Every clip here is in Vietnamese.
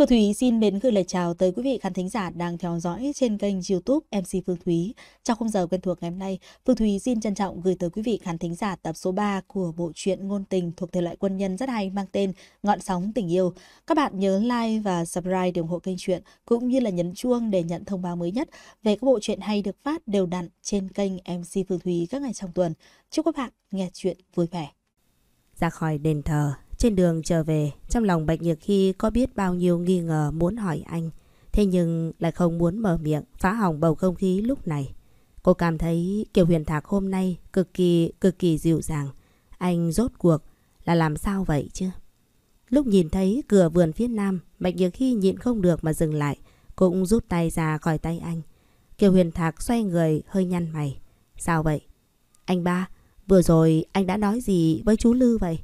Phương Thúy xin mến gửi lời chào tới quý vị khán thính giả đang theo dõi trên kênh youtube MC Phương Thúy. Trong khung giờ quen thuộc ngày hôm nay, Phương Thúy xin trân trọng gửi tới quý vị khán thính giả tập số 3 của bộ truyện ngôn tình thuộc thể loại quân nhân rất hay mang tên Ngọn sóng tình yêu. Các bạn nhớ like và subscribe để ủng hộ kênh truyện cũng như là nhấn chuông để nhận thông báo mới nhất về các bộ truyện hay được phát đều đặn trên kênh MC Phương Thúy các ngày trong tuần. Chúc các bạn nghe chuyện vui vẻ. Ra khỏi đền thờ, trên đường trở về, trong lòng Bạch Nhược Hy có biết bao nhiêu nghi ngờ muốn hỏi anh. Thế nhưng lại không muốn mở miệng, phá hỏng bầu không khí lúc này. Cô cảm thấy Kiều Huyền Thạc hôm nay cực kỳ, cực kỳ dịu dàng. Anh rốt cuộc là làm sao vậy chứ? Lúc nhìn thấy cửa vườn phía nam, Bạch Nhược Hy nhịn không được mà dừng lại, cũng rút tay ra khỏi tay anh. Kiều Huyền Thạc xoay người hơi nhăn mày. Sao vậy? Anh ba, vừa rồi anh đã nói gì với chú Lư vậy?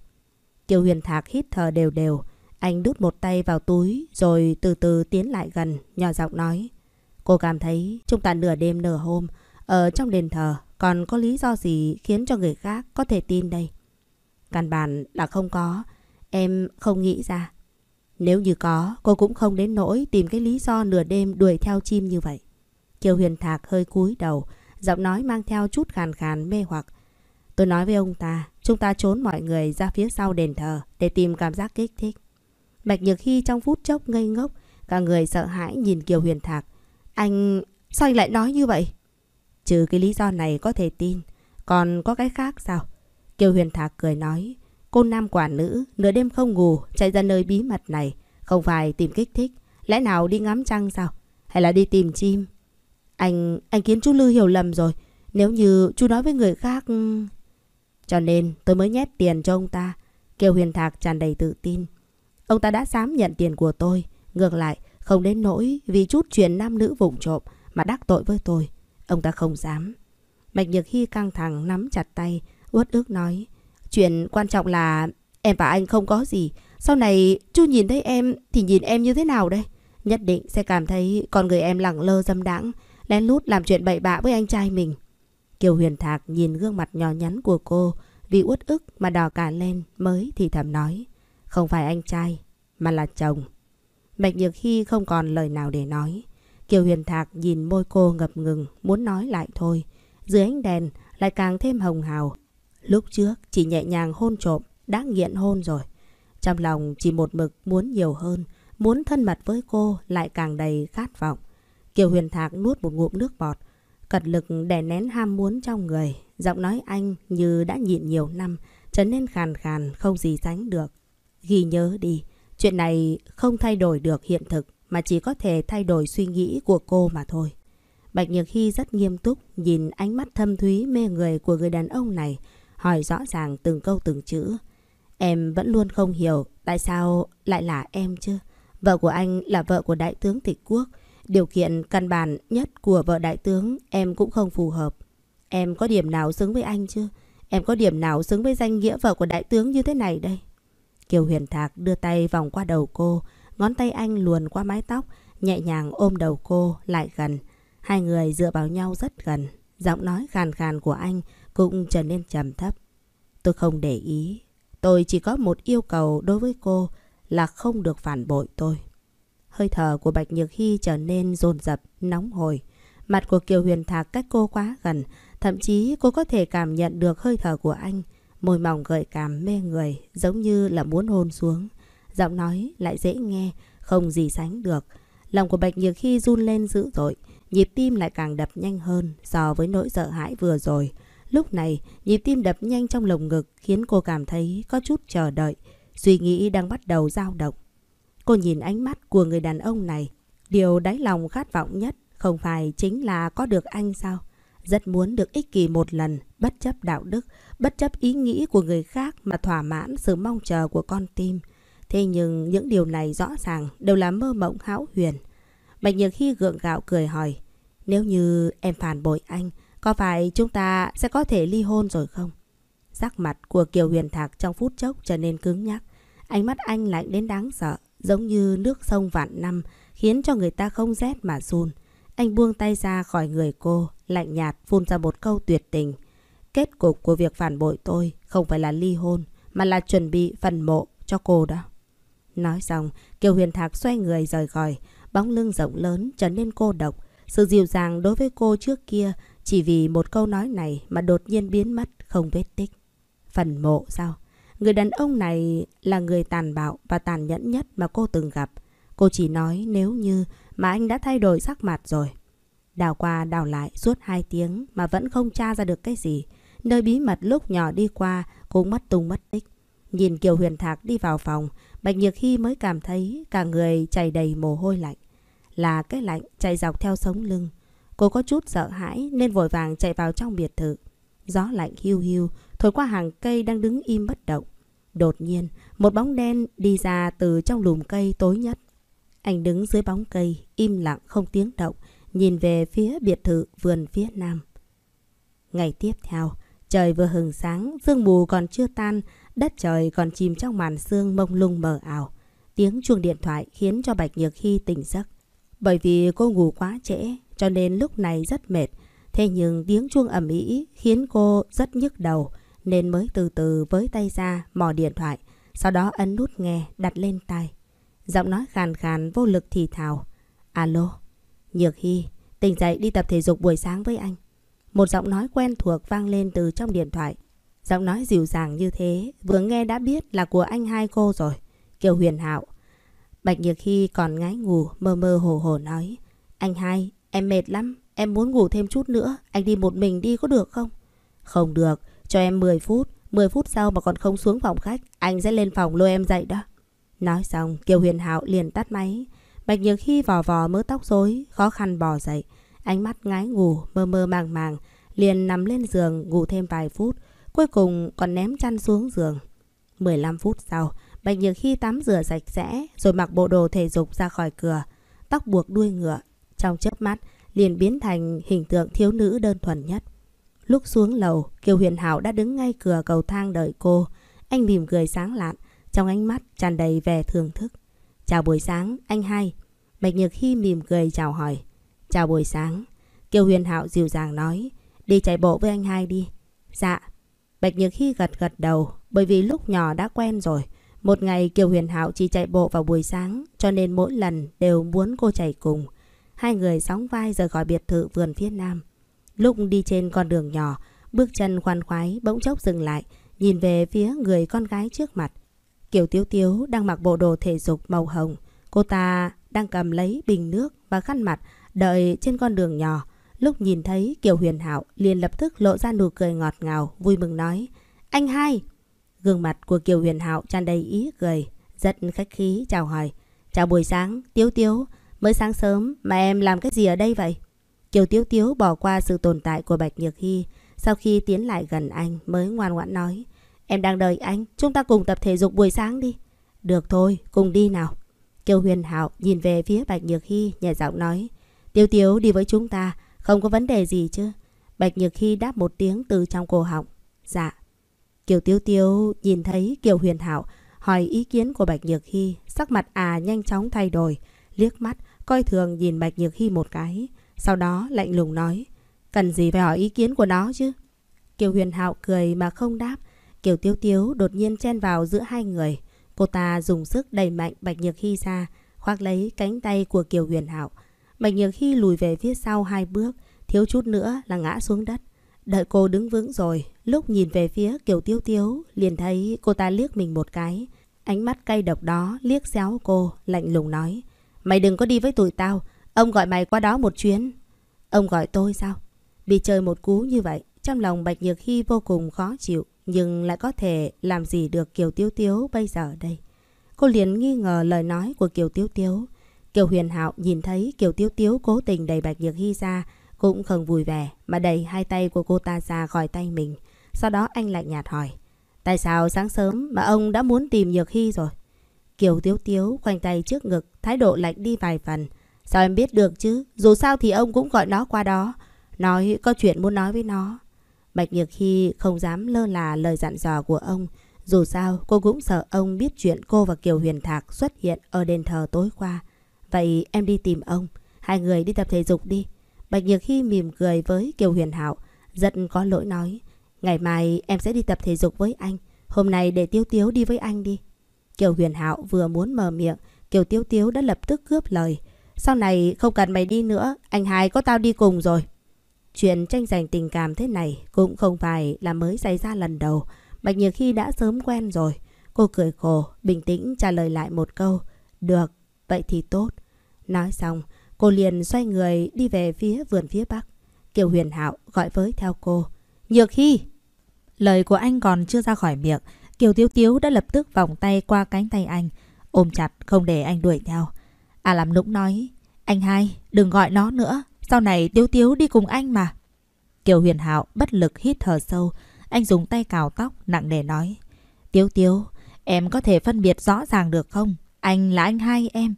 Kiều Huyền Thạc hít thở đều đều. Anh đút một tay vào túi rồi từ từ tiến lại gần, nhỏ giọng nói. Cô cảm thấy chúng ta nửa đêm nửa hôm ở trong đền thờ còn có lý do gì khiến cho người khác có thể tin đây? Căn bản là không có. Em không nghĩ ra. Nếu như có, cô cũng không đến nỗi tìm cái lý do nửa đêm đuổi theo chim như vậy. Kiều Huyền Thạc hơi cúi đầu, giọng nói mang theo chút khàn khàn mê hoặc. Tôi nói với ông ta, chúng ta trốn mọi người ra phía sau đền thờ để tìm cảm giác kích thích. Bạch Nhược Hy trong phút chốc ngây ngốc, cả người sợ hãi nhìn Kiều Huyền Thạc. Anh... sao anh lại nói như vậy? Trừ cái lý do này có thể tin, còn có cái khác sao? Kiều Huyền Thạc cười nói, cô nam quả nữ, nửa đêm không ngủ, chạy ra nơi bí mật này, không phải tìm kích thích, lẽ nào đi ngắm trăng sao? Hay là đi tìm chim? Anh... anh khiến chú Lư hiểu lầm rồi, nếu như chú nói với người khác... Cho nên tôi mới nhét tiền cho ông ta. Kiều Huyền Thạc tràn đầy tự tin. Ông ta đã dám nhận tiền của tôi. Ngược lại, không đến nỗi vì chút chuyện nam nữ vụng trộm mà đắc tội với tôi. Ông ta không dám. Bạch Nhược Hy căng thẳng nắm chặt tay, uất ức nói. Chuyện quan trọng là em và anh không có gì. Sau này chú nhìn thấy em thì nhìn em như thế nào đây? Nhất định sẽ cảm thấy con người em lẳng lơ dâm đãng, lén lút làm chuyện bậy bạ với anh trai mình. Kiều Huyền Thạc nhìn gương mặt nhỏ nhắn của cô, vì uất ức mà đỏ cả lên mới thì thầm nói. Không phải anh trai, mà là chồng. Bạch Nhược Hy không còn lời nào để nói. Kiều Huyền Thạc nhìn môi cô ngập ngừng, muốn nói lại thôi. Dưới ánh đèn lại càng thêm hồng hào. Lúc trước chỉ nhẹ nhàng hôn trộm, đã nghiện hôn rồi. Trong lòng chỉ một mực muốn nhiều hơn, muốn thân mật với cô lại càng đầy khát vọng. Kiều Huyền Thạc nuốt một ngụm nước bọt, cật lực đè nén ham muốn trong người, Giọng nói anh như đã nhịn nhiều năm, trở nên khàn khàn không gì sánh được. Ghi nhớ đi, chuyện này không thay đổi được hiện thực mà chỉ có thể thay đổi suy nghĩ của cô mà thôi. Bạch Nhược Hy rất nghiêm túc nhìn ánh mắt thâm thúy mê người của người đàn ông này, hỏi rõ ràng từng câu từng chữ. Em vẫn luôn không hiểu tại sao lại là em chứ? Vợ của anh là vợ của đại tướng Tịch Quốc. Điều kiện căn bản nhất của vợ đại tướng em cũng không phù hợp. Em có điểm nào xứng với anh chưa? Em có điểm nào xứng với danh nghĩa vợ của đại tướng như thế này đây? Kiều Huyền Thạc đưa tay vòng qua đầu cô, ngón tay anh luồn qua mái tóc, nhẹ nhàng ôm đầu cô lại gần. Hai người dựa vào nhau rất gần. Giọng nói khàn khàn của anh cũng trở nên trầm thấp. Tôi không để ý. Tôi chỉ có một yêu cầu đối với cô là không được phản bội tôi. Hơi thở của Bạch Nhược Hy trở nên dồn dập, nóng hồi. Mặt của Kiều Huyền Thạc cách cô quá gần, Thậm chí cô có thể cảm nhận được hơi thở của anh, môi mỏng gợi cảm mê người, giống như là muốn hôn xuống. Giọng nói lại dễ nghe, không gì sánh được. Lòng của Bạch Nhược Khi run lên dữ dội, nhịp tim lại càng đập nhanh hơn so với nỗi sợ hãi vừa rồi. Lúc này, nhịp tim đập nhanh trong lồng ngực khiến cô cảm thấy có chút chờ đợi, suy nghĩ đang bắt đầu dao động. Cô nhìn ánh mắt của người đàn ông này, điều đáy lòng khát vọng nhất không phải chính là có được anh sao? Rất muốn được ích kỷ một lần, bất chấp đạo đức, bất chấp ý nghĩ của người khác mà thỏa mãn sự mong chờ của con tim. Thế nhưng những điều này rõ ràng đều là mơ mộng hão huyền. Bạch Nhược Hy gượng gạo cười hỏi, nếu như em phản bội anh, có phải chúng ta sẽ có thể ly hôn rồi không? Sắc mặt của Kiều Huyền Thạc trong phút chốc trở nên cứng nhắc. Ánh mắt anh lạnh đến đáng sợ, giống như nước sông vạn năm, khiến cho người ta không rét mà run. Anh buông tay ra khỏi người cô, lạnh nhạt phun ra một câu tuyệt tình. Kết cục của việc phản bội tôi không phải là ly hôn, mà là chuẩn bị phần mộ cho cô đó. Nói xong, Kiều Huyền Thạc xoay người rời khỏi, bóng lưng rộng lớn trở nên cô độc. Sự dịu dàng đối với cô trước kia chỉ vì một câu nói này mà đột nhiên biến mất không vết tích. Phần mộ sao? Người đàn ông này là người tàn bạo và tàn nhẫn nhất mà cô từng gặp. Cô chỉ nói nếu như mà anh đã thay đổi sắc mặt rồi. Đào qua đào lại suốt hai tiếng mà vẫn không tra ra được cái gì. Nơi bí mật lúc nhỏ đi qua cũng mất tung mất tích. Nhìn Kiều Huyền Thạc đi vào phòng, Bạch Nhược Hy mới cảm thấy cả người chảy đầy mồ hôi lạnh. Là cái lạnh chạy dọc theo sống lưng. Cô có chút sợ hãi nên vội vàng chạy vào trong biệt thự. Gió lạnh hiu hiu, thổi qua hàng cây đang đứng im bất động. Đột nhiên, một bóng đen đi ra từ trong lùm cây tối nhất. Anh đứng dưới bóng cây, im lặng không tiếng động, nhìn về phía biệt thự vườn phía nam. Ngày tiếp theo, trời vừa hừng sáng, sương mù còn chưa tan, đất trời còn chìm trong màn sương mông lung mờ ảo. Tiếng chuông điện thoại khiến cho Bạch Nhược Hy tỉnh giấc. Bởi vì cô ngủ quá trễ, cho nên lúc này rất mệt. Thế nhưng tiếng chuông ầm ĩ khiến cô rất nhức đầu, nên mới từ từ với tay ra mò điện thoại, sau đó ấn nút nghe đặt lên tai. Giọng nói khàn khàn vô lực thì thào. Alo, Nhược Hy, tỉnh dậy đi tập thể dục buổi sáng với anh. Một giọng nói quen thuộc vang lên từ trong điện thoại. Giọng nói dịu dàng như thế, vừa nghe đã biết là của anh hai cô rồi. Kiều huyền hạo. Bạch Nhược Hy còn ngái ngủ, mơ mơ hồ hồ nói. Anh hai, em mệt lắm, em muốn ngủ thêm chút nữa, anh đi một mình đi có được không? Không được, cho em 10 phút, 10 phút sau mà còn không xuống phòng khách, anh sẽ lên phòng lôi em dậy đó. Nói xong, Kiều Huyền Hạo liền tắt máy. Bạch Nhược Hy vò vò mớ tóc rối, khó khăn bò dậy. Ánh mắt ngái ngủ, mơ mơ màng màng, liền nằm lên giường ngủ thêm vài phút. Cuối cùng còn ném chăn xuống giường. 15 phút sau, Bạch Nhược Hy tắm rửa sạch sẽ rồi mặc bộ đồ thể dục ra khỏi cửa. Tóc buộc đuôi ngựa, trong chớp mắt liền biến thành hình tượng thiếu nữ đơn thuần nhất. Lúc xuống lầu, Kiều Huyền Hảo đã đứng ngay cửa cầu thang đợi cô. Anh mỉm cười sáng lạn, trong ánh mắt tràn đầy vẻ thưởng thức. Chào buổi sáng, anh hai. Bạch Nhược Hy mỉm cười chào hỏi. Chào buổi sáng. Kiều Huyền Hạo dịu dàng nói. Đi chạy bộ với anh hai đi. Dạ. Bạch Nhược Hy gật gật đầu bởi vì lúc nhỏ đã quen rồi. Một ngày Kiều Huyền Hạo chỉ chạy bộ vào buổi sáng cho nên mỗi lần đều muốn cô chạy cùng. Hai người sóng vai rời khỏi biệt thự vườn phía nam. Lúc đi trên con đường nhỏ, bước chân khoan khoái bỗng chốc dừng lại, nhìn về phía người con gái trước mặt. Kiều Tiếu Tiếu đang mặc bộ đồ thể dục màu hồng. Cô ta đang cầm lấy bình nước và khăn mặt đợi trên con đường nhỏ. Lúc nhìn thấy Kiều Huyền Hảo liền lập tức lộ ra nụ cười ngọt ngào, vui mừng nói. Anh hai! Gương mặt của Kiều Huyền Hảo tràn đầy ý cười, rất khách khí chào hỏi. Chào buổi sáng, Tiếu Tiếu, mới sáng sớm mà em làm cái gì ở đây vậy? Kiều Tiếu Tiếu bỏ qua sự tồn tại của Bạch Nhược Hy, sau khi tiến lại gần anh mới ngoan ngoãn nói. Em đang đợi anh, chúng ta cùng tập thể dục buổi sáng đi. Được thôi, cùng đi nào. Kiều Huyền Hạo nhìn về phía Bạch Nhược Hy nhẹ giọng nói. Tiếu Tiếu đi với chúng ta, không có vấn đề gì chứ. Bạch Nhược Hy đáp một tiếng từ trong cổ họng. Dạ. Kiều Tiếu Tiếu nhìn thấy Kiều Huyền Hạo, hỏi ý kiến của Bạch Nhược Hy. Sắc mặt à nhanh chóng thay đổi, liếc mắt, coi thường nhìn Bạch Nhược Hy một cái. Sau đó lạnh lùng nói. Cần gì phải hỏi ý kiến của nó chứ? Kiều Huyền Hạo cười mà không đáp, Kiều Tiếu Tiếu đột nhiên chen vào giữa hai người. Cô ta dùng sức đẩy mạnh Bạch Nhược Hy ra, khoác lấy cánh tay của Kiều Huyền Hạo. Bạch Nhược Hy lùi về phía sau hai bước, thiếu chút nữa là ngã xuống đất. Đợi cô đứng vững rồi, lúc nhìn về phía Kiều Tiếu Tiếu, liền thấy cô ta liếc mình một cái. Ánh mắt cay độc đó liếc xéo cô, lạnh lùng nói. Mày đừng có đi với tụi tao, ông gọi mày qua đó một chuyến. Ông gọi tôi sao? Bị chơi một cú như vậy, trong lòng Bạch Nhược Hy vô cùng khó chịu nhưng lại có thể làm gì được Kiều Tiếu Tiếu bây giờ đây. Cô liền nghi ngờ lời nói của Kiều Tiếu Tiếu. Kiều Huyền Hạo nhìn thấy Kiều Tiếu Tiếu cố tình đẩy Bạch Nhược Hy ra, cũng không vui vẻ mà đẩy hai tay của cô ta ra khỏi tay mình. Sau đó anh lại nhạt hỏi, tại sao sáng sớm mà ông đã muốn tìm Nhược Hy rồi? Kiều Tiếu Tiếu khoanh tay trước ngực, thái độ lạnh đi vài phần. Sao em biết được chứ? Dù sao thì ông cũng gọi nó qua đó. Nói có chuyện muốn nói với nó. Bạch Nhược Hy không dám lơ là lời dặn dò của ông. Dù sao, cô cũng sợ ông biết chuyện cô và Kiều Huyền Thạc xuất hiện ở đền thờ tối qua. Vậy em đi tìm ông. Hai người đi tập thể dục đi. Bạch Nhược Hy mỉm cười với Kiều Huyền Hảo. giận có lỗi nói. Ngày mai em sẽ đi tập thể dục với anh. Hôm nay để Tiêu Tiếu đi với anh đi. Kiều Huyền Hạo vừa muốn mở miệng, Kiều Tiêu Tiếu đã lập tức cướp lời. Sau này không cần mày đi nữa, anh hai có tao đi cùng rồi. Chuyện tranh giành tình cảm thế này cũng không phải là mới xảy ra lần đầu. Bạch Nhược Khi đã sớm quen rồi. Cô cười khổ, bình tĩnh trả lời lại một câu. Được, vậy thì tốt. Nói xong, cô liền xoay người đi về phía vườn phía bắc. Kiều Huyền Hạo gọi với theo cô. Nhược Khi! Lời của anh còn chưa ra khỏi miệng. Kiều Tiếu Tiếu đã lập tức vòng tay qua cánh tay anh. Ôm chặt không để anh đuổi theo. À làm nũng nói. Anh hai, đừng gọi nó nữa. Sau này Tiếu Tiếu đi cùng anh mà. Kiều Huyền Hạo bất lực hít thở sâu. Anh dùng tay cào tóc nặng nề nói. Tiếu Tiếu, em có thể phân biệt rõ ràng được không? Anh là anh hai em.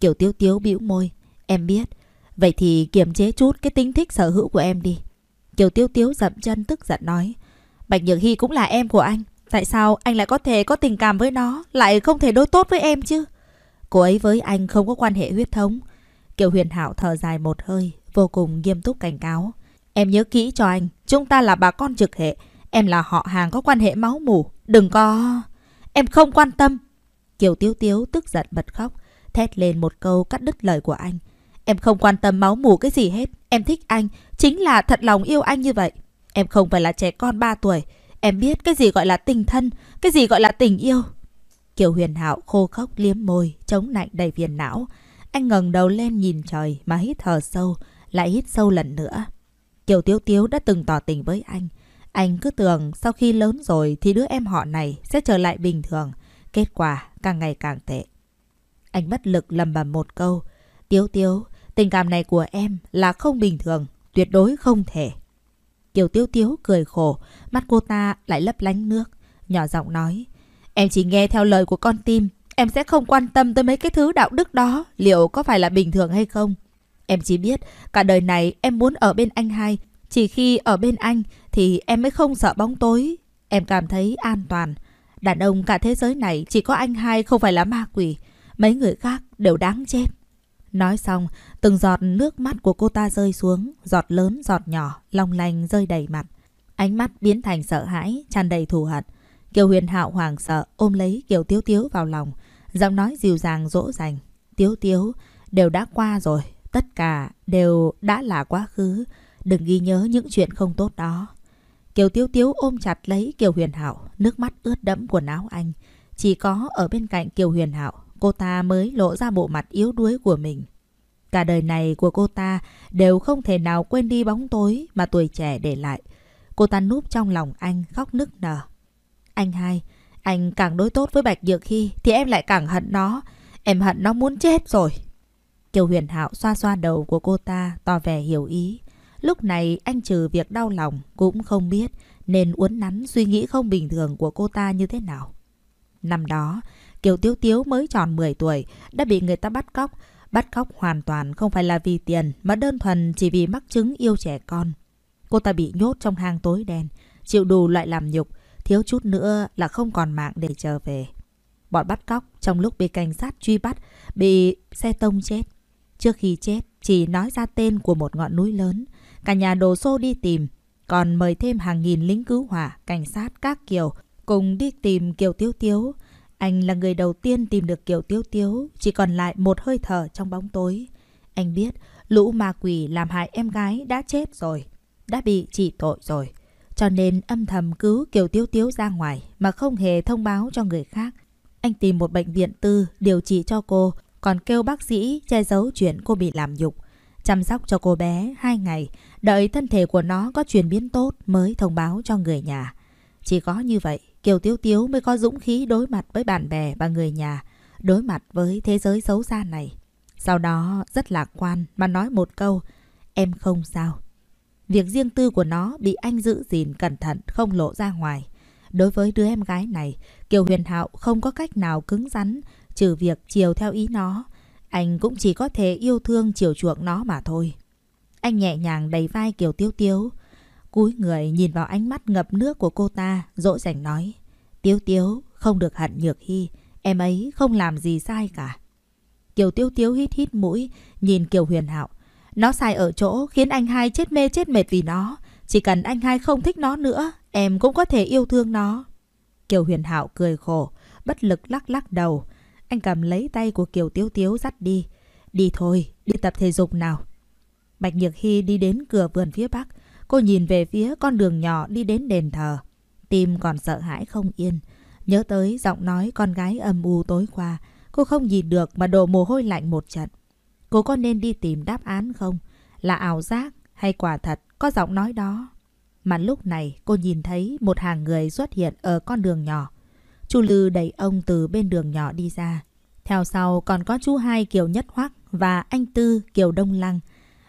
Kiều Tiếu Tiếu bĩu môi. Em biết. Vậy thì kiềm chế chút cái tính thích sở hữu của em đi. Kiều Tiếu Tiếu dậm chân tức giận nói. Bạch Nhược Hy cũng là em của anh. Tại sao anh lại có thể có tình cảm với nó, lại không thể đối tốt với em chứ? Cô ấy với anh không có quan hệ huyết thống. Kiều Huyền Hảo thở dài một hơi, vô cùng nghiêm túc cảnh cáo. Em nhớ kỹ cho anh, chúng ta là bà con trực hệ, em là họ hàng có quan hệ máu mủ, đừng có... Em không quan tâm. Kiều Tiếu Tiếu tức giận bật khóc, thét lên một câu cắt đứt lời của anh. Em không quan tâm máu mủ cái gì hết, em thích anh, chính là thật lòng yêu anh như vậy. Em không phải là trẻ con 3 tuổi, em biết cái gì gọi là tình thân, cái gì gọi là tình yêu. Kiều Huyền Hạo khô khóc liếm môi, chống nạnh đầy viền não. Anh ngẩng đầu lên nhìn trời mà hít thở sâu, lại hít sâu lần nữa. Kiều Tiếu Tiếu đã từng tỏ tình với anh. Anh cứ tưởng sau khi lớn rồi thì đứa em họ này sẽ trở lại bình thường. Kết quả càng ngày càng tệ. Anh bất lực lầm bầm một câu. Tiếu Tiếu, tình cảm này của em là không bình thường, tuyệt đối không thể. Kiều Tiếu Tiếu cười khổ, mắt cô ta lại lấp lánh nước. Nhỏ giọng nói, em chỉ nghe theo lời của con tim, em sẽ không quan tâm tới mấy cái thứ đạo đức đó, liệu có phải là bình thường hay không. Em chỉ biết cả đời này em muốn ở bên anh hai. Chỉ khi ở bên anh thì em mới không sợ bóng tối. Em cảm thấy an toàn. Đàn ông cả thế giới này chỉ có anh hai không phải là ma quỷ. Mấy người khác đều đáng chết. Nói xong, từng giọt nước mắt của cô ta rơi xuống, giọt lớn, giọt nhỏ, long lanh rơi đầy mặt. Ánh mắt biến thành sợ hãi, tràn đầy thù hận. Kiều Huyền Hạo hoàng sợ ôm lấy Kiều Tiếu Tiếu vào lòng, giọng nói dịu dàng dỗ dành. Tiếu Tiếu, đều đã qua rồi, Tất cả đều đã là quá khứ, đừng ghi nhớ những chuyện không tốt đó. Kiều Tiếu Tiếu ôm chặt lấy Kiều Huyền Hảo, nước mắt ướt đẫm quần áo anh. Chỉ có ở bên cạnh Kiều Huyền Hảo, cô ta mới lộ ra bộ mặt yếu đuối của mình. Cả đời này của cô ta đều không thể nào quên đi bóng tối mà tuổi trẻ để lại. Cô ta núp trong lòng anh khóc nức nở. Anh hai, anh càng đối tốt với Bạch Dược Hy thì em lại càng hận nó. Em hận nó muốn chết rồi. Kiều Huyền Hạo xoa xoa đầu của cô ta, tỏ vẻ hiểu ý. Lúc này anh trừ việc đau lòng cũng không biết nên uốn nắn suy nghĩ không bình thường của cô ta như thế nào. Năm đó, Kiều Tiếu Tiếu mới tròn 10 tuổi đã bị người ta bắt cóc. Bắt cóc hoàn toàn không phải là vì tiền mà đơn thuần chỉ vì mắc chứng yêu trẻ con. Cô ta bị nhốt trong hang tối đen, chịu đủ loại làm nhục, thiếu chút nữa là không còn mạng để trở về. Bọn bắt cóc trong lúc bị cảnh sát truy bắt bị xe tông chết. Trước khi chết, chỉ nói ra tên của một ngọn núi lớn. Cả nhà đồ xô đi tìm, còn mời thêm hàng nghìn lính cứu hỏa, cảnh sát các kiểu, cùng đi tìm Kiều Tiếu Tiếu. Anh là người đầu tiên tìm được Kiều Tiếu Tiếu, chỉ còn lại một hơi thở trong bóng tối. Anh biết lũ ma quỷ làm hại em gái đã chết rồi, đã bị trị tội rồi. Cho nên âm thầm cứu Kiều Tiếu Tiếu ra ngoài mà không hề thông báo cho người khác. Anh tìm một bệnh viện tư điều trị cho cô, còn kêu bác sĩ che giấu chuyện cô bị làm nhục. Chăm sóc cho cô bé 2 ngày, đợi thân thể của nó có chuyển biến tốt mới thông báo cho người nhà. Chỉ có như vậy, Kiều Tiếu Tiếu mới có dũng khí đối mặt với bạn bè và người nhà, đối mặt với thế giới xấu xa này. Sau đó rất lạc quan mà nói một câu, em không sao. Việc riêng tư của nó bị anh giữ gìn cẩn thận không lộ ra ngoài. Đối với đứa em gái này, Kiều Huyền Hạo không có cách nào cứng rắn trừ việc chiều theo ý nó, anh cũng chỉ có thể yêu thương chiều chuộng nó mà thôi. Anh nhẹ nhàng đầy vai Kiều Tiếu Tiếu, cúi người nhìn vào ánh mắt ngập nước của cô ta, dỗ dành nói. Tiếu Tiếu, không được hận Nhược Hy, em ấy không làm gì sai cả. Kiều Tiếu Tiếu hít hít mũi, nhìn Kiều Huyền Hạo. Nó sai ở chỗ khiến anh hai chết mê chết mệt vì nó. Chỉ cần anh hai không thích nó nữa, em cũng có thể yêu thương nó. Kiều Huyền Hạo cười khổ, bất lực lắc lắc đầu. Anh cầm lấy tay của Kiều Tiếu Tiếu dắt đi. Đi thôi, đi tập thể dục nào. Bạch Nhược Hy đi đến cửa vườn phía bắc. Cô nhìn về phía con đường nhỏ đi đến đền thờ. Tim còn sợ hãi không yên. Nhớ tới giọng nói con gái âm u tối qua. Cô không nhìn được mà đổ mồ hôi lạnh một trận. Cô có nên đi tìm đáp án không? Là ảo giác hay quả thật có giọng nói đó? Mà lúc này cô nhìn thấy một hàng người xuất hiện ở con đường nhỏ. Chú Lư đẩy ông từ bên đường nhỏ đi ra. Theo sau còn có chú hai Kiều Nhất Hoắc và anh Tư Kiều Đông Lăng.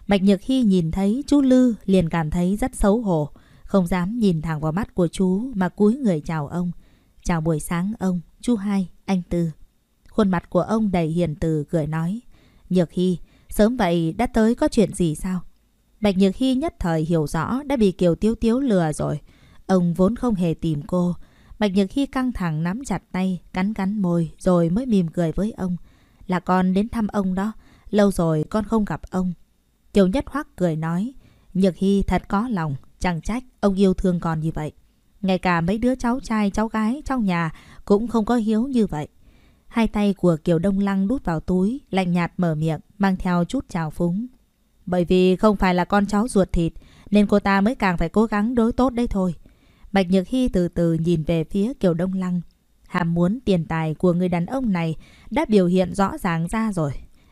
Bạch Nhược Hy nhìn thấy chú Lư liền cảm thấy rất xấu hổ. Không dám nhìn thẳng vào mắt của chú mà cúi người chào ông. Chào buổi sáng ông, chú hai, anh Tư. Khuôn mặt của ông đầy hiền từ cười nói. Nhược Hy, sớm vậy đã tới có chuyện gì sao? Bạch Nhược Hy nhất thời hiểu rõ đã bị Kiều Tiếu Tiếu lừa rồi. Ông vốn không hề tìm cô. Bạch Nhược Hy căng thẳng nắm chặt tay, cắn cắn môi rồi mới mỉm cười với ông. Là con đến thăm ông đó, lâu rồi con không gặp ông. Kiều Nhất Hoắc cười nói, Nhược Hy thật có lòng, chẳng trách ông yêu thương con như vậy. Ngay cả mấy đứa cháu trai cháu gái trong nhà cũng không có hiếu như vậy. Hai tay của Kiều Đông Lăng đút vào túi, lạnh nhạt mở miệng, mang theo chút trào phúng. Bởi vì không phải là con cháu ruột thịt, nên cô ta mới càng phải cố gắng đối tốt đấy thôi. Bạch Nhược Hy từ từ nhìn về phía Kiều Đông Lăng. Hàm muốn tiền tài của người đàn ông này đã biểu hiện rõ ràng ra rồi.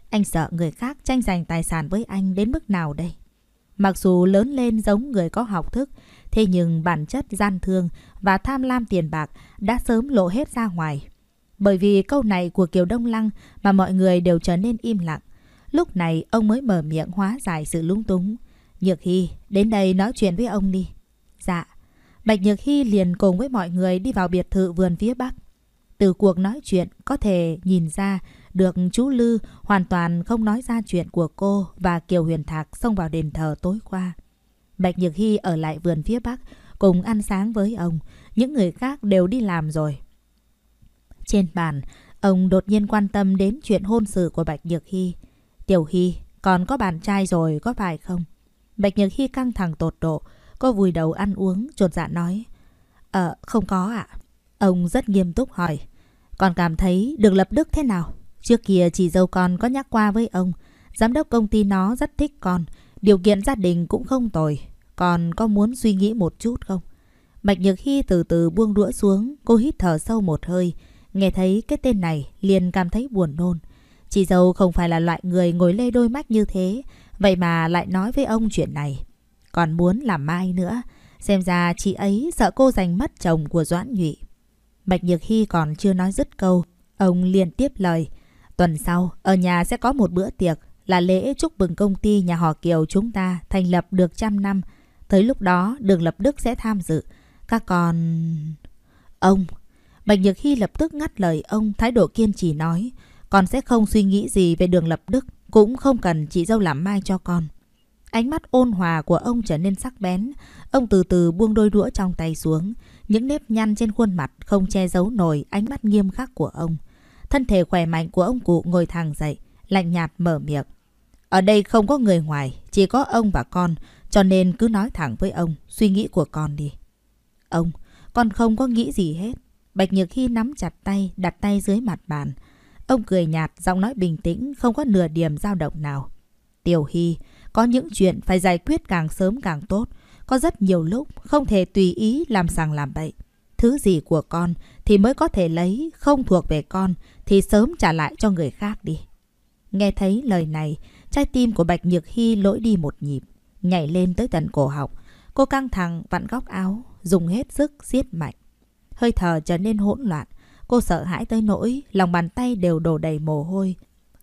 Anh sợ người khác tranh giành tài sản với anh đến mức nào đây? Mặc dù lớn lên giống người có học thức, thế nhưng bản chất gian thương và tham lam tiền bạc đã sớm lộ hết ra ngoài. Bởi vì câu này của Kiều Đông Lăng mà mọi người đều trở nên im lặng. Lúc này ông mới mở miệng hóa giải sự lung túng. Nhược Hy, đến đây nói chuyện với ông đi. Dạ, Bạch Nhược Hy liền cùng với mọi người đi vào biệt thự vườn phía Bắc. Từ cuộc nói chuyện có thể nhìn ra được chú Lư hoàn toàn không nói ra chuyện của cô và Kiều Huyền Thạc xông vào đền thờ tối qua. Bạch Nhược Hy ở lại vườn phía Bắc cùng ăn sáng với ông. Những người khác đều đi làm rồi. Trên bàn, ông đột nhiên quan tâm đến chuyện hôn sự của Bạch Nhược Hy. Tiểu Hy, còn có bạn trai rồi có phải không? Bạch Nhược Hy căng thẳng tột độ. Cô vùi đầu ăn uống, trột dạ nói. Ờ, không có ạ. Ông rất nghiêm túc hỏi. còn cảm thấy được lập đức thế nào? Trước kia chị dâu con có nhắc qua với ông. Giám đốc công ty nó rất thích con. Điều kiện gia đình cũng không tồi. còn có muốn suy nghĩ một chút không? Bạch Nhược Hy từ từ buông đũa xuống. Cô hít thở sâu một hơi. Nghe thấy cái tên này liền cảm thấy buồn nôn. Chị dâu không phải là loại người ngồi lê đôi mắt như thế. Vậy mà lại nói với ông chuyện này còn muốn làm mai nữa. Xem ra chị ấy sợ cô giành mất chồng của Doãn Nhụy. Bạch Nhược Hy còn chưa nói dứt câu. Ông liền tiếp lời. Tuần sau, ở nhà sẽ có một bữa tiệc là lễ chúc mừng công ty nhà họ Kiều chúng ta thành lập được trăm năm. Tới lúc đó, Đường Lập Đức sẽ tham dự. Các con... Ông... Bạch Nhược Hy lập tức ngắt lời ông thái độ kiên trì nói. Con sẽ không suy nghĩ gì về Đường Lập Đức, cũng không cần chị dâu làm mai cho con. Ánh mắt ôn hòa của ông trở nên sắc bén. Ông từ từ buông đôi đũa trong tay xuống. Những nếp nhăn trên khuôn mặt không che giấu nổi ánh mắt nghiêm khắc của ông. Thân thể khỏe mạnh của ông cụ ngồi thẳng dậy, lạnh nhạt mở miệng. Ở đây không có người ngoài, chỉ có ông và con, cho nên cứ nói thẳng với ông, suy nghĩ của con đi. Ông, con không có nghĩ gì hết. Bạch Nhược Hy nắm chặt tay, đặt tay dưới mặt bàn. Ông cười nhạt, giọng nói bình tĩnh, không có nửa điểm dao động nào. Tiểu Hy, có những chuyện phải giải quyết càng sớm càng tốt. Có rất nhiều lúc không thể tùy ý làm sàng làm bậy. Thứ gì của con thì mới có thể lấy, không thuộc về con thì sớm trả lại cho người khác đi. Nghe thấy lời này, trái tim của Bạch Nhược Hy lỗi đi một nhịp, nhảy lên tới tận cổ họng. Cô căng thẳng vặn góc áo, dùng hết sức siết mạnh. Hơi thở trở nên hỗn loạn, cô sợ hãi tới nỗi lòng bàn tay đều đổ đầy mồ hôi.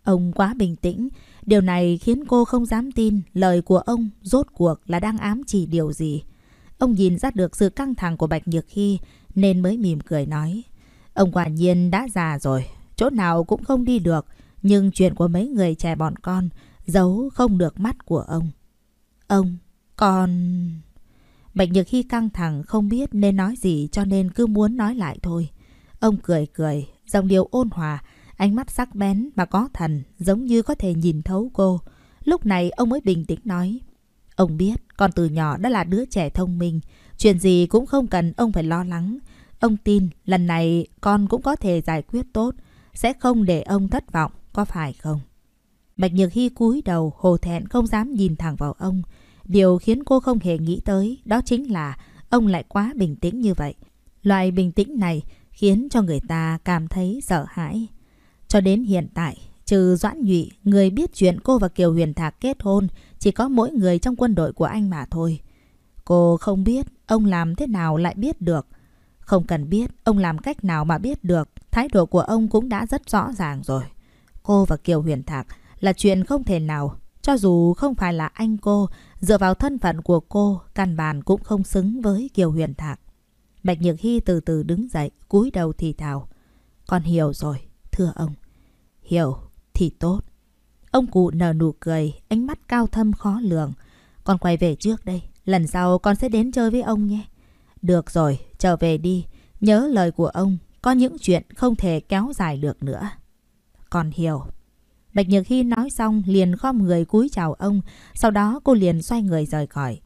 Ông quá bình tĩnh Điều này khiến cô không dám tin lời của ông rốt cuộc là đang ám chỉ điều gì. Ông nhìn ra được sự căng thẳng của Bạch Nhược Hy nên mới mỉm cười nói. Ông quả nhiên đã già rồi, chỗ nào cũng không đi được, nhưng chuyện của mấy người trẻ bọn con giấu không được mắt của ông. Ông, con... Bạch Nhược Hy căng thẳng không biết nên nói gì cho nên cứ muốn nói lại thôi. Ông cười cười, dòng điều ôn hòa, Ánh mắt sắc bén mà có thần, giống như có thể nhìn thấu cô. Lúc này ông mới bình tĩnh nói. Ông biết con từ nhỏ đã là đứa trẻ thông minh, chuyện gì cũng không cần ông phải lo lắng. Ông tin lần này con cũng có thể giải quyết tốt, sẽ không để ông thất vọng, có phải không? Bạch Nhược Hy cúi đầu, hồ thẹn không dám nhìn thẳng vào ông. Điều khiến cô không hề nghĩ tới đó chính là ông lại quá bình tĩnh như vậy. Loại bình tĩnh này khiến cho người ta cảm thấy sợ hãi. Cho đến hiện tại, trừ Doãn Nhụy, người biết chuyện cô và Kiều Huyền Thạc kết hôn chỉ có mỗi người trong quân đội của anh mà thôi. Cô không biết ông làm thế nào lại biết được. Không cần biết ông làm cách nào mà biết được, thái độ của ông cũng đã rất rõ ràng rồi. Cô và Kiều Huyền Thạc là chuyện không thể nào, cho dù không phải là anh cô, dựa vào thân phận của cô, căn bản cũng không xứng với Kiều Huyền Thạc. Bạch Nhược Hy từ từ đứng dậy, cúi đầu thì thào. Con hiểu rồi thưa ông. Hiểu thì tốt. Ông cụ nở nụ cười, ánh mắt cao thâm khó lường. Con quay về trước đây, lần sau con sẽ đến chơi với ông nhé. Được rồi, trở về đi. Nhớ lời của ông, có những chuyện không thể kéo dài được nữa. Con hiểu. Bạch Nhược Hy nói xong liền khom người cúi chào ông, sau đó cô liền xoay người rời khỏi.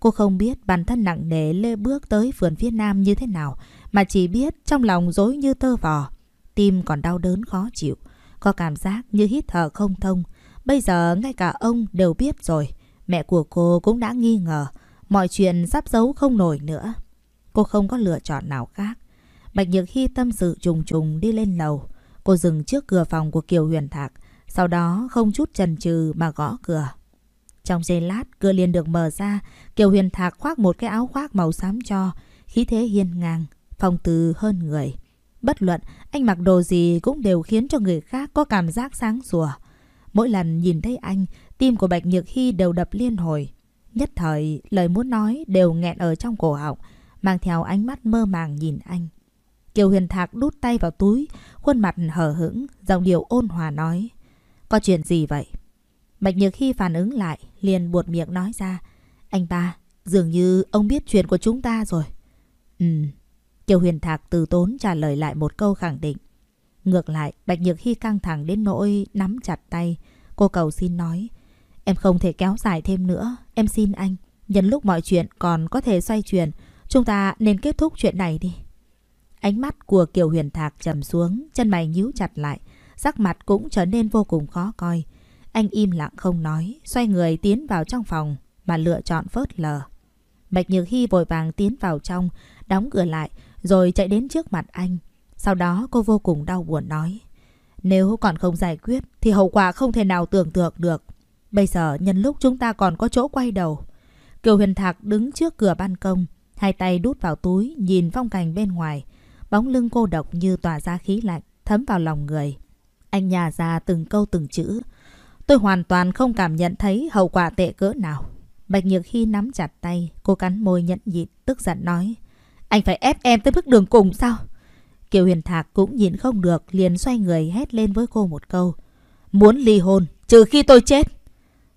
Cô không biết bản thân nặng nề lê bước tới vườn phía nam như thế nào, mà chỉ biết trong lòng dối như tơ vò tim còn đau đớn khó chịu, có cảm giác như hít thở không thông. Bây giờ ngay cả ông đều biết rồi, mẹ của cô cũng đã nghi ngờ, mọi chuyện sắp giấu không nổi nữa. Cô không có lựa chọn nào khác. Bạch Nhược Hy tâm sự trùng trùng đi lên lầu. Cô dừng trước cửa phòng của Kiều Huyền Thạc, sau đó không chút chần chừ mà gõ cửa. Trong giây lát, cửa liền được mở ra, Kiều Huyền Thạc khoác một cái áo khoác màu xám cho, khí thế hiên ngang, phong từ hơn người. Bất luận, anh mặc đồ gì cũng đều khiến cho người khác có cảm giác sáng sủa. Mỗi lần nhìn thấy anh, tim của Bạch Nhược Hy đều đập liên hồi. Nhất thời, lời muốn nói đều nghẹn ở trong cổ họng, mang theo ánh mắt mơ màng nhìn anh. Kiều Huyền Thạc đút tay vào túi, khuôn mặt hở hững, giọng điệu ôn hòa nói. Có chuyện gì vậy? Bạch Nhược Hy phản ứng lại, liền buột miệng nói ra. Anh ta dường như ông biết chuyện của chúng ta rồi. Ừ, Kiều Huyền Thạc từ tốn trả lời lại một câu khẳng định. Ngược lại, Bạch Nhược Hy căng thẳng đến nỗi nắm chặt tay. Cô cầu xin nói, em không thể kéo dài thêm nữa, em xin anh. Nhân lúc mọi chuyện còn có thể xoay chuyển, chúng ta nên kết thúc chuyện này đi. Ánh mắt của Kiều Huyền Thạc trầm xuống, chân mày nhíu chặt lại, sắc mặt cũng trở nên vô cùng khó coi. Anh im lặng không nói, xoay người tiến vào trong phòng mà lựa chọn phớt lờ. Bạch Nhược Hy vội vàng tiến vào trong, đóng cửa lại, rồi chạy đến trước mặt anh. Sau đó cô vô cùng đau buồn nói. Nếu còn không giải quyết thì hậu quả không thể nào tưởng tượng được. Bây giờ nhân lúc chúng ta còn có chỗ quay đầu. Kiều Huyền Thạc đứng trước cửa ban công, hai tay đút vào túi nhìn phong cảnh bên ngoài. Bóng lưng cô độc như tỏa ra khí lạnh, thấm vào lòng người. Anh nhà ra từng câu từng chữ. Tôi hoàn toàn không cảm nhận thấy hậu quả tệ cỡ nào. Bạch Nhược khi nắm chặt tay, cô cắn môi nhẫn nhịn, tức giận nói. Anh phải ép em tới bước đường cùng sao? Kiều Huyền Thạc cũng nhìn không được, liền xoay người hét lên với cô một câu. Muốn ly hôn, trừ khi tôi chết.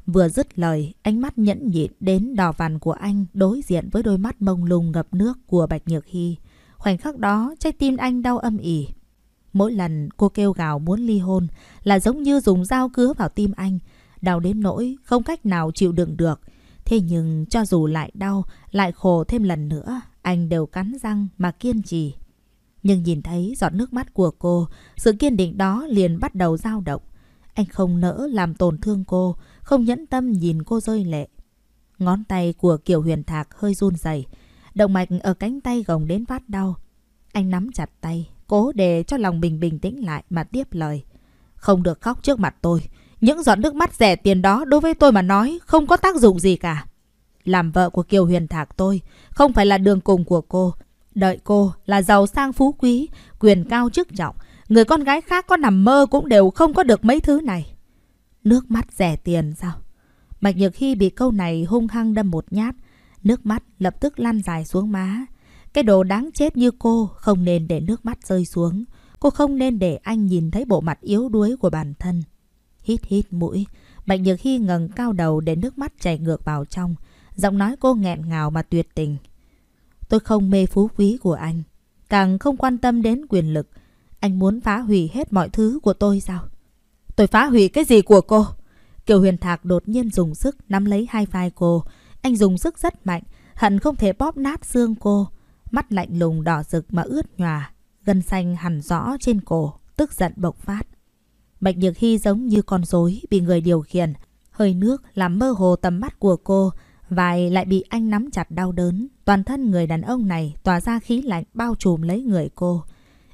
Vừa dứt lời, ánh mắt nhẫn nhịn đến đỏ vằn của anh đối diện với đôi mắt mông lung ngập nước của Bạch Nhược Hy. Khoảnh khắc đó, trái tim anh đau âm ỉ. Mỗi lần cô kêu gào muốn ly hôn là giống như dùng dao cứa vào tim anh, đau đến nỗi không cách nào chịu đựng được. Thế nhưng cho dù lại đau, lại khổ thêm lần nữa, anh đều cắn răng mà kiên trì. Nhưng nhìn thấy giọt nước mắt của cô, sự kiên định đó liền bắt đầu dao động. Anh không nỡ làm tổn thương cô, không nhẫn tâm nhìn cô rơi lệ. Ngón tay của Kiều Huyền Thạc hơi run rẩy, động mạch ở cánh tay gồng đến phát đau. Anh nắm chặt tay, cố để cho lòng mình bình tĩnh lại mà tiếp lời. Không được khóc trước mặt tôi. Những giọt nước mắt rẻ tiền đó đối với tôi mà nói không có tác dụng gì cả. Làm vợ của Kiều Huyền Thạc tôi, không phải là đường cùng của cô. Đợi cô là giàu sang phú quý, quyền cao chức trọng. Người con gái khác có nằm mơ cũng đều không có được mấy thứ này. Nước mắt rẻ tiền sao? Bạch Nhược Hy bị câu này hung hăng đâm một nhát. Nước mắt lập tức lăn dài xuống má. Cái đồ đáng chết như cô không nên để nước mắt rơi xuống. Cô không nên để anh nhìn thấy bộ mặt yếu đuối của bản thân. Hít hít mũi, Bạch Nhược Hy ngẩng cao đầu để nước mắt chảy ngược vào trong. Giọng nói cô nghẹn ngào mà tuyệt tình. Tôi không mê phú quý của anh. Càng không quan tâm đến quyền lực. Anh muốn phá hủy hết mọi thứ của tôi sao? Tôi phá hủy cái gì của cô? Kiều Huyền Thạc đột nhiên dùng sức nắm lấy hai vai cô. Anh dùng sức rất mạnh, hận không thể bóp nát xương cô. Mắt lạnh lùng đỏ rực mà ướt nhòa. Gân xanh hẳn rõ trên cổ, tức giận bộc phát. Bạch Nhược Hy giống như con rối bị người điều khiển. Hơi nước làm mơ hồ tầm mắt của cô, Vài lại bị anh nắm chặt đau đớn, toàn thân người đàn ông này tỏa ra khí lạnh bao trùm lấy người cô.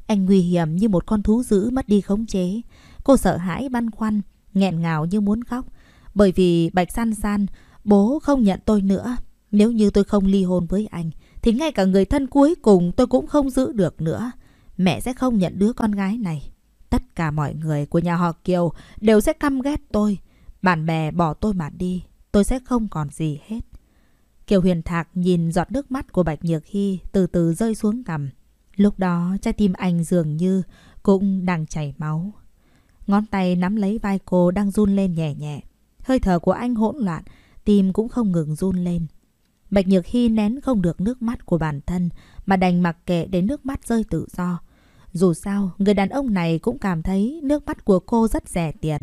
Anh nguy hiểm như một con thú dữ mất đi khống chế. Cô sợ hãi băn khoăn, nghẹn ngào như muốn khóc. Bởi vì Bạch San San, bố không nhận tôi nữa. Nếu như tôi không ly hôn với anh, thì ngay cả người thân cuối cùng tôi cũng không giữ được nữa. Mẹ sẽ không nhận đứa con gái này. Tất cả mọi người của nhà họ Kiều đều sẽ căm ghét tôi. Bạn bè bỏ tôi mà đi tôi sẽ không còn gì hết. Kiều Huyền Thạc nhìn giọt nước mắt của Bạch Nhược Hy từ từ rơi xuống cằm. Lúc đó trái tim anh dường như cũng đang chảy máu. Ngón tay nắm lấy vai cô đang run lên nhẹ nhẹ. Hơi thở của anh hỗn loạn, tim cũng không ngừng run lên. Bạch Nhược Hy nén không được nước mắt của bản thân mà đành mặc kệ để nước mắt rơi tự do. Dù sao, người đàn ông này cũng cảm thấy nước mắt của cô rất rẻ tiền,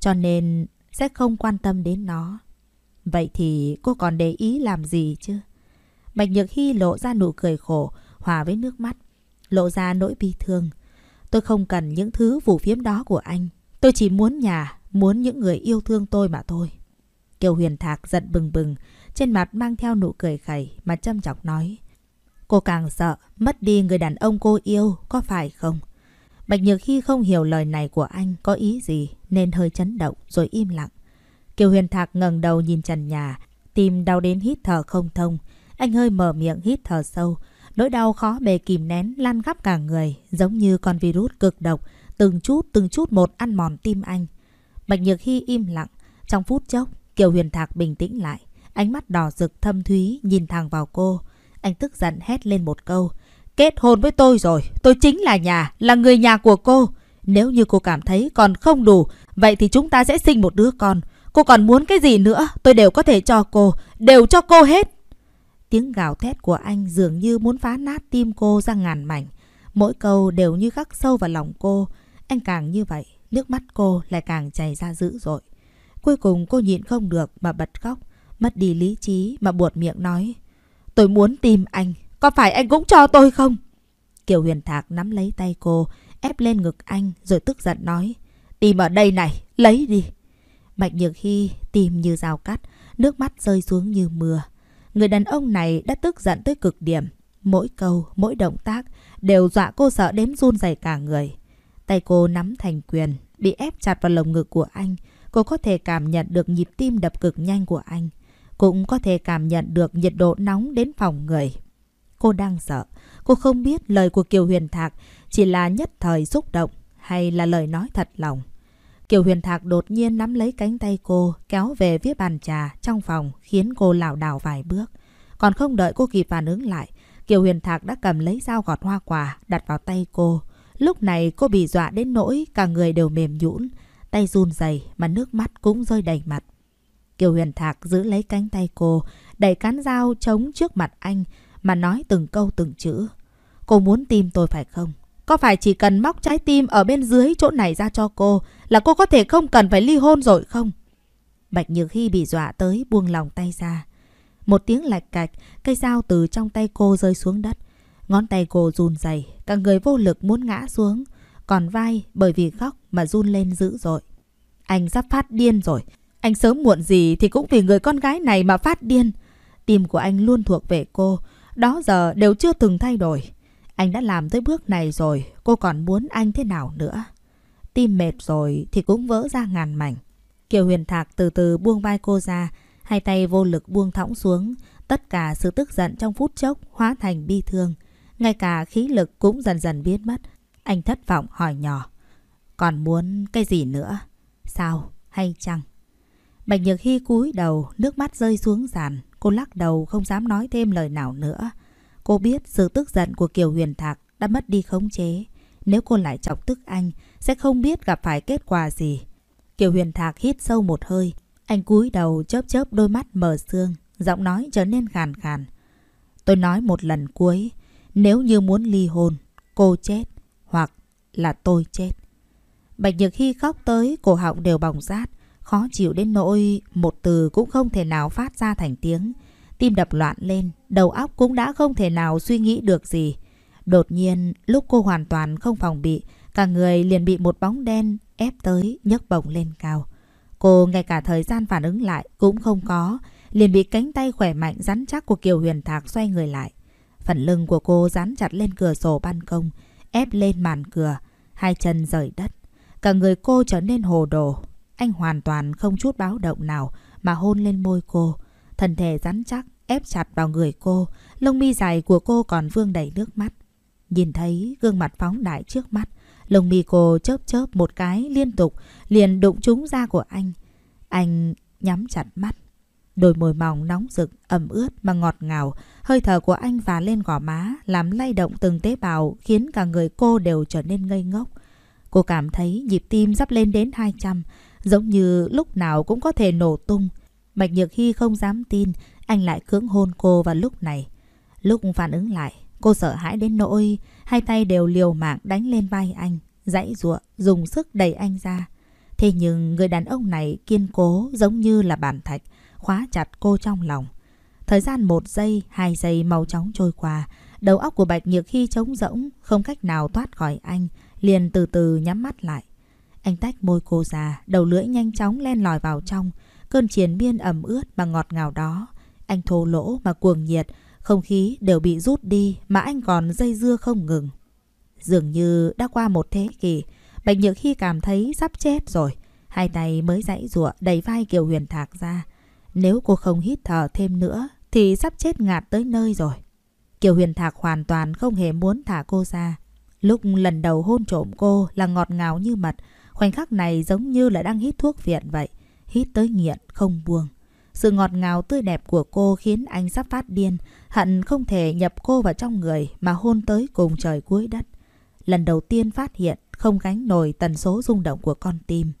cho nên sẽ không quan tâm đến nó. Vậy thì cô còn để ý làm gì chứ? Bạch Nhược Hy lộ ra nụ cười khổ, hòa với nước mắt. Lộ ra nỗi bi thương. Tôi không cần những thứ phủ phiếm đó của anh. Tôi chỉ muốn nhà, muốn những người yêu thương tôi mà thôi. Kiều Huyền Thạc giận bừng bừng, trên mặt mang theo nụ cười khẩy mà châm chọc nói. Cô càng sợ mất đi người đàn ông cô yêu, có phải không? Bạch Nhược Hy không hiểu lời này của anh có ý gì nên hơi chấn động rồi im lặng. Kiều Huyền Thạc ngẩng đầu nhìn trần nhà, tim đau đến hít thở không thông. Anh hơi mở miệng hít thở sâu, nỗi đau khó bề kìm nén lan khắp cả người, giống như con virus cực độc, từng chút từng chút một ăn mòn tim anh. Bạch Nhược Hy im lặng, trong phút chốc, Kiều Huyền Thạc bình tĩnh lại, ánh mắt đỏ rực thâm thúy nhìn thẳng vào cô. Anh tức giận hét lên một câu, kết hôn với tôi rồi, tôi chính là nhà, là người nhà của cô. Nếu như cô cảm thấy còn không đủ, vậy thì chúng ta sẽ sinh một đứa con. Cô còn muốn cái gì nữa tôi đều có thể cho cô, đều cho cô hết. Tiếng gào thét của anh dường như muốn phá nát tim cô ra ngàn mảnh. Mỗi câu đều như khắc sâu vào lòng cô. Anh càng như vậy, nước mắt cô lại càng chảy ra dữ dội. Cuối cùng cô nhịn không được mà bật khóc, mất đi lý trí mà buột miệng nói. Tôi muốn tìm anh, có phải anh cũng cho tôi không? Kiều Huyền Thạc nắm lấy tay cô, ép lên ngực anh rồi tức giận nói. Tìm ở đây này, lấy đi. Bạch Nhược Hy tìm như dao cắt, nước mắt rơi xuống như mưa. Người đàn ông này đã tức giận tới cực điểm. Mỗi câu, mỗi động tác đều dọa cô sợ đến run rẩy cả người. Tay cô nắm thành quyền, bị ép chặt vào lồng ngực của anh. Cô có thể cảm nhận được nhịp tim đập cực nhanh của anh. Cũng có thể cảm nhận được nhiệt độ nóng đến phòng người. Cô đang sợ. Cô không biết lời của Kiều Huyền Thạc chỉ là nhất thời xúc động hay là lời nói thật lòng. Kiều Huyền Thạc đột nhiên nắm lấy cánh tay cô, kéo về phía bàn trà trong phòng khiến cô lảo đảo vài bước. Còn không đợi cô kịp phản ứng lại, Kiều Huyền Thạc đã cầm lấy dao gọt hoa quả đặt vào tay cô. Lúc này cô bị dọa đến nỗi cả người đều mềm nhũn, tay run rẩy mà nước mắt cũng rơi đầy mặt. Kiều Huyền Thạc giữ lấy cánh tay cô, đẩy cán dao chống trước mặt anh mà nói từng câu từng chữ. Cô muốn tim tôi phải không? Có phải chỉ cần móc trái tim ở bên dưới chỗ này ra cho cô là cô có thể không cần phải ly hôn rồi không? Bạch Nhược Hy bị dọa tới buông lòng tay ra. Một tiếng lạch cạch, cây dao từ trong tay cô rơi xuống đất. Ngón tay cô run rẩy, cả người vô lực muốn ngã xuống. Còn vai bởi vì khóc mà run lên dữ dội. Anh sắp phát điên rồi. Anh sớm muộn gì thì cũng vì người con gái này mà phát điên. Tim của anh luôn thuộc về cô. Đó giờ đều chưa từng thay đổi. Anh đã làm tới bước này rồi. Cô còn muốn anh thế nào nữa? tim mệt rồi thì cũng vỡ ra ngàn mảnh. Kiều Huyền Thạc từ từ buông vai cô ra, hai tay vô lực buông thõng xuống. Tất cả sự tức giận trong phút chốc hóa thành bi thương. Ngay cả khí lực cũng dần dần biến mất. Anh thất vọng hỏi nhỏ. Còn muốn cái gì nữa? Sao? Hay chăng? Bạch Nhược Hy cúi đầu, nước mắt rơi xuống sàn. Cô lắc đầu không dám nói thêm lời nào nữa. Cô biết sự tức giận của Kiều Huyền Thạc đã mất đi khống chế. Nếu cô lại chọc tức anh sẽ không biết gặp phải kết quả gì. Kiều Huyền Thạc hít sâu một hơi, anh cúi đầu chớp chớp đôi mắt mờ sương, giọng nói trở nên khàn khàn. Tôi nói một lần cuối, nếu như muốn ly hôn, cô chết hoặc là tôi chết. Bạch Nhược khi khóc tới, cổ họng đều bỏng rát, khó chịu đến nỗi một từ cũng không thể nào phát ra thành tiếng. Tim đập loạn lên, đầu óc cũng đã không thể nào suy nghĩ được gì. Đột nhiên, lúc cô hoàn toàn không phòng bị, Cả người liền bị một bóng đen ép tới nhấc bổng lên cao. Cô ngay cả thời gian phản ứng lại cũng không có, liền bị cánh tay khỏe mạnh rắn chắc của Kiều Huyền Thạc xoay người lại. Phần lưng của cô dán chặt lên cửa sổ ban công, ép lên màn cửa, hai chân rời đất. Cả người cô trở nên hồ đồ. Anh hoàn toàn không chút báo động nào mà hôn lên môi cô. Thân thể rắn chắc, ép chặt vào người cô, lông mi dài của cô còn vương đầy nước mắt. Nhìn thấy gương mặt phóng đại trước mắt, Lông mi cô chớp chớp một cái liên tục, liền đụng trúng da của anh. Anh nhắm chặt mắt. Đôi môi mỏng nóng rực, ẩm ướt mà ngọt ngào, hơi thở của anh và lên gò má, làm lay động từng tế bào, khiến cả người cô đều trở nên ngây ngốc. Cô cảm thấy nhịp tim sắp lên đến hai trăm giống như lúc nào cũng có thể nổ tung. Mạch Nhược Hy không dám tin, anh lại cưỡng hôn cô vào lúc này. Lúc phản ứng lại, cô sợ hãi đến nỗi Hai tay đều liều mạng đánh lên vai anh, dãy giụa, dùng sức đẩy anh ra. Thế nhưng người đàn ông này kiên cố giống như là bản thạch, khóa chặt cô trong lòng. Thời gian một giây, hai giây mau chóng trôi qua. Đầu óc của Bạch Nhược khi trống rỗng, không cách nào thoát khỏi anh, liền từ từ nhắm mắt lại. Anh tách môi cô ra, đầu lưỡi nhanh chóng len lỏi vào trong. Cơn chiến biên ẩm ướt mà ngọt ngào đó. Anh thô lỗ mà cuồng nhiệt, không khí đều bị rút đi mà anh còn dây dưa không ngừng. Dường như đã qua một thế kỷ, Bạch Nhược Hy cảm thấy sắp chết rồi. Hai tay mới dãy rụa đầy vai Kiều Huyền Thạc ra. Nếu cô không hít thở thêm nữa thì sắp chết ngạt tới nơi rồi. Kiều Huyền Thạc hoàn toàn không hề muốn thả cô ra. Lúc lần đầu hôn trộm cô là ngọt ngào như mật. Khoảnh khắc này giống như là đang hít thuốc viện vậy. Hít tới nghiện không buông. Sự ngọt ngào tươi đẹp của cô khiến anh sắp phát điên, hận không thể nhập cô vào trong người mà hôn tới cùng trời cuối đất. Lần đầu tiên phát hiện không gánh nổi tần số rung động của con tim.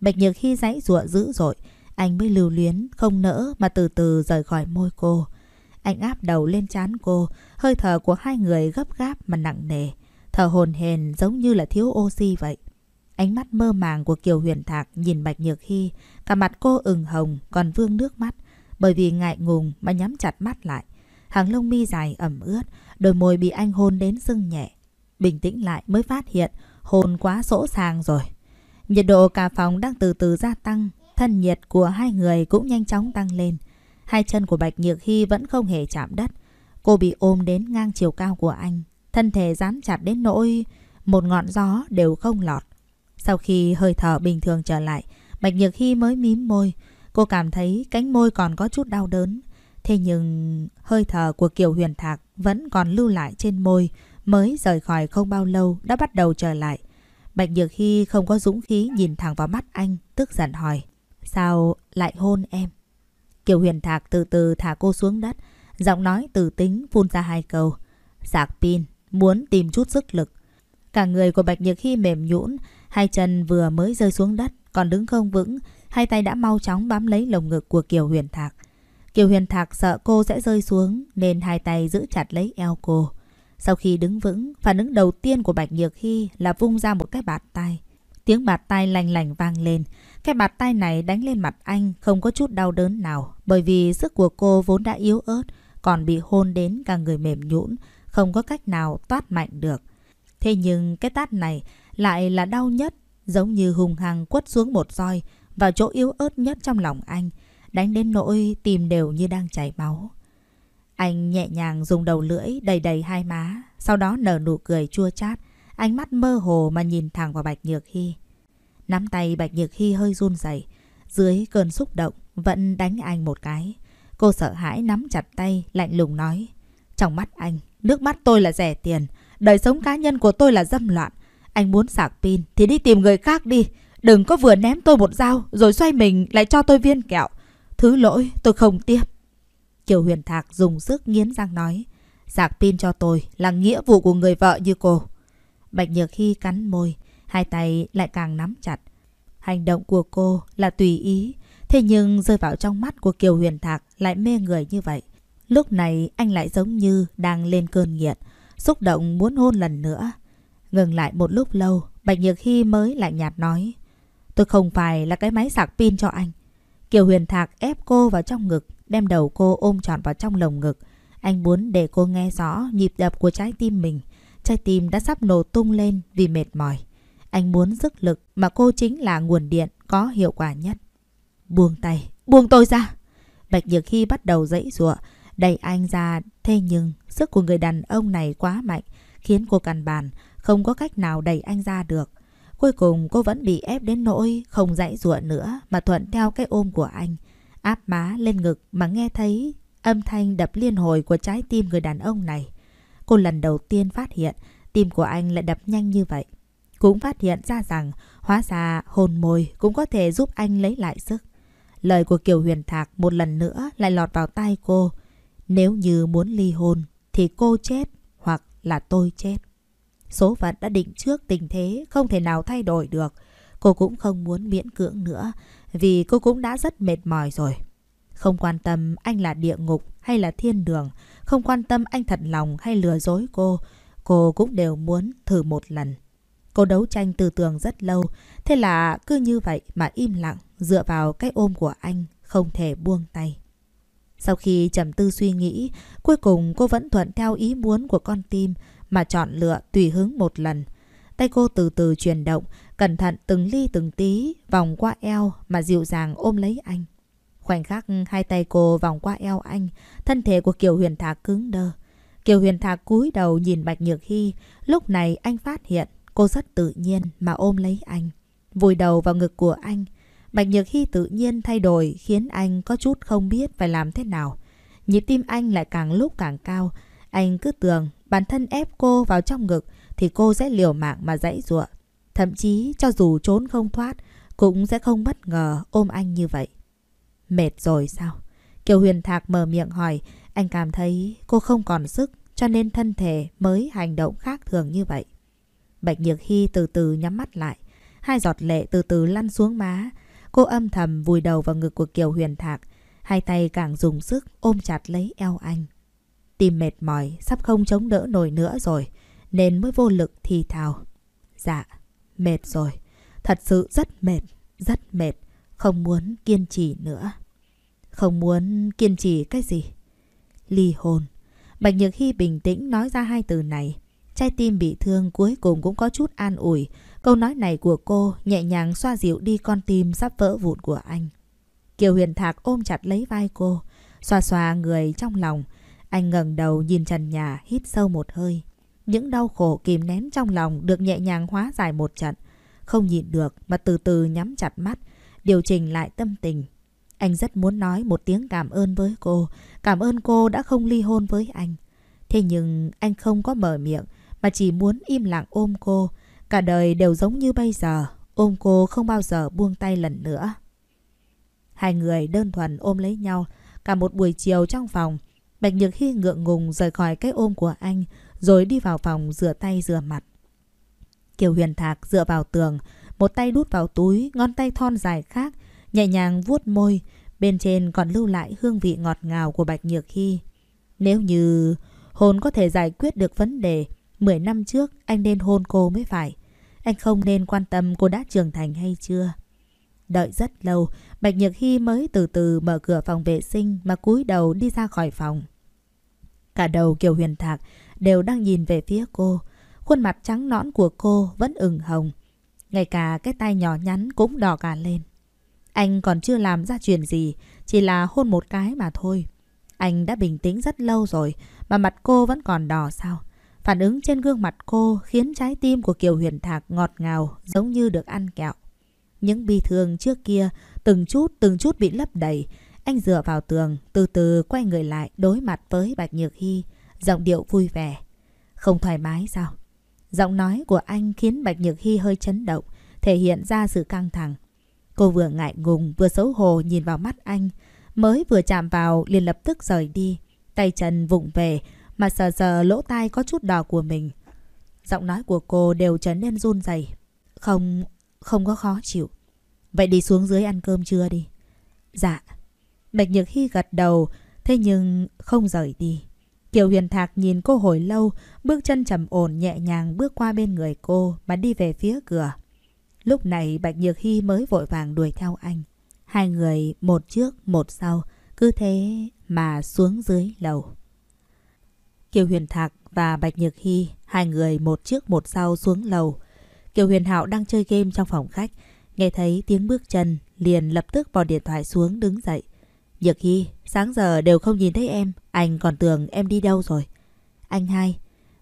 Bạch Nhược khi giãy giụa dữ dội, anh mới lưu luyến, không nỡ mà từ từ rời khỏi môi cô. Anh áp đầu lên trán cô, hơi thở của hai người gấp gáp mà nặng nề, thở hồn hền giống như là thiếu oxy vậy. Ánh mắt mơ màng của Kiều Huyền Thạc nhìn Bạch Nhược Hy, cả mặt cô ửng hồng còn vương nước mắt, bởi vì ngại ngùng mà nhắm chặt mắt lại. Hàng lông mi dài ẩm ướt, đôi môi bị anh hôn đến sưng nhẹ. Bình tĩnh lại mới phát hiện, hôn quá sỗ sàng rồi. Nhiệt độ cả phòng đang từ từ gia tăng, thân nhiệt của hai người cũng nhanh chóng tăng lên. Hai chân của Bạch Nhược Hy vẫn không hề chạm đất. Cô bị ôm đến ngang chiều cao của anh, thân thể dán chặt đến nỗi một ngọn gió đều không lọt. Sau khi hơi thở bình thường trở lại, Bạch Nhược Hy mới mím môi. Cô cảm thấy cánh môi còn có chút đau đớn. Thế nhưng hơi thở của Kiều Huyền Thạc vẫn còn lưu lại trên môi, mới rời khỏi không bao lâu đã bắt đầu trở lại. Bạch Nhược Hy không có dũng khí nhìn thẳng vào mắt anh, tức giận hỏi. Sao lại hôn em? Kiều Huyền Thạc từ từ thả cô xuống đất, giọng nói từ tính phun ra hai câu. Sạc pin, muốn tìm chút sức lực. Cả người của Bạch Nhược Hy mềm nhũn, Hai chân vừa mới rơi xuống đất, còn đứng không vững, hai tay đã mau chóng bám lấy lồng ngực của Kiều Huyền Thạc. Kiều Huyền Thạc sợ cô sẽ rơi xuống nên hai tay giữ chặt lấy eo cô. Sau khi đứng vững, phản ứng đầu tiên của Bạch Nhược Hy là vung ra một cái bạt tay. Tiếng bạt tay lành lành vang lên. Cái bạt tay này đánh lên mặt anh không có chút đau đớn nào bởi vì sức của cô vốn đã yếu ớt, còn bị hôn đến cả người mềm nhũn, không có cách nào toát mạnh được. Thế nhưng cái tát này lại là đau nhất, giống như hùng hằng quất xuống một roi vào chỗ yếu ớt nhất trong lòng anh, đánh đến nỗi tim đều như đang chảy máu. Anh nhẹ nhàng dùng đầu lưỡi đầy đầy hai má, sau đó nở nụ cười chua chát, ánh mắt mơ hồ mà nhìn thẳng vào Bạch Nhược Hy. Nắm tay Bạch Nhược Hy hơi run rẩy, dưới cơn xúc động vẫn đánh anh một cái. Cô sợ hãi nắm chặt tay, lạnh lùng nói. Trong mắt anh, nước mắt tôi là rẻ tiền, đời sống cá nhân của tôi là dâm loạn. Anh muốn sạc pin thì đi tìm người khác đi. Đừng có vừa ném tôi một dao rồi xoay mình lại cho tôi viên kẹo. Thứ lỗi tôi không tiếp. Kiều Huyền Thạc dùng sức nghiến răng nói. Sạc pin cho tôi là nghĩa vụ của người vợ như cô. Bạch Nhược Hy cắn môi, hai tay lại càng nắm chặt. Hành động của cô là tùy ý, thế nhưng rơi vào trong mắt của Kiều Huyền Thạc lại mê người như vậy. Lúc này anh lại giống như đang lên cơn nghiện, xúc động muốn hôn lần nữa. Ngừng lại một lúc lâu, Bạch Nhược Hy mới lại nhạt nói. Tôi không phải là cái máy sạc pin cho anh. Kiều Huyền Thạc ép cô vào trong ngực, đem đầu cô ôm tròn vào trong lồng ngực. Anh muốn để cô nghe rõ nhịp đập của trái tim mình. Trái tim đã sắp nổ tung lên vì mệt mỏi. Anh muốn sức lực mà cô chính là nguồn điện có hiệu quả nhất. Buông tay, buông tôi ra. Bạch Nhược Hy bắt đầu dãy giụa, đẩy anh ra. Thế nhưng sức của người đàn ông này quá mạnh, khiến cô cằn bàn không có cách nào đẩy anh ra được. Cuối cùng cô vẫn bị ép đến nỗi không dãy ruộng nữa mà thuận theo cái ôm của anh. Áp má lên ngực mà nghe thấy âm thanh đập liên hồi của trái tim người đàn ông này. Cô lần đầu tiên phát hiện tim của anh lại đập nhanh như vậy. Cũng phát hiện ra rằng hóa ra hồn môi cũng có thể giúp anh lấy lại sức. Lời của Kiều Huyền Thạc một lần nữa lại lọt vào tai cô. Nếu như muốn ly hôn thì cô chết hoặc là tôi chết. Số phận đã định trước tình thế, không thể nào thay đổi được. Cô cũng không muốn miễn cưỡng nữa, vì cô cũng đã rất mệt mỏi rồi. Không quan tâm anh là địa ngục hay là thiên đường, không quan tâm anh thật lòng hay lừa dối cô, cô cũng đều muốn thử một lần. Cô đấu tranh từ tường rất lâu, thế là cứ như vậy mà im lặng, dựa vào cái ôm của anh, không thể buông tay. Sau khi trầm tư suy nghĩ, cuối cùng cô vẫn thuận theo ý muốn của con tim, mà chọn lựa tùy hướng một lần. Tay cô từ từ chuyển động, cẩn thận từng ly từng tí vòng qua eo mà dịu dàng ôm lấy anh. Khoảnh khắc hai tay cô vòng qua eo anh, thân thể của Kiều Huyền Thạc cứng đơ. Kiều Huyền Thạc cúi đầu nhìn Bạch Nhược Hy, lúc này anh phát hiện cô rất tự nhiên mà ôm lấy anh, vùi đầu vào ngực của anh. Bạch Nhược Hy tự nhiên thay đổi khiến anh có chút không biết phải làm thế nào. Nhịp tim anh lại càng lúc càng cao, anh cứ tưởng bản thân ép cô vào trong ngực thì cô sẽ liều mạng mà dãy giụa. Thậm chí cho dù trốn không thoát cũng sẽ không bất ngờ ôm anh như vậy. Mệt rồi sao? Kiều Huyền Thạc mở miệng hỏi, anh cảm thấy cô không còn sức cho nên thân thể mới hành động khác thường như vậy. Bạch Nhược Hy từ từ nhắm mắt lại, hai giọt lệ từ từ lăn xuống má. Cô âm thầm vùi đầu vào ngực của Kiều Huyền Thạc, hai tay càng dùng sức ôm chặt lấy eo anh. Tim mệt mỏi, sắp không chống đỡ nổi nữa rồi, nên mới vô lực thì thào. Dạ, mệt rồi. Thật sự rất mệt, rất mệt. Không muốn kiên trì nữa. Không muốn kiên trì cái gì? Ly hôn. Bạch Nhược Hy bình tĩnh nói ra hai từ này. Trái tim bị thương cuối cùng cũng có chút an ủi. Câu nói này của cô nhẹ nhàng xoa dịu đi con tim sắp vỡ vụn của anh. Kiều Huyền Thạc ôm chặt lấy vai cô, xoa xoa người trong lòng, anh ngẩng đầu nhìn trần nhà, hít sâu một hơi. Những đau khổ kìm nén trong lòng được nhẹ nhàng hóa giải một trận. Không nhịn được mà từ từ nhắm chặt mắt, điều chỉnh lại tâm tình. Anh rất muốn nói một tiếng cảm ơn với cô, cảm ơn cô đã không ly hôn với anh. Thế nhưng anh không có mở miệng mà chỉ muốn im lặng ôm cô. Cả đời đều giống như bây giờ, ôm cô không bao giờ buông tay lần nữa. Hai người đơn thuần ôm lấy nhau, cả một buổi chiều trong phòng, Bạch Nhược Hy ngượng ngùng rời khỏi cái ôm của anh rồi đi vào phòng rửa tay rửa mặt. Kiều Huyền Thạc dựa vào tường, một tay đút vào túi, ngón tay thon dài khác, nhẹ nhàng vuốt môi, bên trên còn lưu lại hương vị ngọt ngào của Bạch Nhược Hy. Nếu như hôn có thể giải quyết được vấn đề, 10 năm trước anh nên hôn cô mới phải. Anh không nên quan tâm cô đã trưởng thành hay chưa. Đợi rất lâu, Bạch Nhược Hy mới từ từ mở cửa phòng vệ sinh mà cúi đầu đi ra khỏi phòng. Cả đầu Kiều Huyền Thạc đều đang nhìn về phía cô. Khuôn mặt trắng nõn của cô vẫn ửng hồng. Ngay cả cái tay nhỏ nhắn cũng đỏ cả lên. Anh còn chưa làm ra chuyện gì, chỉ là hôn một cái mà thôi. Anh đã bình tĩnh rất lâu rồi mà mặt cô vẫn còn đỏ sao? Phản ứng trên gương mặt cô khiến trái tim của Kiều Huyền Thạc ngọt ngào giống như được ăn kẹo. Những bi thương trước kia từng chút từng chút bị lấp đầy. Anh dựa vào tường, từ từ quay người lại đối mặt với Bạch Nhược Hy, giọng điệu vui vẻ. Không thoải mái sao? Giọng nói của anh khiến Bạch Nhược Hy hơi chấn động, thể hiện ra sự căng thẳng. Cô vừa ngại ngùng vừa xấu hổ nhìn vào mắt anh, mới vừa chạm vào liền lập tức rời đi, tay chân vụng về mà sờ sờ lỗ tai có chút đỏ của mình. Giọng nói của cô đều trở nên run rẩy. Không, không có khó chịu. Vậy đi xuống dưới ăn cơm trưa đi. Dạ. Bạch Nhược Hy gật đầu, thế nhưng không rời đi. Kiều Huyền Thạc nhìn cô hồi lâu, bước chân trầm ổn nhẹ nhàng bước qua bên người cô mà đi về phía cửa. Lúc này Bạch Nhược Hy mới vội vàng đuổi theo anh. Hai người một trước một sau, cứ thế mà xuống dưới lầu. Kiều Huyền Thạc và Bạch Nhược Hy, hai người một trước một sau xuống lầu. Kiều Huyền Hạo đang chơi game trong phòng khách, nghe thấy tiếng bước chân, liền lập tức bỏ điện thoại xuống đứng dậy. Nhược Hy, sáng giờ đều không nhìn thấy em, anh còn tưởng em đi đâu rồi. Anh hai,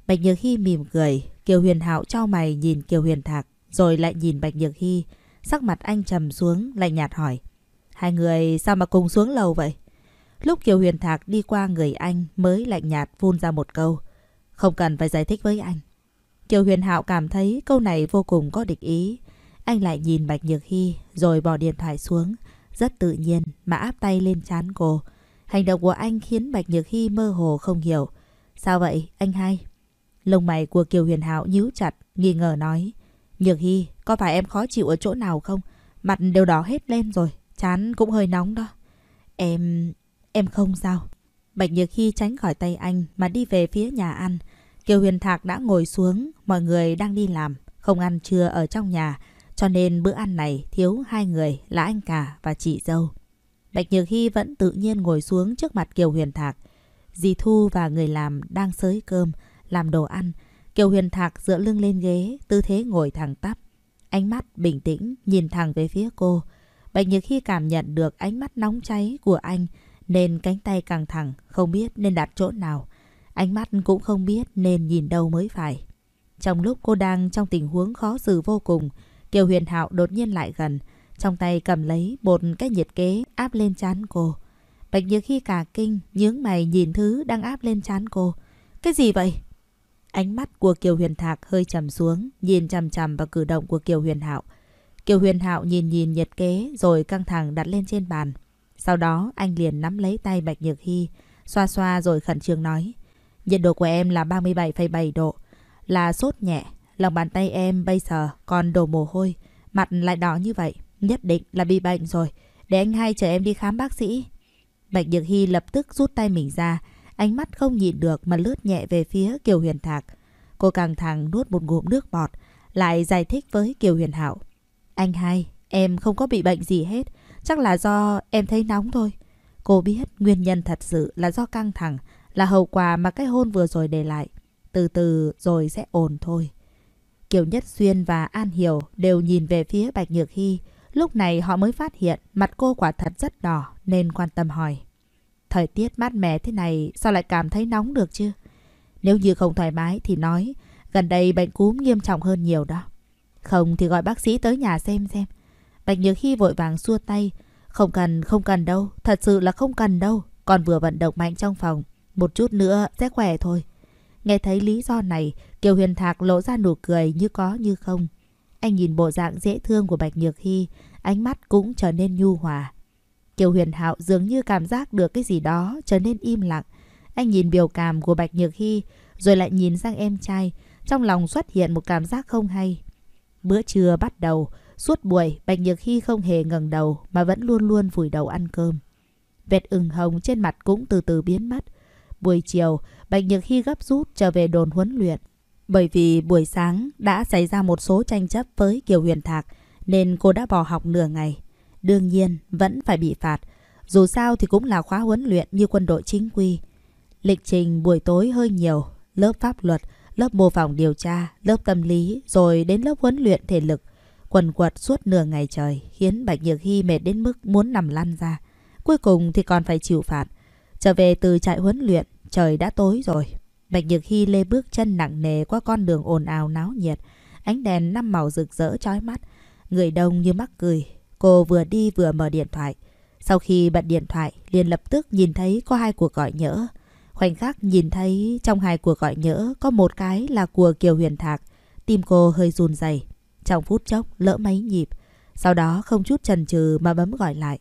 Bạch Nhược Hy mỉm cười, Kiều Huyền Hạo cho mày nhìn Kiều Huyền Thạc, rồi lại nhìn Bạch Nhược Hy, sắc mặt anh trầm xuống, lạnh nhạt hỏi. Hai người sao mà cùng xuống lầu vậy? Lúc Kiều Huyền Thạc đi qua người anh mới lạnh nhạt phun ra một câu. Không cần phải giải thích với anh. Kiều Huyền Hạo cảm thấy câu này vô cùng có địch ý. Anh lại nhìn Bạch Nhược Hy rồi bỏ điện thoại xuống. Rất tự nhiên mà áp tay lên chán cô. Hành động của anh khiến Bạch Nhược Hy mơ hồ không hiểu. Sao vậy anh hai? Lông mày của Kiều Huyền Hạo nhíu chặt, nghi ngờ nói. Nhược Hy, có phải em khó chịu ở chỗ nào không? Mặt đều đỏ hết lên rồi, chán cũng hơi nóng đó. Em... em không sao. Bạch Nhược Hy tránh khỏi tay anh mà đi về phía nhà ăn. Kiều Huyền Thạc đã ngồi xuống, mọi người đang đi làm, không ăn trưa ở trong nhà, cho nên bữa ăn này thiếu hai người là anh cả và chị dâu. Bạch Nhược Hy vẫn tự nhiên ngồi xuống trước mặt Kiều Huyền Thạc. Dì Thu và người làm đang xới cơm, làm đồ ăn. Kiều Huyền Thạc dựa lưng lên ghế, tư thế ngồi thẳng tắp. Ánh mắt bình tĩnh, nhìn thẳng về phía cô. Bạch Nhược Hy cảm nhận được ánh mắt nóng cháy của anh, nên cánh tay căng thẳng, không biết nên đặt chỗ nào. Ánh mắt cũng không biết nên nhìn đâu mới phải. Trong lúc cô đang trong tình huống khó xử vô cùng, Kiều Huyền Hạo đột nhiên lại gần, trong tay cầm lấy một cái nhiệt kế áp lên chán cô. Bạch Nhược khi cả kinh, nhướng mày nhìn thứ đang áp lên chán cô. Cái gì vậy? Ánh mắt của Kiều Huyền Thạc hơi trầm xuống, nhìn chằm chằm vào cử động của Kiều Huyền Hạo. Kiều Huyền Hạo nhìn nhìn nhiệt kế rồi căng thẳng đặt lên trên bàn. Sau đó anh liền nắm lấy tay Bạch Nhược Hy, xoa xoa rồi khẩn trương nói. Nhiệt độ của em là 37,7 độ, là sốt nhẹ, lòng bàn tay em bây giờ còn đổ mồ hôi, mặt lại đỏ như vậy, nhất định là bị bệnh rồi, để anh hai chở em đi khám bác sĩ. Bạch Nhược Hy lập tức rút tay mình ra, ánh mắt không nhìn được mà lướt nhẹ về phía Kiều Huyền Thạc. Cô càng thẳng nuốt một ngụm nước bọt, lại giải thích với Kiều Huyền Hảo. Anh hai, em không có bị bệnh gì hết, chắc là do em thấy nóng thôi. Cô biết nguyên nhân thật sự là do căng thẳng, là hậu quả mà cái hôn vừa rồi để lại. Từ từ rồi sẽ ổn thôi. Kiều Nhất Xuyên và An Hiểu đều nhìn về phía Bạch Nhược Hy. Lúc này họ mới phát hiện mặt cô quả thật rất đỏ nên quan tâm hỏi. Thời tiết mát mẻ thế này sao lại cảm thấy nóng được chứ? Nếu như không thoải mái thì nói gần đây bệnh cúm nghiêm trọng hơn nhiều đó. Không thì gọi bác sĩ tới nhà xem xem. Bạch Nhược Hy vội vàng xua tay. Không cần, không cần đâu. Thật sự là không cần đâu. Còn vừa vận động mạnh trong phòng. Một chút nữa sẽ khỏe thôi. Nghe thấy lý do này, Kiều Huyền Thạc lộ ra nụ cười như có như không. Anh nhìn bộ dạng dễ thương của Bạch Nhược Hy, ánh mắt cũng trở nên nhu hòa. Kiều Huyền Hạo dường như cảm giác được cái gì đó trở nên im lặng. Anh nhìn biểu cảm của Bạch Nhược Hy, rồi lại nhìn sang em trai. Trong lòng xuất hiện một cảm giác không hay. Bữa trưa bắt đầu, suốt buổi Bạch Nhược Hy không hề ngẩng đầu mà vẫn luôn luôn vùi đầu ăn cơm. Vẹt ửng hồng trên mặt cũng từ từ biến mất. Buổi chiều, Bạch Nhược Hy gấp rút trở về đồn huấn luyện. Bởi vì buổi sáng đã xảy ra một số tranh chấp với Kiều Huyền Thạc nên cô đã bỏ học nửa ngày. Đương nhiên, vẫn phải bị phạt. Dù sao thì cũng là khóa huấn luyện như quân đội chính quy. Lịch trình buổi tối hơi nhiều, lớp pháp luật, lớp mô phỏng điều tra, lớp tâm lý, rồi đến lớp huấn luyện thể lực. Quần quật suốt nửa ngày trời khiến Bạch Nhược Hy mệt đến mức muốn nằm lăn ra. Cuối cùng thì còn phải chịu phạt. Trở về từ trại huấn luyện, Trời đã tối rồi. Bạch Nhược Hy lê bước chân nặng nề qua con đường ồn ào náo nhiệt. Ánh đèn năm màu rực rỡ chói mắt. Người đông như mắc cười. Cô vừa đi vừa mở điện thoại. Sau khi bật điện thoại, liền lập tức nhìn thấy có hai cuộc gọi nhỡ. Khoảnh khắc nhìn thấy trong hai cuộc gọi nhỡ có một cái là của Kiều Huyền Thạc. Tim cô hơi run dày Trong phút chốc lỡ mấy nhịp. Sau đó không chút chần chừ mà bấm gọi lại.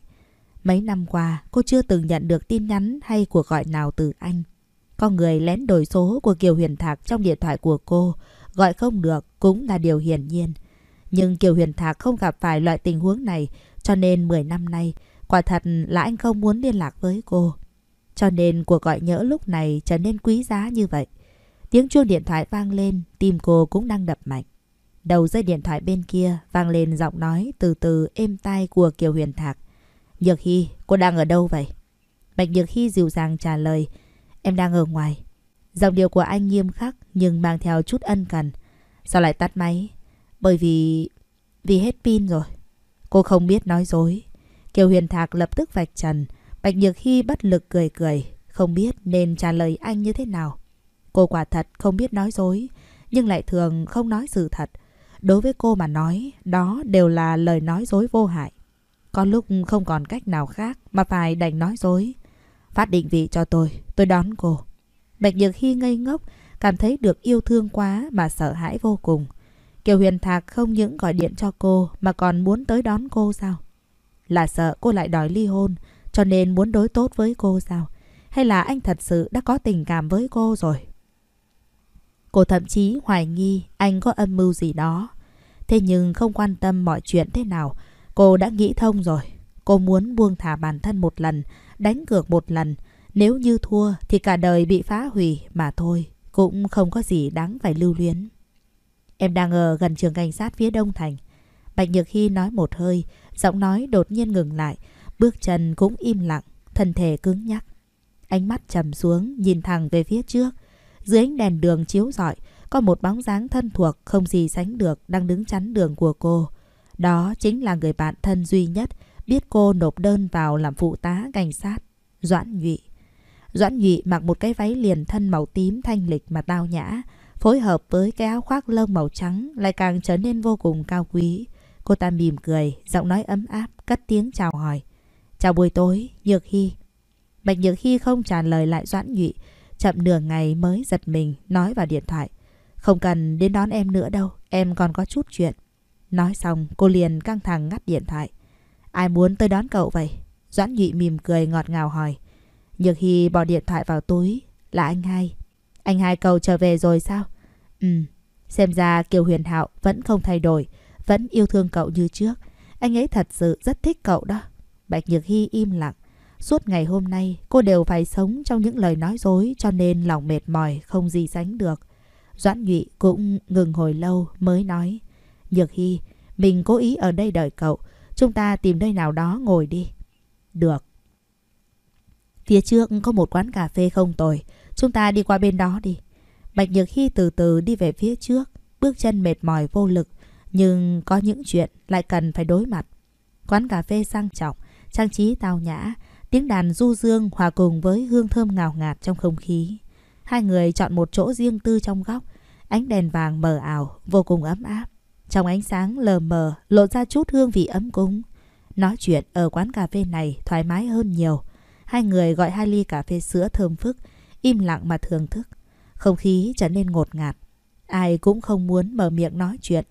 Mấy năm qua, cô chưa từng nhận được tin nhắn hay cuộc gọi nào từ anh. Con người lén đổi số của Kiều Huyền Thạc trong điện thoại của cô, gọi không được cũng là điều hiển nhiên. Nhưng Kiều Huyền Thạc không gặp phải loại tình huống này, cho nên 10 năm nay, quả thật là anh không muốn liên lạc với cô. Cho nên cuộc gọi nhỡ lúc này trở nên quý giá như vậy. Tiếng chuông điện thoại vang lên, tim cô cũng đang đập mạnh. Đầu dây điện thoại bên kia vang lên giọng nói từ từ êm tai của Kiều Huyền Thạc. Nhược Hy, cô đang ở đâu vậy? Bạch Nhược Hy dịu dàng trả lời, Em đang ở ngoài. Giọng điệu của anh nghiêm khắc nhưng mang theo chút ân cần. Sao lại tắt máy? Bởi vì... Vì hết pin rồi. Cô không biết nói dối. Kiều Huyền Thạc lập tức vạch trần. Bạch Nhược Hy bất lực cười cười. Không biết nên trả lời anh như thế nào. Cô quả thật không biết nói dối. Nhưng lại thường không nói sự thật. Đối với cô mà nói, đó đều là lời nói dối vô hại. Có lúc không còn cách nào khác mà phải đành nói dối. Phát định vị cho tôi, tôi đón cô. Bạch Nhược Hy ngây ngốc, cảm thấy được yêu thương quá mà sợ hãi vô cùng. Kiều Huyền Thạc không những gọi điện cho cô mà còn muốn tới đón cô sao? Là sợ cô lại đòi ly hôn, cho nên muốn đối tốt với cô sao? Hay là anh thật sự đã có tình cảm với cô rồi? Cô thậm chí hoài nghi anh có âm mưu gì đó. Thế nhưng không quan tâm mọi chuyện thế nào, cô đã nghĩ thông rồi. Cô muốn buông thả bản thân một lần đánh cược một lần. Nếu như thua thì cả đời bị phá hủy mà thôi. Cũng không có gì đáng phải lưu luyến. Em đang ở gần trường cảnh sát phía Đông Thành. Bạch Nhược Hy nói một hơi, giọng nói đột nhiên ngừng lại. Bước chân cũng im lặng, thân thể cứng nhắc. Ánh mắt trầm xuống, nhìn thẳng về phía trước. Dưới ánh đèn đường chiếu rọi, có một bóng dáng thân thuộc không gì sánh được đang đứng chắn đường của cô. Đó chính là người bạn thân duy nhất biết cô nộp đơn vào làm phụ tá cảnh sát. Doãn Nhụy Doãn Nhụy mặc một cái váy liền thân màu tím thanh lịch mà tao nhã, phối hợp với cái áo khoác lông màu trắng lại càng trở nên vô cùng cao quý. Cô ta mỉm cười, giọng nói ấm áp, cất tiếng chào hỏi. Chào buổi tối, Nhược Hy. Bạch Nhược Hy không trả lời lại Doãn Nhụy, chậm nửa ngày mới giật mình, nói vào điện thoại. Không cần đến đón em nữa đâu, em còn có chút chuyện. Nói xong, cô liền căng thẳng ngắt điện thoại. Ai muốn tới đón cậu vậy? Doãn nhụy mỉm cười ngọt ngào hỏi. Nhược Hy bỏ điện thoại vào túi. Là anh hai. Anh hai cậu trở về rồi sao? Ừ. Xem ra Kiều Huyền Hạo vẫn không thay đổi. Vẫn yêu thương cậu như trước. Anh ấy thật sự rất thích cậu đó. Bạch Nhược Hy im lặng. Suốt ngày hôm nay cô đều phải sống trong những lời nói dối cho nên lòng mệt mỏi không gì sánh được. Doãn nhụy cũng ngừng hồi lâu mới nói. Nhược Hy, mình cố ý ở đây đợi cậu. Chúng ta tìm nơi nào đó ngồi đi. Được. Phía trước có một quán cà phê không tồi. Chúng ta đi qua bên đó đi. Bạch Nhược Hy từ từ đi về phía trước. Bước chân mệt mỏi vô lực. Nhưng có những chuyện lại cần phải đối mặt. Quán cà phê sang trọng, trang trí tao nhã. Tiếng đàn du dương hòa cùng với hương thơm ngào ngạt trong không khí. Hai người chọn một chỗ riêng tư trong góc. Ánh đèn vàng mờ ảo, vô cùng ấm áp. Trong ánh sáng lờ mờ lộ ra chút hương vị ấm cúng. Nói chuyện ở quán cà phê này thoải mái hơn nhiều. Hai người gọi hai ly cà phê sữa thơm phức, im lặng mà thưởng thức. Không khí trở nên ngột ngạt. Ai cũng không muốn mở miệng nói chuyện.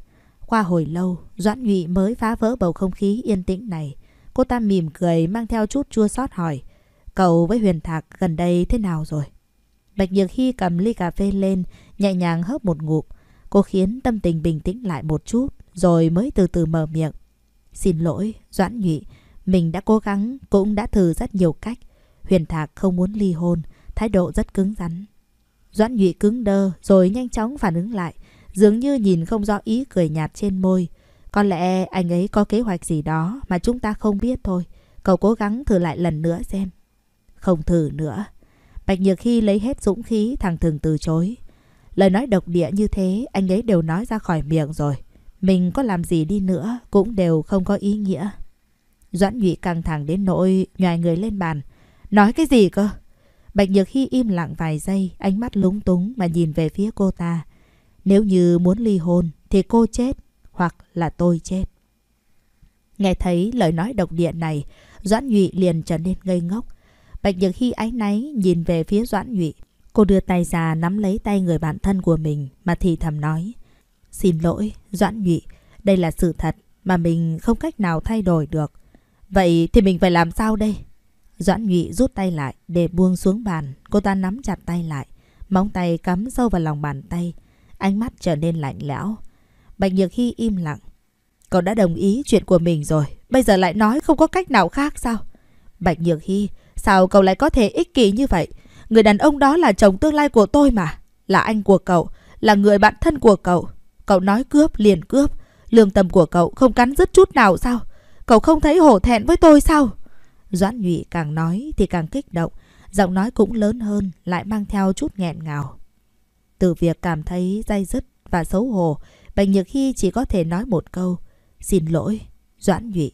Qua hồi lâu, Doãn Nhụy mới phá vỡ bầu không khí yên tĩnh này. Cô ta mỉm cười mang theo chút chua xót hỏi. Cậu với Huyền Thạc gần đây thế nào rồi? Bạch Nhược Hy cầm ly cà phê lên, nhẹ nhàng hớp một ngụm. Cô khiến tâm tình bình tĩnh lại một chút rồi mới từ từ mở miệng. Xin lỗi, Doãn Nhụy, mình đã cố gắng, cũng đã thử rất nhiều cách. Huyền Thạc không muốn ly hôn, thái độ rất cứng rắn. Doãn Nhụy cứng đơ rồi nhanh chóng phản ứng lại, dường như nhìn không rõ ý cười nhạt trên môi. Có lẽ anh ấy có kế hoạch gì đó mà chúng ta không biết thôi. Cậu cố gắng thử lại lần nữa xem. Không thử nữa. Bạch Nhược Khi lấy hết dũng khí thẳng thừng từ chối. Lời nói độc địa như thế anh ấy đều nói ra khỏi miệng rồi. Mình có làm gì đi nữa cũng đều không có ý nghĩa. Doãn Nhụy căng thẳng đến nỗi nhòi người lên bàn. Nói cái gì cơ? Bạch Nhược Hy im lặng vài giây, ánh mắt lúng túng mà nhìn về phía cô ta. Nếu như muốn ly hôn thì cô chết hoặc là tôi chết. Nghe thấy lời nói độc địa này, Doãn Nhụy liền trở nên ngây ngốc. Bạch Nhược Hy áy náy nhìn về phía Doãn Nhụy. Cô đưa tay ra nắm lấy tay người bạn thân của mình mà thì thầm nói. Xin lỗi, Doãn Nhụy, đây là sự thật mà mình không cách nào thay đổi được. Vậy thì mình phải làm sao đây? Doãn Nhụy rút tay lại để buông xuống bàn, cô ta nắm chặt tay lại, móng tay cắm sâu vào lòng bàn tay, ánh mắt trở nên lạnh lẽo. Bạch Nhược Hy im lặng. Cậu đã đồng ý chuyện của mình rồi, bây giờ lại nói không có cách nào khác sao? Bạch Nhược Hy, sao cậu lại có thể ích kỷ như vậy? Người đàn ông đó là chồng tương lai của tôi mà. Là anh của cậu, là người bạn thân của cậu. Cậu nói cướp liền cướp. Lương tâm của cậu không cắn dứt chút nào sao? Cậu không thấy hổ thẹn với tôi sao? Doãn nhụy càng nói thì càng kích động. Giọng nói cũng lớn hơn, lại mang theo chút nghẹn ngào. Từ việc cảm thấy dai dứt và xấu hổ, Bạch Nhược Hy chỉ có thể nói một câu. Xin lỗi, Doãn nhụy.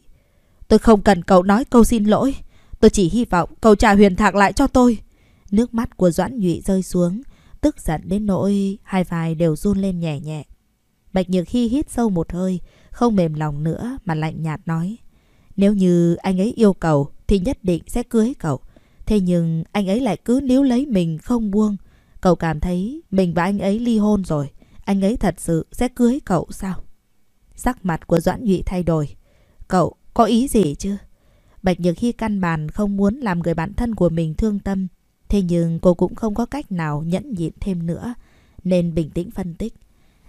Tôi không cần cậu nói câu xin lỗi. Tôi chỉ hy vọng cậu trả huyền thạc lại cho tôi. Nước mắt của Doãn Nhụy rơi xuống, tức giận đến nỗi hai vai đều run lên nhẹ nhẹ. Bạch Nhược Hy hít sâu một hơi, không mềm lòng nữa mà lạnh nhạt nói. Nếu như anh ấy yêu cầu thì nhất định sẽ cưới cậu. Thế nhưng anh ấy lại cứ níu lấy mình không buông. Cậu cảm thấy mình và anh ấy ly hôn rồi. Anh ấy thật sự sẽ cưới cậu sao? Sắc mặt của Doãn Nhụy thay đổi. Cậu có ý gì chứ? Bạch Nhược Hy căn bản không muốn làm người bạn thân của mình thương tâm. Thế nhưng cô cũng không có cách nào nhẫn nhịn thêm nữa, nên bình tĩnh phân tích.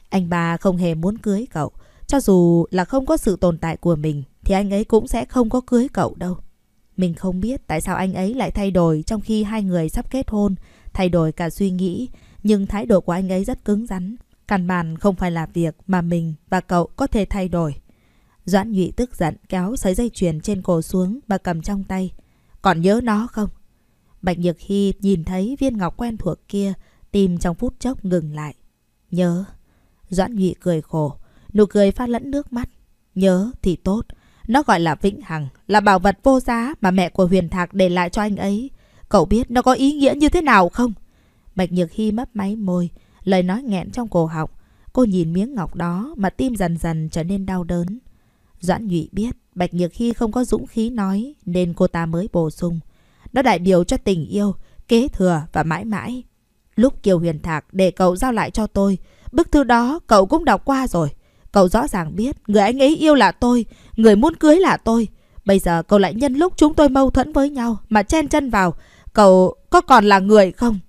Anh ba không hề muốn cưới cậu, cho dù là không có sự tồn tại của mình thì anh ấy cũng sẽ không có cưới cậu đâu. Mình không biết tại sao anh ấy lại thay đổi trong khi hai người sắp kết hôn, thay đổi cả suy nghĩ, nhưng thái độ của anh ấy rất cứng rắn. Căn bản không phải là việc mà mình và cậu có thể thay đổi. Doãn nhụy tức giận kéo sấy dây chuyền trên cổ xuống và cầm trong tay. Còn nhớ nó không? Bạch Nhược Hy nhìn thấy viên ngọc quen thuộc kia, tim trong phút chốc ngừng lại. Nhớ. Doãn Nhụy cười khổ, nụ cười pha lẫn nước mắt. Nhớ thì tốt. Nó gọi là vĩnh hằng, là bảo vật vô giá mà mẹ của Huyền Thạc để lại cho anh ấy. Cậu biết nó có ý nghĩa như thế nào không? Bạch Nhược Hy mấp máy môi, lời nói nghẹn trong cổ họng. Cô nhìn miếng ngọc đó mà tim dần dần trở nên đau đớn. Doãn Nhụy biết Bạch Nhược Hy không có dũng khí nói nên cô ta mới bổ sung. Nó đại biểu cho tình yêu, kế thừa và mãi mãi. Lúc Kiều Huyền Thạc để cậu giao lại cho tôi, bức thư đó cậu cũng đọc qua rồi. Cậu rõ ràng biết người anh ấy yêu là tôi, người muốn cưới là tôi. Bây giờ cậu lại nhân lúc chúng tôi mâu thuẫn với nhau mà chen chân vào. Cậu có còn là người không?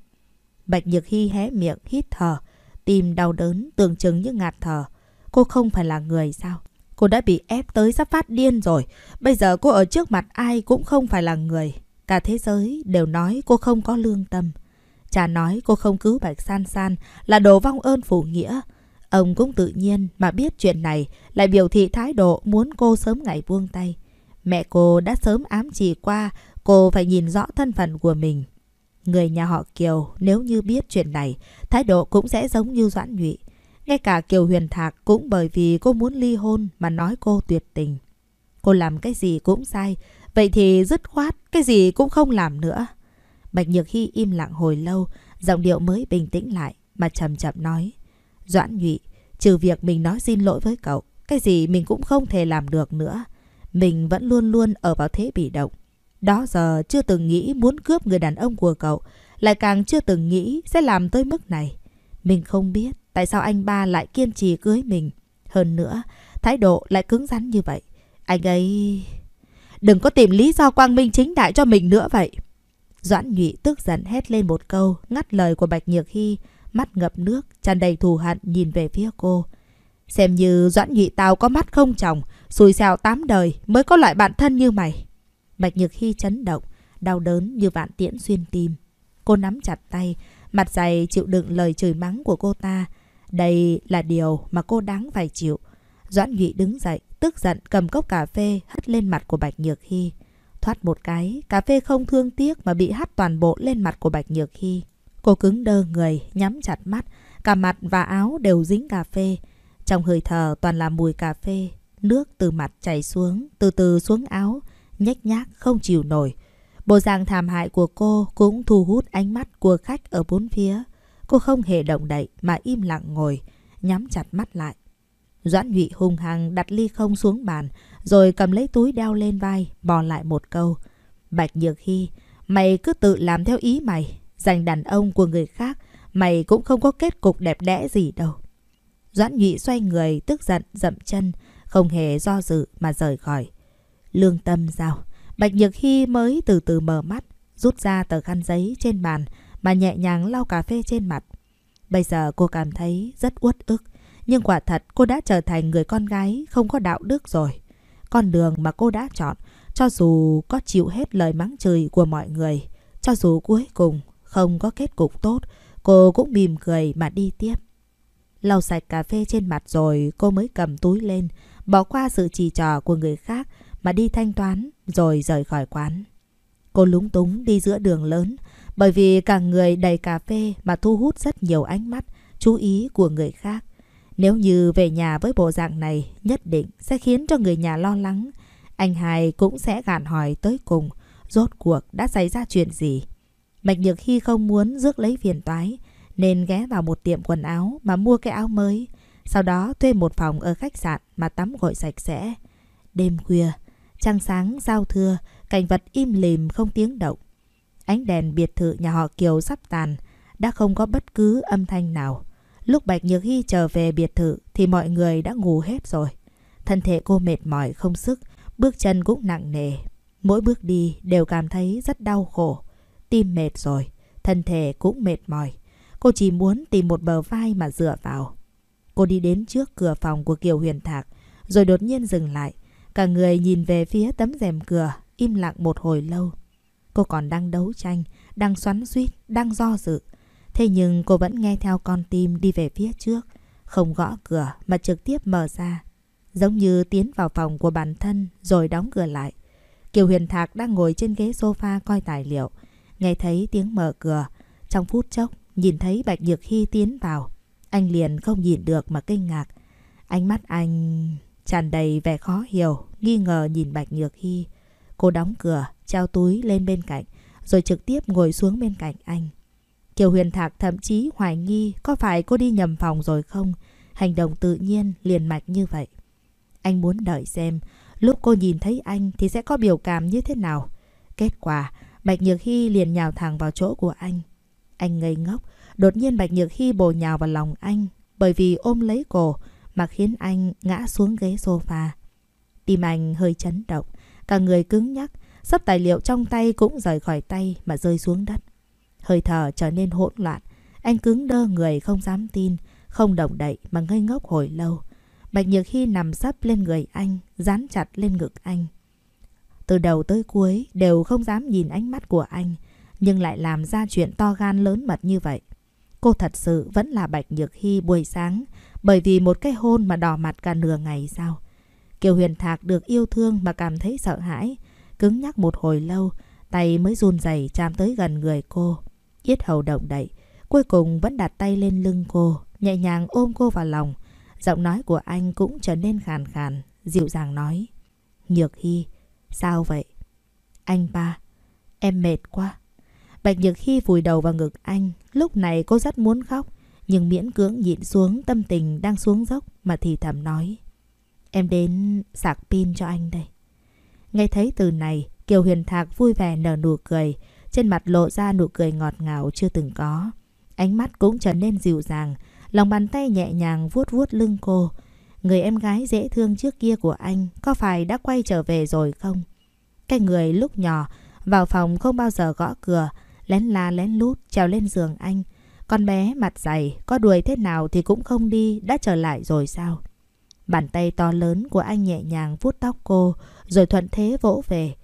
Bạch Nhược Hy hé miệng, hít thở. Tim đau đớn, tưởng chừng như ngạt thở. Cô không phải là người sao? Cô đã bị ép tới sắp phát điên rồi. Bây giờ cô ở trước mặt ai cũng không phải là người. Cả thế giới đều nói cô không có lương tâm. Cha nói cô không cứu Bạch San San là đồ vong ơn phụ nghĩa. Ông cũng tự nhiên mà biết chuyện này lại biểu thị thái độ muốn cô sớm ngày buông tay. Mẹ cô đã sớm ám chỉ qua cô phải nhìn rõ thân phận của mình. Người nhà họ Kiều nếu như biết chuyện này, thái độ cũng sẽ giống như Doãn Nhụy. Ngay cả Kiều Huyền Thạc cũng bởi vì cô muốn ly hôn mà nói cô tuyệt tình. Cô làm cái gì cũng sai, Vậy thì dứt khoát, cái gì cũng không làm nữa. Bạch Nhược Hy im lặng hồi lâu, giọng điệu mới bình tĩnh lại, mà chậm chậm nói. Doãn nhụy, trừ việc mình nói xin lỗi với cậu, cái gì mình cũng không thể làm được nữa. Mình vẫn luôn luôn ở vào thế bị động. Đó giờ chưa từng nghĩ muốn cướp người đàn ông của cậu, lại càng chưa từng nghĩ sẽ làm tới mức này. Mình không biết tại sao anh ba lại kiên trì cưới mình. Hơn nữa, thái độ lại cứng rắn như vậy. Anh ấy... Đừng có tìm lý do quang minh chính đại cho mình nữa vậy. Doãn nhụy tức giận hét lên một câu, ngắt lời của Bạch Nhược Hy, mắt ngập nước, tràn đầy thù hận nhìn về phía cô. Xem như Doãn nhụy tao có mắt không chồng, xui xào tám đời mới có loại bạn thân như mày. Bạch Nhược Hy chấn động, đau đớn như vạn tiễn xuyên tim. Cô nắm chặt tay, mặt dày chịu đựng lời chửi mắng của cô ta. Đây là điều mà cô đáng phải chịu. Doãn Nhụy đứng dậy, tức giận cầm cốc cà phê hất lên mặt của Bạch Nhược Hy. Thoát một cái, cà phê không thương tiếc mà bị hắt toàn bộ lên mặt của Bạch Nhược Hy. Cô cứng đơ người, nhắm chặt mắt, cả mặt và áo đều dính cà phê. Trong hơi thở toàn là mùi cà phê, nước từ mặt chảy xuống, từ từ xuống áo, nhếch nhác không chịu nổi. Bộ dạng thảm hại của cô cũng thu hút ánh mắt của khách ở bốn phía. Cô không hề động đậy mà im lặng ngồi, nhắm chặt mắt lại. Doãn nhụy hung hăng đặt ly không xuống bàn, rồi cầm lấy túi đeo lên vai, bò lại một câu. Bạch Nhược Hy, mày cứ tự làm theo ý mày, giành đàn ông của người khác, mày cũng không có kết cục đẹp đẽ gì đâu. Doãn nhụy xoay người, tức giận, dậm chân, không hề do dự mà rời khỏi. Lương tâm sao? Bạch Nhược Hy mới từ từ mở mắt, rút ra tờ khăn giấy trên bàn mà nhẹ nhàng lau cà phê trên mặt. Bây giờ cô cảm thấy rất uất ức, nhưng quả thật cô đã trở thành người con gái không có đạo đức rồi. Con đường mà cô đã chọn, cho dù có chịu hết lời mắng chửi của mọi người, cho dù cuối cùng không có kết cục tốt, cô cũng mỉm cười mà đi tiếp. Lau sạch cà phê trên mặt rồi cô mới cầm túi lên, bỏ qua sự chỉ trò của người khác mà đi thanh toán rồi rời khỏi quán. Cô lúng túng đi giữa đường lớn bởi vì cả người đầy cà phê mà thu hút rất nhiều ánh mắt, chú ý của người khác. Nếu như về nhà với bộ dạng này nhất định sẽ khiến cho người nhà lo lắng. Anh hai cũng sẽ gạn hỏi tới cùng rốt cuộc đã xảy ra chuyện gì. Mạch Nhược Hy không muốn rước lấy phiền toái nên ghé vào một tiệm quần áo mà mua cái áo mới. Sau đó thuê một phòng ở khách sạn mà tắm gội sạch sẽ. Đêm khuya, trăng sáng giao thưa, cảnh vật im lìm không tiếng động. Ánh đèn biệt thự nhà họ Kiều sắp tàn, đã không có bất cứ âm thanh nào. Lúc Bạch Nhược Hy trở về biệt thự thì mọi người đã ngủ hết rồi. Thân thể cô mệt mỏi không sức, bước chân cũng nặng nề. Mỗi bước đi đều cảm thấy rất đau khổ. Tim mệt rồi, thân thể cũng mệt mỏi. Cô chỉ muốn tìm một bờ vai mà dựa vào. Cô đi đến trước cửa phòng của Kiều Huyền Thạc, rồi đột nhiên dừng lại. Cả người nhìn về phía tấm rèm cửa, im lặng một hồi lâu. Cô còn đang đấu tranh, đang xoắn suýt, đang do dự. Thế nhưng cô vẫn nghe theo con tim đi về phía trước, không gõ cửa mà trực tiếp mở ra. Giống như tiến vào phòng của bản thân rồi đóng cửa lại. Kiều Huyền Thạc đang ngồi trên ghế sofa coi tài liệu. Nghe thấy tiếng mở cửa. Trong phút chốc, nhìn thấy Bạch Nhược Hy tiến vào. Anh liền không nhìn được mà kinh ngạc. Ánh mắt anh tràn đầy vẻ khó hiểu, nghi ngờ nhìn Bạch Nhược Hy. Cô đóng cửa, treo túi lên bên cạnh, rồi trực tiếp ngồi xuống bên cạnh anh. Kiều Huyền Thạc thậm chí hoài nghi có phải cô đi nhầm phòng rồi không? Hành động tự nhiên, liền mạch như vậy. Anh muốn đợi xem, lúc cô nhìn thấy anh thì sẽ có biểu cảm như thế nào. Kết quả, Bạch Nhược Hy liền nhào thẳng vào chỗ của anh. Anh ngây ngốc, đột nhiên Bạch Nhược Hy bồ nhào vào lòng anh bởi vì ôm lấy cổ mà khiến anh ngã xuống ghế sofa. Tim anh hơi chấn động, cả người cứng nhắc, sắp tài liệu trong tay cũng rời khỏi tay mà rơi xuống đất. Hơi thở trở nên hỗn loạn, anh cứng đơ người không dám tin, không động đậy mà ngây ngốc hồi lâu. Bạch Nhược Hy nằm sấp lên người anh, dán chặt lên ngực anh. Từ đầu tới cuối đều không dám nhìn ánh mắt của anh, nhưng lại làm ra chuyện to gan lớn mật như vậy. Cô thật sự vẫn là Bạch Nhược Hy buổi sáng, bởi vì một cái hôn mà đỏ mặt cả nửa ngày sao. Kiều Huyền Thạc được yêu thương mà cảm thấy sợ hãi, cứng nhắc một hồi lâu, tay mới run rẩy chạm tới gần người cô. Yết hầu động đậy, cuối cùng vẫn đặt tay lên lưng cô, nhẹ nhàng ôm cô vào lòng. Giọng nói của anh cũng trở nên khàn khàn, dịu dàng nói. Nhược Hy, sao vậy? Anh ba, em mệt quá. Bạch Nhược Hy vùi đầu vào ngực anh, lúc này cô rất muốn khóc, nhưng miễn cưỡng nhịn xuống tâm tình đang xuống dốc mà thì thầm nói. Em đến sạc pin cho anh đây. Nghe thấy từ này, Kiều Huyền Thạc vui vẻ nở nụ cười, trên mặt lộ ra nụ cười ngọt ngào chưa từng có. Ánh mắt cũng trở nên dịu dàng, lòng bàn tay nhẹ nhàng vuốt vuốt lưng cô. Người em gái dễ thương trước kia của anh có phải đã quay trở về rồi không? Cái người lúc nhỏ vào phòng không bao giờ gõ cửa, lén la lén lút trèo lên giường anh. Con bé mặt dày, có đuổi thế nào thì cũng không đi, đã trở lại rồi sao? Bàn tay to lớn của anh nhẹ nhàng vuốt tóc cô, rồi thuận thế vỗ về.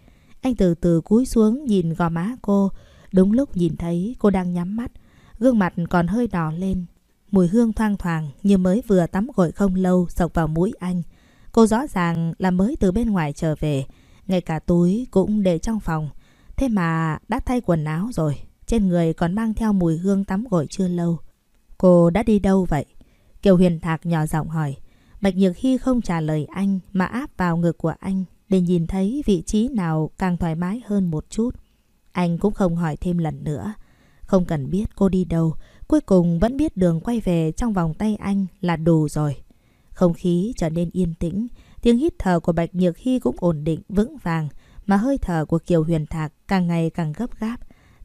Anh từ từ cúi xuống nhìn gò má cô. Đúng lúc nhìn thấy cô đang nhắm mắt, gương mặt còn hơi đỏ lên. Mùi hương thoang thoảng như mới vừa tắm gội không lâu sộc vào mũi anh. Cô rõ ràng là mới từ bên ngoài trở về, ngay cả túi cũng để trong phòng. Thế mà đã thay quần áo rồi, trên người còn mang theo mùi hương tắm gội chưa lâu. Cô đã đi đâu vậy? Kiều Huyền Thạc nhỏ giọng hỏi. Bạch Nhược Hy không trả lời anh mà áp vào ngực của anh để nhìn thấy vị trí nào càng thoải mái hơn một chút. Anh cũng không hỏi thêm lần nữa. Không cần biết cô đi đâu, cuối cùng vẫn biết đường quay về trong vòng tay anh là đủ rồi. Không khí trở nên yên tĩnh, tiếng hít thở của Bạch Nhược Hy cũng ổn định vững vàng, mà hơi thở của Kiều Huyền Thạc càng ngày càng gấp gáp,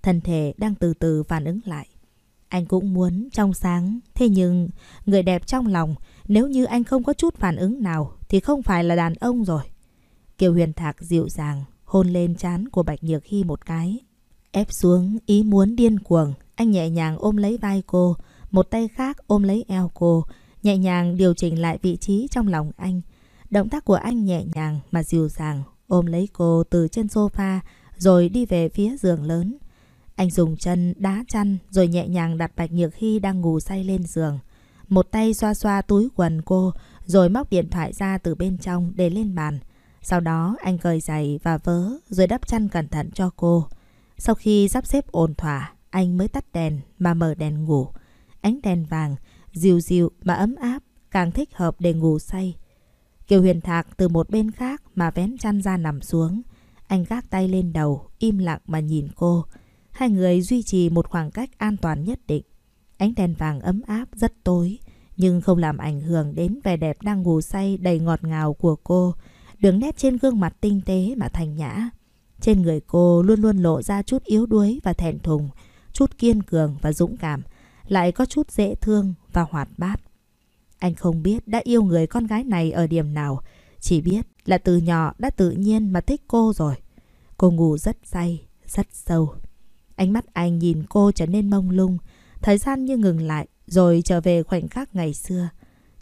thân thể đang từ từ phản ứng lại. Anh cũng muốn trong sáng, thế nhưng người đẹp trong lòng, nếu như anh không có chút phản ứng nào thì không phải là đàn ông rồi. Kiều Huyền Thạc dịu dàng, hôn lên trán của Bạch Nhược Hy một cái. Ép xuống ý muốn điên cuồng, anh nhẹ nhàng ôm lấy vai cô, một tay khác ôm lấy eo cô, nhẹ nhàng điều chỉnh lại vị trí trong lòng anh. Động tác của anh nhẹ nhàng mà dịu dàng, ôm lấy cô từ trên sofa rồi đi về phía giường lớn. Anh dùng chân đá chăn rồi nhẹ nhàng đặt Bạch Nhược Hy đang ngủ say lên giường. Một tay xoa xoa túi quần cô rồi móc điện thoại ra từ bên trong để lên bàn. Sau đó anh cởi giày và vớ rồi đắp chăn cẩn thận cho cô. Sau khi sắp xếp ổn thỏa, anh mới tắt đèn mà mở đèn ngủ. Ánh đèn vàng, dịu dịu mà ấm áp, càng thích hợp để ngủ say. Kiều Huyền Thạc từ một bên khác mà vén chăn ra nằm xuống. Anh gác tay lên đầu, im lặng mà nhìn cô. Hai người duy trì một khoảng cách an toàn nhất định. Ánh đèn vàng ấm áp rất tối, nhưng không làm ảnh hưởng đến vẻ đẹp đang ngủ say đầy ngọt ngào của cô. Cô đường nét trên gương mặt tinh tế mà thanh nhã. Trên người cô luôn luôn lộ ra chút yếu đuối và thẹn thùng, chút kiên cường và dũng cảm, lại có chút dễ thương và hoạt bát. Anh không biết đã yêu người con gái này ở điểm nào, chỉ biết là từ nhỏ đã tự nhiên mà thích cô rồi. Cô ngủ rất say, rất sâu. Ánh mắt anh nhìn cô trở nên mông lung, thời gian như ngừng lại rồi trở về khoảnh khắc ngày xưa.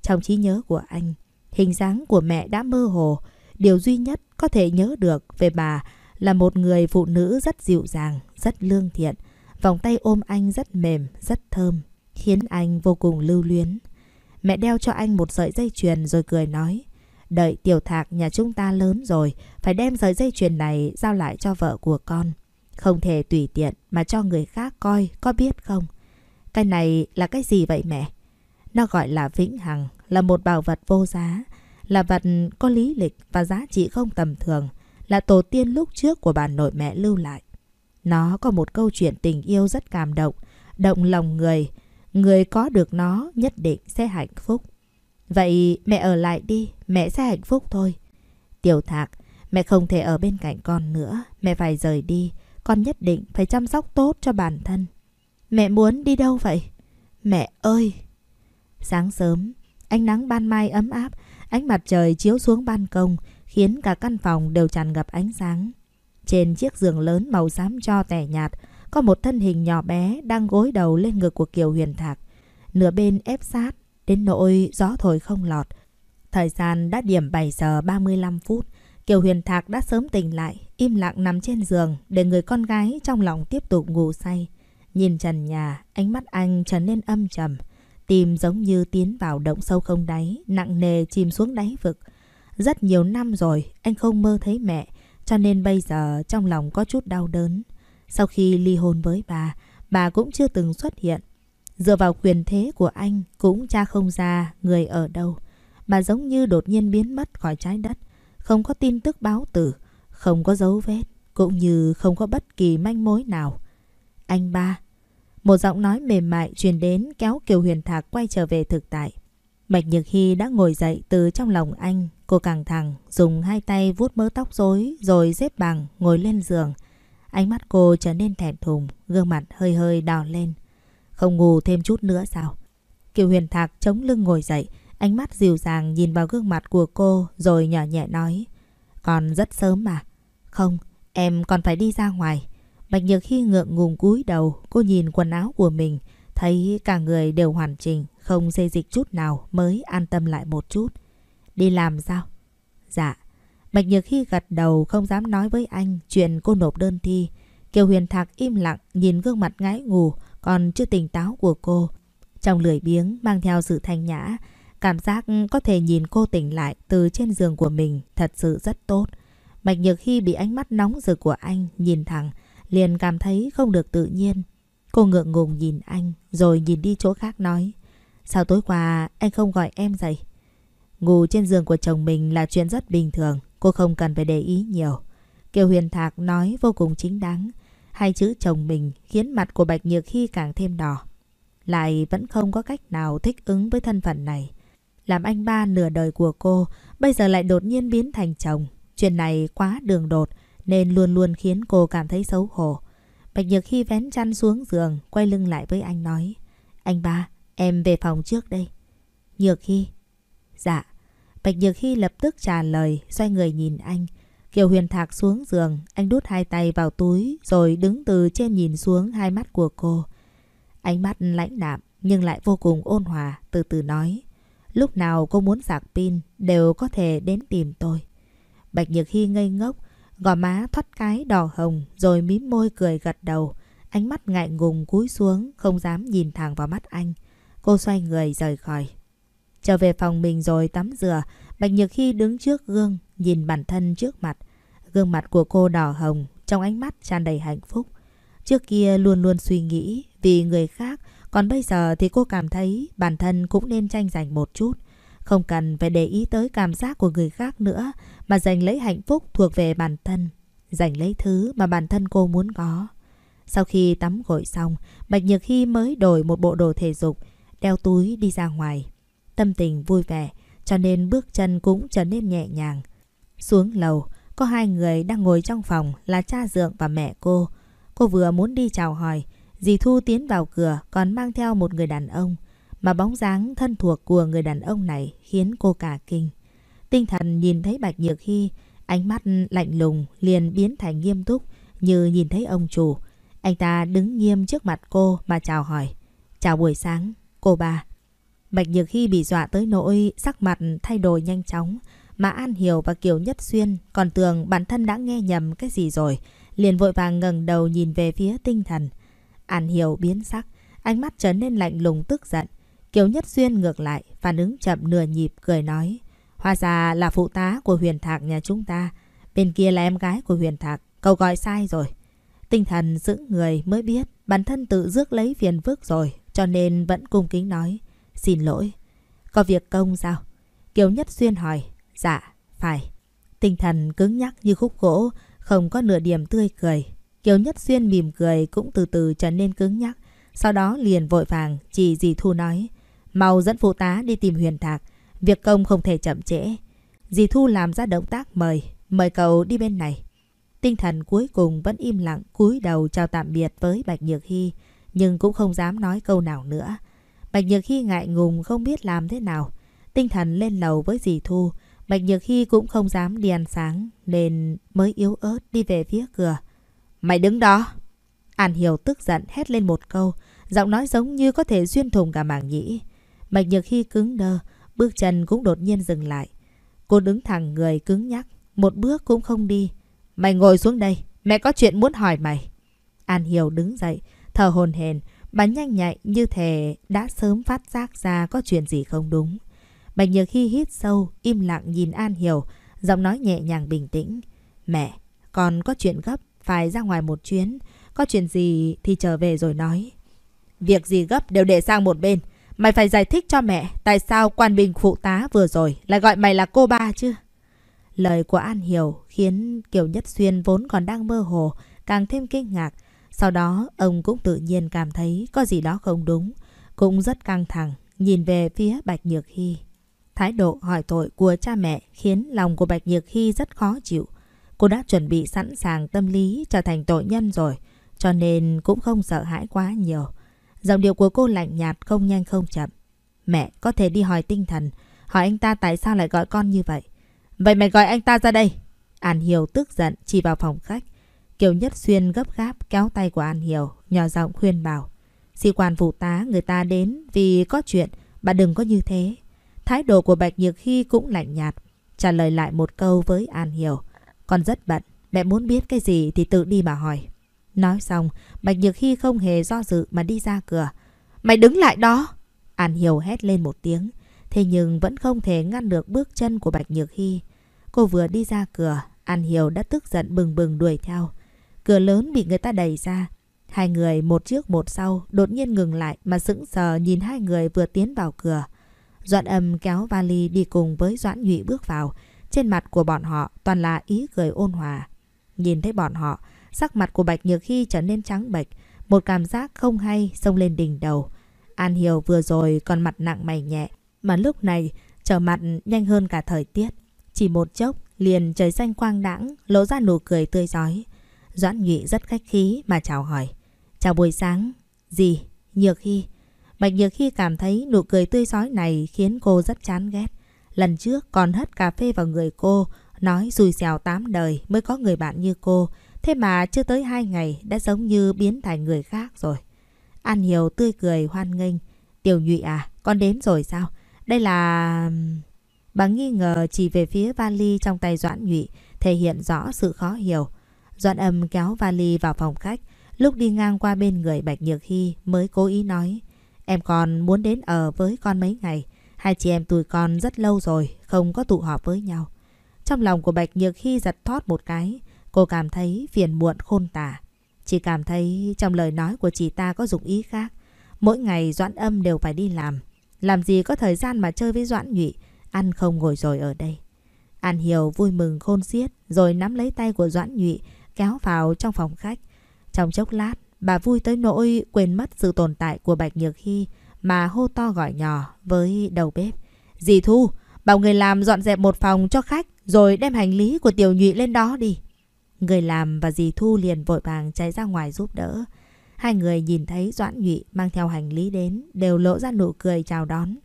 Trong trí nhớ của anh, hình dáng của mẹ đã mơ hồ, Điều duy nhất có thể nhớ được về bà là một người phụ nữ rất dịu dàng, rất lương thiện. Vòng tay ôm anh rất mềm, rất thơm, khiến anh vô cùng lưu luyến. Mẹ đeo cho anh một sợi dây chuyền rồi cười nói. Đợi tiểu thạc nhà chúng ta lớn rồi, phải đem sợi dây chuyền này giao lại cho vợ của con. Không thể tùy tiện mà cho người khác coi, có biết không? Cái này là cái gì vậy mẹ? Nó gọi là vĩnh hằng, là một bảo vật vô giá là vật có lý lịch và giá trị không tầm thường, là tổ tiên lúc trước của bà nội mẹ lưu lại. Nó có một câu chuyện tình yêu rất cảm động, động lòng người. Người có được nó nhất định sẽ hạnh phúc. Vậy mẹ ở lại đi, mẹ sẽ hạnh phúc thôi. Tiểu thạc, mẹ không thể ở bên cạnh con nữa, mẹ phải rời đi. Con nhất định phải chăm sóc tốt cho bản thân. Mẹ muốn đi đâu vậy? Mẹ ơi! Sáng sớm, ánh nắng ban mai ấm áp Ánh mặt trời chiếu xuống ban công khiến cả căn phòng đều tràn ngập ánh sáng. Trên chiếc giường lớn màu xám cho tẻ nhạt, có một thân hình nhỏ bé đang gối đầu lên ngực của Kiều Huyền Thạc. Nửa bên ép sát, đến nỗi gió thổi không lọt. Thời gian đã điểm 7 giờ 35 phút. Kiều Huyền Thạc đã sớm tỉnh lại, im lặng nằm trên giường để người con gái trong lòng tiếp tục ngủ say. Nhìn trần nhà, ánh mắt anh trở nên âm trầm. Tim giống như tiến vào động sâu không đáy, nặng nề chìm xuống đáy vực. Rất nhiều năm rồi, anh không mơ thấy mẹ, cho nên bây giờ trong lòng có chút đau đớn. Sau khi ly hôn với bà, bà cũng chưa từng xuất hiện. Dựa vào quyền thế của anh cũng cha không ra người ở đâu. Bà giống như đột nhiên biến mất khỏi trái đất, không có tin tức báo tử, không có dấu vết, cũng như không có bất kỳ manh mối nào. Anh ba, một giọng nói mềm mại truyền đến kéo Kiều Huyền Thạc quay trở về thực tại. Bạch Nhược Hy đã ngồi dậy từ trong lòng anh. Cô càng thẳng, dùng hai tay vuốt mớ tóc rối rồi xếp bằng, ngồi lên giường. Ánh mắt cô trở nên thẹn thùng, gương mặt hơi hơi đỏ lên. Không ngủ thêm chút nữa sao? Kiều Huyền Thạc chống lưng ngồi dậy, ánh mắt dịu dàng nhìn vào gương mặt của cô rồi nhỏ nhẹ nói. Còn rất sớm mà. Không, em còn phải đi ra ngoài. Bạch Nhược khi ngượng ngùng cúi đầu, cô nhìn quần áo của mình, thấy cả người đều hoàn chỉnh, không dây dịch chút nào mới an tâm lại một chút. Đi làm sao? Dạ. Bạch Nhược khi gật đầu không dám nói với anh chuyện cô nộp đơn thi. Kiều Huyền Thạc im lặng nhìn gương mặt ngái ngủ còn chưa tỉnh táo của cô. Trong lười biếng mang theo sự thanh nhã, cảm giác có thể nhìn cô tỉnh lại từ trên giường của mình thật sự rất tốt. Bạch Nhược Hy bị ánh mắt nóng rực của anh nhìn thẳng liền cảm thấy không được tự nhiên. Cô ngượng ngùng nhìn anh, rồi nhìn đi chỗ khác nói. Sao tối qua anh không gọi em dậy? Ngủ trên giường của chồng mình là chuyện rất bình thường, cô không cần phải để ý nhiều. Kiều Huyền Thạc nói vô cùng chính đáng. Hai chữ chồng mình khiến mặt của Bạch Nhược Hy càng thêm đỏ. Lại vẫn không có cách nào thích ứng với thân phận này. Làm anh ba nửa đời của cô, bây giờ lại đột nhiên biến thành chồng. Chuyện này quá đường đột, nên luôn luôn khiến cô cảm thấy xấu hổ. Bạch Nhược khi vén chăn xuống giường, quay lưng lại với anh nói. Anh ba, em về phòng trước đây. Nhược khi Dạ. Bạch Nhược khi lập tức trả lời, xoay người nhìn anh. Kiều Huyền Thạc xuống giường, anh đút hai tay vào túi rồi đứng từ trên nhìn xuống hai mắt của cô. Ánh mắt lãnh đạm nhưng lại vô cùng ôn hòa, từ từ nói. Lúc nào cô muốn sạc pin đều có thể đến tìm tôi. Bạch Nhược Hy ngây ngốc, Gò má thoát cái đỏ hồng rồi mím môi cười gật đầu. Ánh mắt ngại ngùng cúi xuống không dám nhìn thẳng vào mắt anh. Cô xoay người rời khỏi. Trở về phòng mình rồi tắm rửa. Bạch Nhược Khi đứng trước gương nhìn bản thân trước mặt. Gương mặt của cô đỏ hồng trong ánh mắt tràn đầy hạnh phúc. Trước kia luôn luôn suy nghĩ vì người khác còn bây giờ thì cô cảm thấy bản thân cũng nên tranh giành một chút không cần phải để ý tới cảm giác của người khác nữa mà giành lấy hạnh phúc thuộc về bản thân, giành lấy thứ mà bản thân cô muốn có. Sau khi tắm gội xong, Bạch Nhược Hy mới đổi một bộ đồ thể dục, đeo túi đi ra ngoài. Tâm tình vui vẻ, cho nên bước chân cũng trở nên nhẹ nhàng. Xuống lầu, có hai người đang ngồi trong phòng là cha Dượng và mẹ cô. Cô vừa muốn đi chào hỏi, dì Thu tiến vào cửa còn mang theo một người đàn ông. Mà bóng dáng thân thuộc của người đàn ông này khiến cô cả kinh. Tinh thần nhìn thấy Bạch Nhược Hy, ánh mắt lạnh lùng liền biến thành nghiêm túc như nhìn thấy ông chủ. Anh ta đứng nghiêm trước mặt cô mà chào hỏi. Chào buổi sáng, cô ba. Bạch Nhược Hy bị dọa tới nỗi sắc mặt thay đổi nhanh chóng. Mà An Hiểu và Kiều Nhất Xuyên còn tưởng bản thân đã nghe nhầm cái gì rồi. Liền vội vàng ngẩng đầu nhìn về phía tinh thần. An Hiểu biến sắc, ánh mắt trở nên lạnh lùng tức giận. Kiều Nhất Duyên ngược lại, phản ứng chậm nửa nhịp cười nói. hoa già là phụ tá của huyền thạc nhà chúng ta. Bên kia là em gái của huyền thạc. Cậu gọi sai rồi. Tinh thần giữ người mới biết bản thân tự rước lấy phiền phức rồi. Cho nên vẫn cung kính nói. Xin lỗi. Có việc công sao? Kiều Nhất Duyên hỏi. Dạ, phải. Tinh thần cứng nhắc như khúc gỗ, không có nửa điểm tươi cười. Kiều Nhất Duyên mỉm cười cũng từ từ trở nên cứng nhắc. Sau đó liền vội vàng, chỉ dì Thu nói. Mau dẫn phụ tá đi tìm huyền thạc. Việc công không thể chậm trễ. Dì Thu làm ra động tác mời. Mời cậu đi bên này. Tinh thần cuối cùng vẫn im lặng cúi đầu chào tạm biệt với Bạch Nhược Hy. Nhưng cũng không dám nói câu nào nữa. Bạch Nhược Hy ngại ngùng không biết làm thế nào. Tinh thần lên lầu với dì Thu. Bạch Nhược Hy cũng không dám đi ăn sáng nên mới yếu ớt đi về phía cửa. Mày đứng đó! An Hiểu tức giận hét lên một câu. Giọng nói giống như có thể xuyên thùng cả mảng nhĩ. Bạch Nhược Hy cứng đơ, bước chân cũng đột nhiên dừng lại. Cô đứng thẳng người cứng nhắc, một bước cũng không đi. Mày ngồi xuống đây, mẹ có chuyện muốn hỏi mày. An Hiểu đứng dậy, thở hồn hển, bắn nhanh nhạy như thể đã sớm phát giác ra có chuyện gì không đúng. Bạch Nhược Hy hít sâu, im lặng nhìn An Hiểu, giọng nói nhẹ nhàng bình tĩnh. Mẹ, con có chuyện gấp, phải ra ngoài một chuyến. Có chuyện gì thì trở về rồi nói. Việc gì gấp đều để sang một bên. Mày phải giải thích cho mẹ tại sao quan binh phụ tá vừa rồi lại gọi mày là cô ba chứ. Lời của An Hiểu khiến Kiều Nhất Xuyên vốn còn đang mơ hồ, càng thêm kinh ngạc. Sau đó, ông cũng tự nhiên cảm thấy có gì đó không đúng. Cũng rất căng thẳng, nhìn về phía Bạch Nhược Hy. Thái độ hỏi tội của cha mẹ khiến lòng của Bạch Nhược Hy rất khó chịu. Cô đã chuẩn bị sẵn sàng tâm lý trở thành tội nhân rồi, cho nên cũng không sợ hãi quá nhiều. Giọng điệu của cô lạnh nhạt không nhanh không chậm. Mẹ có thể đi hỏi tinh thần, hỏi anh ta tại sao lại gọi con như vậy. Vậy mẹ gọi anh ta ra đây. An Hiểu tức giận chỉ vào phòng khách. Kiều Nhất Xuyên gấp gáp kéo tay của An Hiểu, nhỏ giọng khuyên bảo. Sĩ quan phụ tá người ta đến vì có chuyện, bà đừng có như thế. Thái độ của Bạch Nhược Hy cũng lạnh nhạt, trả lời lại một câu với An Hiểu. Con rất bận, mẹ muốn biết cái gì thì tự đi mà hỏi. Nói xong, Bạch Nhược Hy không hề do dự mà đi ra cửa. Mày đứng lại đó! An Hiểu hét lên một tiếng. Thế nhưng vẫn không thể ngăn được bước chân của Bạch Nhược Hy. Cô vừa đi ra cửa, An Hiểu đã tức giận bừng bừng đuổi theo. Cửa lớn bị người ta đẩy ra. Hai người một trước một sau đột nhiên ngừng lại mà sững sờ nhìn hai người vừa tiến vào cửa. Doãn âm kéo vali đi cùng với Doãn Nhụy bước vào. Trên mặt của bọn họ toàn là ý cười ôn hòa. Nhìn thấy bọn họ, Sắc mặt của Bạch Nhược Hy trở nên trắng bệch, một cảm giác không hay xông lên đỉnh đầu. An Hiểu vừa rồi còn mặt nặng mày nhẹ, mà lúc này trở mặt nhanh hơn cả thời tiết. Chỉ một chốc, liền trời xanh quang đãng, lộ ra nụ cười tươi rói. Doãn Nhụy rất khách khí mà chào hỏi. Chào buổi sáng. Gì? Nhược Hy. Bạch Nhược Hy cảm thấy nụ cười tươi rói này khiến cô rất chán ghét. Lần trước còn hất cà phê vào người cô, nói xui xèo tám đời mới có người bạn như cô. Thế mà chưa tới hai ngày đã giống như biến thành người khác rồi. An Hiểu tươi cười hoan nghênh. Tiểu nhụy à, con đến rồi sao? Đây là... Bà nghi ngờ chỉ về phía vali trong tay Doãn Nhụy, thể hiện rõ sự khó hiểu. Doãn âm kéo vali vào phòng khách, lúc đi ngang qua bên người Bạch Nhược Hy mới cố ý nói. Em còn muốn đến ở với con mấy ngày, hai chị em tụi con rất lâu rồi, không có tụ họp với nhau. Trong lòng của Bạch Nhược Hy giật thót một cái, Cô cảm thấy phiền muộn khôn tả. chỉ cảm thấy trong lời nói của chị ta có dụng ý khác. Mỗi ngày Doãn Âm đều phải đi làm. Làm gì có thời gian mà chơi với Doãn Nhụy. Ăn không ngồi rồi ở đây. An Hiểu vui mừng khôn xiết rồi nắm lấy tay của Doãn Nhụy kéo vào trong phòng khách. Trong chốc lát, bà vui tới nỗi quên mất sự tồn tại của Bạch Nhược Hy mà hô to gọi nhỏ với đầu bếp. Dì Thu, bảo người làm dọn dẹp một phòng cho khách rồi đem hành lý của Tiểu Nhụy lên đó đi. Người làm và dì Thu liền vội vàng chạy ra ngoài giúp đỡ. Hai người nhìn thấy Doãn Nhụy mang theo hành lý đến đều lộ ra nụ cười chào đón.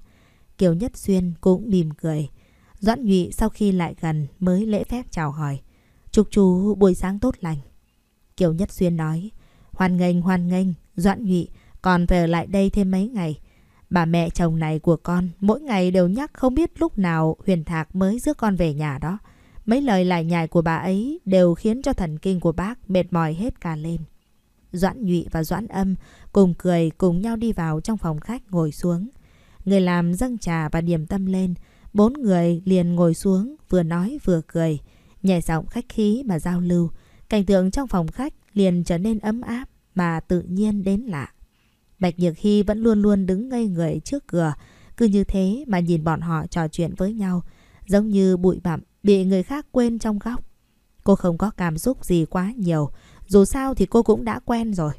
Kiều Nhất Xuyên cũng mỉm cười. Doãn Nhụy sau khi lại gần mới lễ phép chào hỏi. Chúc chú buổi sáng tốt lành. Kiều Nhất Xuyên nói. Hoan nghênh hoan nghênh, Doãn Nhụy còn về lại đây thêm mấy ngày. Bà mẹ chồng này của con mỗi ngày đều nhắc không biết lúc nào Huyền Thạc mới rước con về nhà đó. Mấy lời lại nhải của bà ấy đều khiến cho thần kinh của bác mệt mỏi hết cả lên. Doãn nhụy và Doãn âm cùng cười cùng nhau đi vào trong phòng khách ngồi xuống. Người làm dâng trà và điểm tâm lên. Bốn người liền ngồi xuống vừa nói vừa cười. Nhẹ giọng khách khí mà giao lưu. Cảnh tượng trong phòng khách liền trở nên ấm áp mà tự nhiên đến lạ. Bạch Nhược Hy vẫn luôn luôn đứng ngây người trước cửa. Cứ như thế mà nhìn bọn họ trò chuyện với nhau. Giống như bụi bặm bị người khác quên trong góc. Cô không có cảm xúc gì quá nhiều, dù sao thì cô cũng đã quen rồi.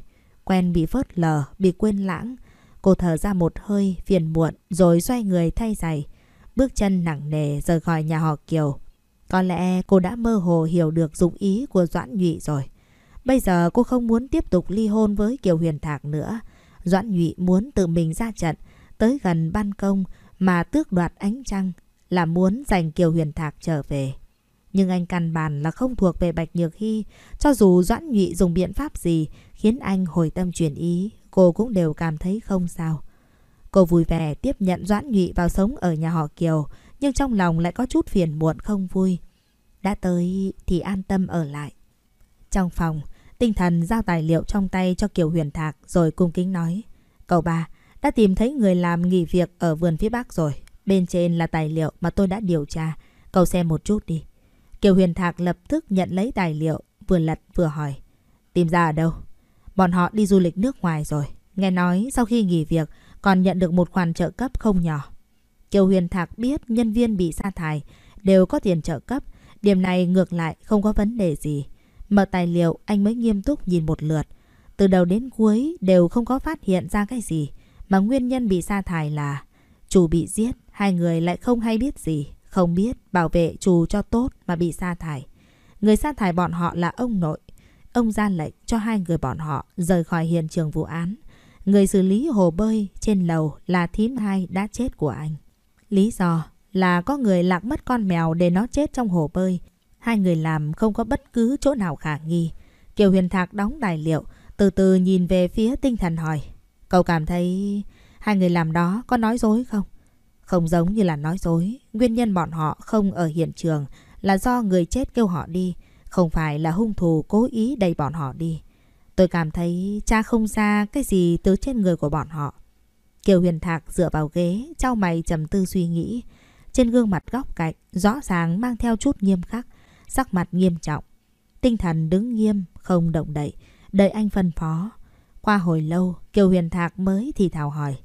Quen bị phớt lờ, bị quên lãng. Cô thở ra một hơi phiền muộn rồi xoay người thay giày. Bước chân nặng nề rời khỏi nhà họ Kiều. Có lẽ cô đã mơ hồ hiểu được dụng ý của Doãn Nhụy rồi. Bây giờ cô không muốn tiếp tục ly hôn với Kiều Huyền Thạc nữa. Doãn Nhụy muốn tự mình ra trận, tới gần ban công mà tước đoạt ánh trăng là muốn giành Kiều Huyền Thạc trở về. Nhưng anh căn bản là không thuộc về Bạch Nhược Hy, cho dù Doãn Nhụy dùng biện pháp gì khiến anh hồi tâm chuyển ý, cô cũng đều cảm thấy không sao. Cô vui vẻ tiếp nhận Doãn Nhụy vào sống ở nhà họ Kiều, nhưng trong lòng lại có chút phiền muộn không vui. Đã tới thì an tâm ở lại. Trong phòng, tinh thần giao tài liệu trong tay cho Kiều Huyền Thạc rồi cung kính nói. Cậu ba, đã tìm thấy người làm nghỉ việc ở vườn phía Bắc rồi. Bên trên là tài liệu mà tôi đã điều tra. Cậu xem một chút đi. Kiều Huyền Thạc lập tức nhận lấy tài liệu, vừa lật vừa hỏi. Tìm ra ở đâu? Bọn họ đi du lịch nước ngoài rồi. Nghe nói sau khi nghỉ việc còn nhận được một khoản trợ cấp không nhỏ. Kiều Huyền Thạc biết nhân viên bị sa thải đều có tiền trợ cấp. Điểm này ngược lại không có vấn đề gì. Mở tài liệu anh mới nghiêm túc nhìn một lượt. Từ đầu đến cuối đều không có phát hiện ra cái gì. Mà nguyên nhân bị sa thải là chủ bị giết Hai người lại không hay biết gì, không biết bảo vệ trù cho tốt mà bị sa thải. Người sa thải bọn họ là ông nội. Ông ra lệnh cho hai người bọn họ rời khỏi hiện trường vụ án. Người xử lý hồ bơi trên lầu là thím hai đã chết của anh. Lý do là có người lạc mất con mèo để nó chết trong hồ bơi. Hai người làm không có bất cứ chỗ nào khả nghi. Kiều Huyền Thạc đóng tài liệu, từ từ nhìn về phía tinh thần hỏi. Cậu cảm thấy hai người làm đó có nói dối không? Không giống như là nói dối, nguyên nhân bọn họ không ở hiện trường là do người chết kêu họ đi, không phải là hung thủ cố ý đẩy bọn họ đi. Tôi cảm thấy cha không ra cái gì từ trên người của bọn họ. Kiều Huyền Thạc dựa vào ghế, trao mày trầm tư suy nghĩ. Trên gương mặt góc cạnh, rõ ràng mang theo chút nghiêm khắc, sắc mặt nghiêm trọng. Tinh thần đứng nghiêm, không động đậy, đợi anh phân phó. Qua hồi lâu, Kiều Huyền Thạc mới thì thào hỏi.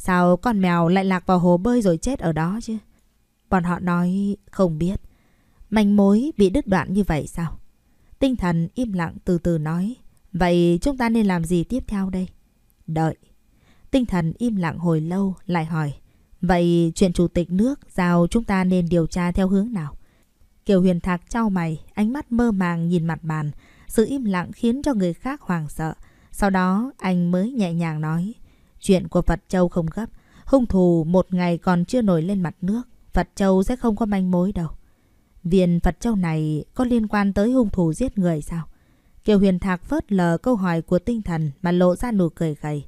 Sao con mèo lại lạc vào hồ bơi rồi chết ở đó chứ? Bọn họ nói không biết. Manh mối bị đứt đoạn như vậy sao? Tinh thần im lặng từ từ nói. Vậy chúng ta nên làm gì tiếp theo đây? Đợi. Tinh thần im lặng hồi lâu lại hỏi. Vậy chuyện chủ tịch nước giao chúng ta nên điều tra theo hướng nào? Kiều Huyền Thạc trao mày, ánh mắt mơ màng nhìn mặt bàn. Sự im lặng khiến cho người khác hoàng sợ. Sau đó anh mới nhẹ nhàng nói. Chuyện của Phật Châu không gấp. Hung thủ một ngày còn chưa nổi lên mặt nước. Phật Châu sẽ không có manh mối đâu. Viên Phật Châu này có liên quan tới hung thủ giết người sao? Kiều Huyền Thạc phớt lờ câu hỏi của tinh thần mà lộ ra nụ cười gầy.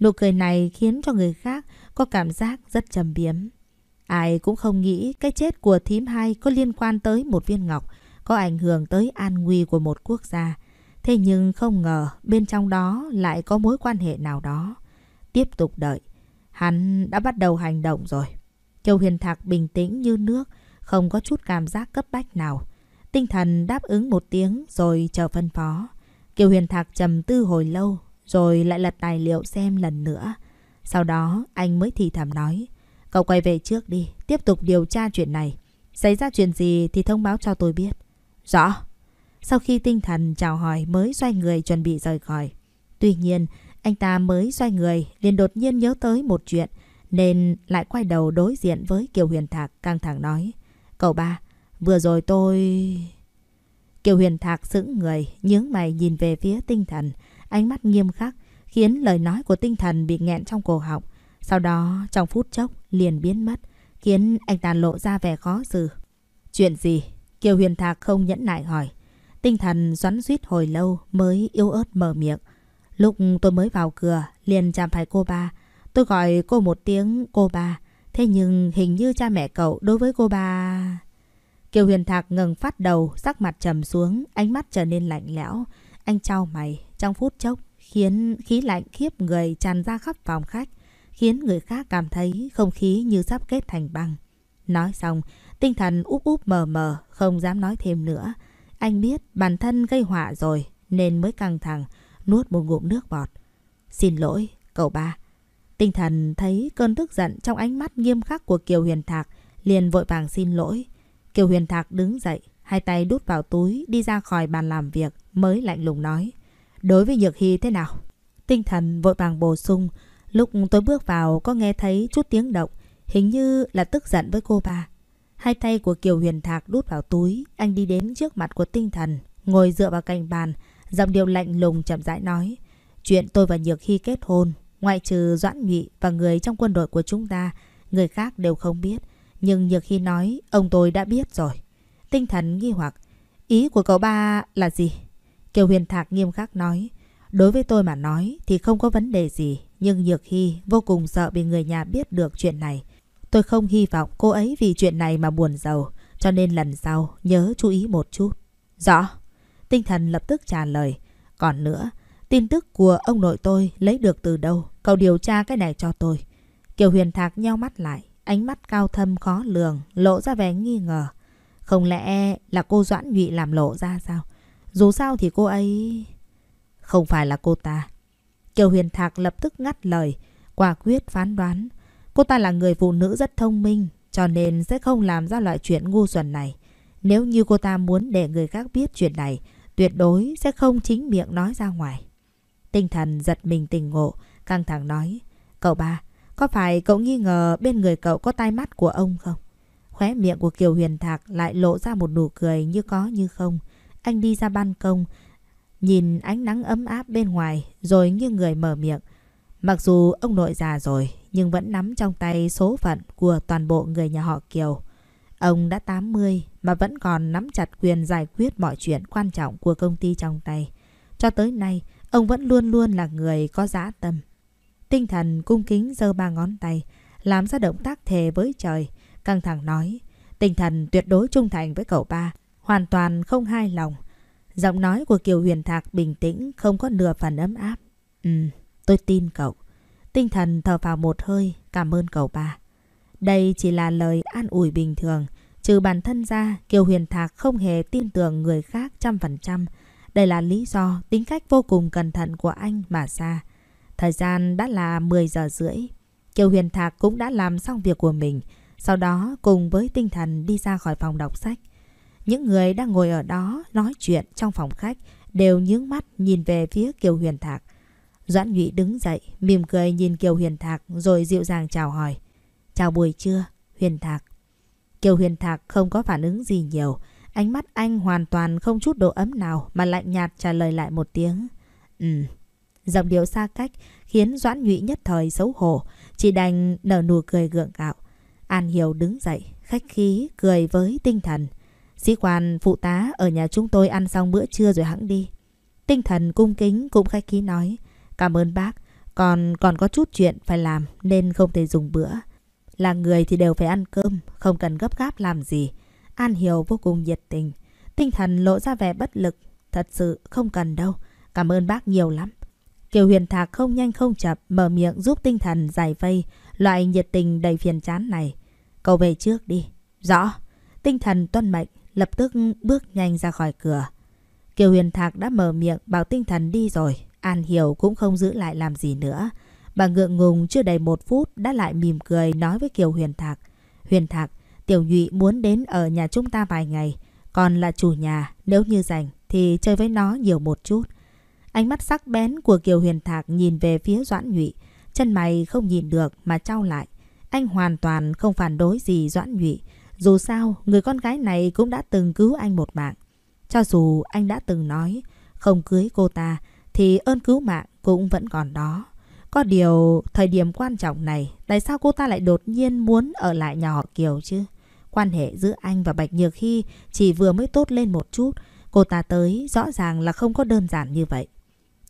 Nụ cười này khiến cho người khác có cảm giác rất trầm biếm. Ai cũng không nghĩ cái chết của thím hai có liên quan tới một viên ngọc, có ảnh hưởng tới an nguy của một quốc gia. Thế nhưng không ngờ bên trong đó lại có mối quan hệ nào đó tiếp tục đợi. Hắn đã bắt đầu hành động rồi. Châu Huyền Thạc bình tĩnh như nước, không có chút cảm giác cấp bách nào. Tinh thần đáp ứng một tiếng rồi chờ phân phó. Kiều Huyền Thạc trầm tư hồi lâu, rồi lại lật tài liệu xem lần nữa. Sau đó anh mới thì thầm nói, cậu quay về trước đi, tiếp tục điều tra chuyện này. Xảy ra chuyện gì thì thông báo cho tôi biết. Rõ. Sau khi tinh thần chào hỏi mới xoay người chuẩn bị rời khỏi. Tuy nhiên, anh ta mới xoay người, liền đột nhiên nhớ tới một chuyện, nên lại quay đầu đối diện với Kiều Huyền Thạc căng thẳng nói. Cậu ba, vừa rồi tôi... Kiều Huyền Thạc sững người, nhướng mày nhìn về phía tinh thần, ánh mắt nghiêm khắc, khiến lời nói của tinh thần bị nghẹn trong cổ họng. Sau đó, trong phút chốc, liền biến mất, khiến anh ta lộ ra vẻ khó xử. Chuyện gì? Kiều Huyền Thạc không nhẫn nại hỏi. Tinh thần xoắn suýt hồi lâu mới yếu ớt mở miệng. Lúc tôi mới vào cửa, liền chạm phải cô ba. Tôi gọi cô một tiếng cô ba. Thế nhưng hình như cha mẹ cậu đối với cô ba... Kiều Huyền Thạc ngừng phát đầu, sắc mặt trầm xuống, ánh mắt trở nên lạnh lẽo. Anh trao mày, trong phút chốc, khiến khí lạnh khiếp người tràn ra khắp phòng khách, khiến người khác cảm thấy không khí như sắp kết thành băng. Nói xong, tinh thần úp úp mờ mờ, không dám nói thêm nữa. Anh biết bản thân gây họa rồi, nên mới căng thẳng nuốt một ngụm nước bọt. Xin lỗi, cậu ba. Tinh thần thấy cơn tức giận trong ánh mắt nghiêm khắc của Kiều Huyền Thạc, liền vội vàng xin lỗi. Kiều Huyền Thạc đứng dậy, hai tay đút vào túi, đi ra khỏi bàn làm việc, mới lạnh lùng nói. Đối với Nhược Hy thế nào? Tinh thần vội vàng bổ sung, lúc tôi bước vào có nghe thấy chút tiếng động, hình như là tức giận với cô ba. Hai tay của Kiều Huyền Thạc đút vào túi, anh đi đến trước mặt của tinh thần, ngồi dựa vào cạnh bàn, Giọng điệu lạnh lùng chậm rãi nói. Chuyện tôi và Nhược Hy kết hôn, ngoại trừ Doãn Nhụy và người trong quân đội của chúng ta, người khác đều không biết. Nhưng Nhược Hy nói, ông tôi đã biết rồi. Tinh thần nghi hoặc, ý của cậu ba là gì? Kiều Huyền Thạc nghiêm khắc nói, đối với tôi mà nói thì không có vấn đề gì, nhưng Nhược Hy vô cùng sợ bị người nhà biết được chuyện này. Tôi không hy vọng cô ấy vì chuyện này mà buồn giàu, cho nên lần sau nhớ chú ý một chút. Rõ. Tinh thần lập tức trả lời. Còn nữa, tin tức của ông nội tôi lấy được từ đâu? Cậu điều tra cái này cho tôi. Kiều Huyền Thạc nheo mắt lại, ánh mắt cao thâm khó lường, lộ ra vẻ nghi ngờ. Không lẽ là cô Doãn Nhụy làm lộ ra sao? Dù sao thì cô ấy... Không phải là cô ta. Kiều Huyền Thạc lập tức ngắt lời, quả quyết phán đoán. Cô ta là người phụ nữ rất thông minh, cho nên sẽ không làm ra loại chuyện ngu xuẩn này. Nếu như cô ta muốn để người khác biết chuyện này, tuyệt đối sẽ không chính miệng nói ra ngoài. Tinh thần giật mình tỉnh ngộ, căng thẳng nói, cậu ba, có phải cậu nghi ngờ bên người cậu có tai mắt của ông không? Khóe miệng của Kiều Huyền Thạc lại lộ ra một nụ cười như có như không. Anh đi ra ban công, nhìn ánh nắng ấm áp bên ngoài rồi như người mở miệng. Mặc dù ông nội già rồi nhưng vẫn nắm trong tay số phận của toàn bộ người nhà họ Kiều. Ông đã 80 mà vẫn còn nắm chặt quyền giải quyết mọi chuyện quan trọng của công ty trong tay. Cho tới nay, ông vẫn luôn luôn là người có dã tâm. Tinh thần cung kính giơ ba ngón tay, làm ra động tác thề với trời, căng thẳng nói. Tinh thần tuyệt đối trung thành với cậu ba, hoàn toàn không hai lòng. Giọng nói của Kiều Huyền Thạc bình tĩnh, không có nửa phần ấm áp. Ừ, tôi tin cậu. Tinh thần thở vào một hơi, cảm ơn cậu ba. Đây chỉ là lời an ủi bình thường. Trừ bản thân ra, Kiều Huyền Thạc không hề tin tưởng người khác trăm phần trăm. Đây là lý do tính cách vô cùng cẩn thận của anh mà ra. Thời gian đã là 10 giờ rưỡi. Kiều Huyền Thạc cũng đã làm xong việc của mình. Sau đó cùng với tinh thần đi ra khỏi phòng đọc sách. Những người đang ngồi ở đó nói chuyện trong phòng khách đều nhướng mắt nhìn về phía Kiều Huyền Thạc. Doãn Nhụy đứng dậy, mỉm cười nhìn Kiều Huyền Thạc rồi dịu dàng chào hỏi. Chào buổi trưa, Huyền Thạc. Kiều Huyền Thạc không có phản ứng gì nhiều. Ánh mắt anh hoàn toàn không chút độ ấm nào mà lạnh nhạt trả lời lại một tiếng. ừ Giọng điệu xa cách khiến Doãn Nhụy nhất thời xấu hổ. Chỉ đành nở nụ cười gượng gạo. An Hiểu đứng dậy, khách khí, cười với tinh thần. Sĩ quan phụ tá ở nhà chúng tôi ăn xong bữa trưa rồi hẵng đi. Tinh thần cung kính cũng khách khí nói. Cảm ơn bác, còn còn có chút chuyện phải làm nên không thể dùng bữa. Là người thì đều phải ăn cơm, không cần gấp gáp làm gì. An Hiểu vô cùng nhiệt tình. Tinh thần lộ ra vẻ bất lực. Thật sự không cần đâu. Cảm ơn bác nhiều lắm. Kiều Huyền Thạc không nhanh không chậm mở miệng giúp tinh thần giải vây loại nhiệt tình đầy phiền chán này. Cậu về trước đi. Rõ. Tinh thần tuân mệnh lập tức bước nhanh ra khỏi cửa. Kiều Huyền Thạc đã mở miệng bảo tinh thần đi rồi. An Hiểu cũng không giữ lại làm gì nữa. Bà ngượng ngùng chưa đầy một phút đã lại mỉm cười nói với Kiều Huyền Thạc. Huyền Thạc, Tiểu Nhụy muốn đến ở nhà chúng ta vài ngày. Còn là chủ nhà, nếu như rảnh thì chơi với nó nhiều một chút. Ánh mắt sắc bén của Kiều Huyền Thạc nhìn về phía Doãn Nhụy. Chân mày không nhìn được mà trao lại. Anh hoàn toàn không phản đối gì Doãn Nhụy. Dù sao, người con gái này cũng đã từng cứu anh một mạng. Cho dù anh đã từng nói không cưới cô ta thì ơn cứu mạng cũng vẫn còn đó. Có điều thời điểm quan trọng này, tại sao cô ta lại đột nhiên muốn ở lại nhà họ Kiều chứ? Quan hệ giữa anh và Bạch Nhược Hy chỉ vừa mới tốt lên một chút, cô ta tới rõ ràng là không có đơn giản như vậy.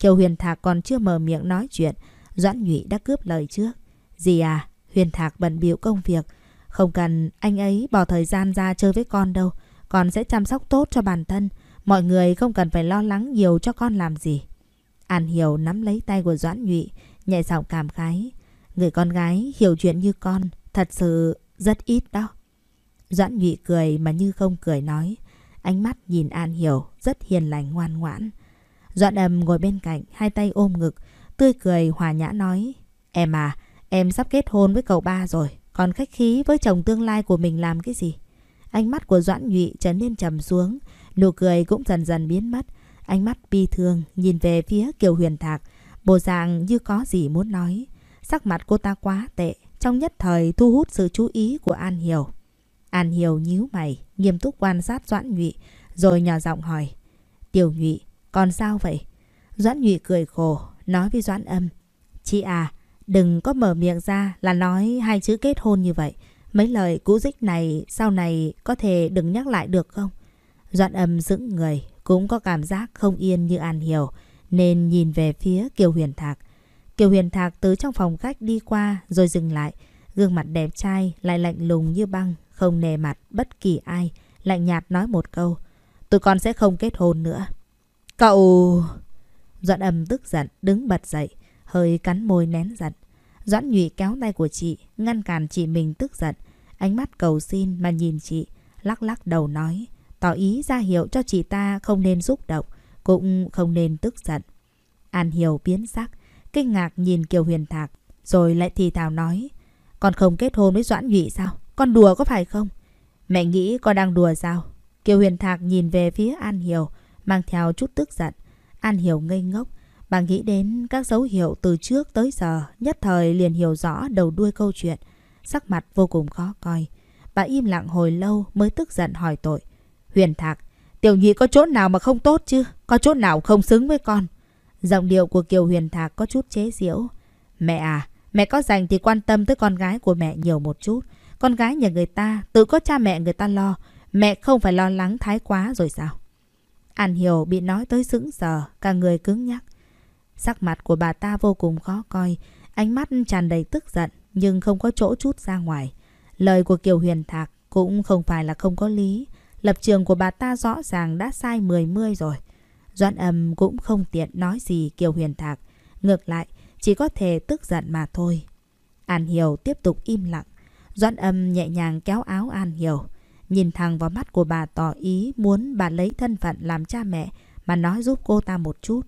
Kiều Huyền Thạc còn chưa mở miệng nói chuyện, Doãn Nhụy đã cướp lời trước. Gì à, Huyền Thạc bận biểu công việc, không cần anh ấy bỏ thời gian ra chơi với con đâu, con sẽ chăm sóc tốt cho bản thân, mọi người không cần phải lo lắng nhiều cho con làm gì. An Hiểu nắm lấy tay của Doãn Nhụy, nhẹ giọng cảm khái. Người con gái hiểu chuyện như con, thật sự rất ít đó. Doãn nhụy cười mà như không cười nói. Ánh mắt nhìn An Hiểu, rất hiền lành ngoan ngoãn. Doãn âm ngồi bên cạnh, hai tay ôm ngực, tươi cười hòa nhã nói. Em à, em sắp kết hôn với cậu ba rồi, còn khách khí với chồng tương lai của mình làm cái gì? Ánh mắt của Doãn nhụy trở nên trầm xuống, nụ cười cũng dần dần biến mất. Ánh mắt bi thương nhìn về phía Kiều Huyền Thạc Bộ dạng như có gì muốn nói. Sắc mặt cô ta quá tệ, trong nhất thời thu hút sự chú ý của An Hiểu. An Hiểu nhíu mày, nghiêm túc quan sát Doãn Nhụy, rồi nhỏ giọng hỏi. Tiểu Nhụy, còn sao vậy? Doãn Nhụy cười khổ, nói với Doãn Âm. Chị à, đừng có mở miệng ra là nói hai chữ kết hôn như vậy. Mấy lời cũ dích này sau này có thể đừng nhắc lại được không? Doãn Âm dững người, cũng có cảm giác không yên như An Hiểu nên nhìn về phía Kiều Huyền Thạc. Kiều Huyền Thạc từ trong phòng khách đi qua rồi dừng lại. Gương mặt đẹp trai lại lạnh lùng như băng, không nề mặt bất kỳ ai. Lạnh nhạt nói một câu. Tụi con sẽ không kết hôn nữa. Cậu... Doãn âm tức giận, đứng bật dậy, hơi cắn môi nén giận. Doãn nhụy kéo tay của chị, ngăn cản chị mình tức giận. Ánh mắt cầu xin mà nhìn chị, lắc lắc đầu nói, tỏ ý ra hiệu cho chị ta không nên xúc động cũng không nên tức giận. An Hiểu biến sắc, kinh ngạc nhìn Kiều Huyền Thạc, rồi lại thì thào nói. Con không kết hôn với Doãn Nhụy sao? Con đùa có phải không? Mẹ nghĩ con đang đùa sao? Kiều Huyền Thạc nhìn về phía An Hiểu, mang theo chút tức giận. An Hiểu ngây ngốc, bà nghĩ đến các dấu hiệu từ trước tới giờ, nhất thời liền hiểu rõ đầu đuôi câu chuyện. Sắc mặt vô cùng khó coi. Bà im lặng hồi lâu mới tức giận hỏi tội. Huyền Thạc, Tiểu nhị có chỗ nào mà không tốt chứ? Có chỗ nào không xứng với con? Giọng điệu của Kiều Huyền Thạc có chút chế giễu. Mẹ à, mẹ có dành thì quan tâm tới con gái của mẹ nhiều một chút. Con gái nhà người ta, tự có cha mẹ người ta lo. Mẹ không phải lo lắng thái quá rồi sao? An Hiểu bị nói tới sững sờ, cả người cứng nhắc. Sắc mặt của bà ta vô cùng khó coi, ánh mắt tràn đầy tức giận nhưng không có chỗ chút ra ngoài. Lời của Kiều Huyền Thạc cũng không phải là không có lý. Lập trường của bà ta rõ ràng đã sai mười mươi rồi. Doan âm cũng không tiện nói gì Kiều Huyền Thạc. Ngược lại, chỉ có thể tức giận mà thôi. An Hiểu tiếp tục im lặng. Doan âm nhẹ nhàng kéo áo An Hiểu. Nhìn thẳng vào mắt của bà tỏ ý muốn bà lấy thân phận làm cha mẹ mà nói giúp cô ta một chút.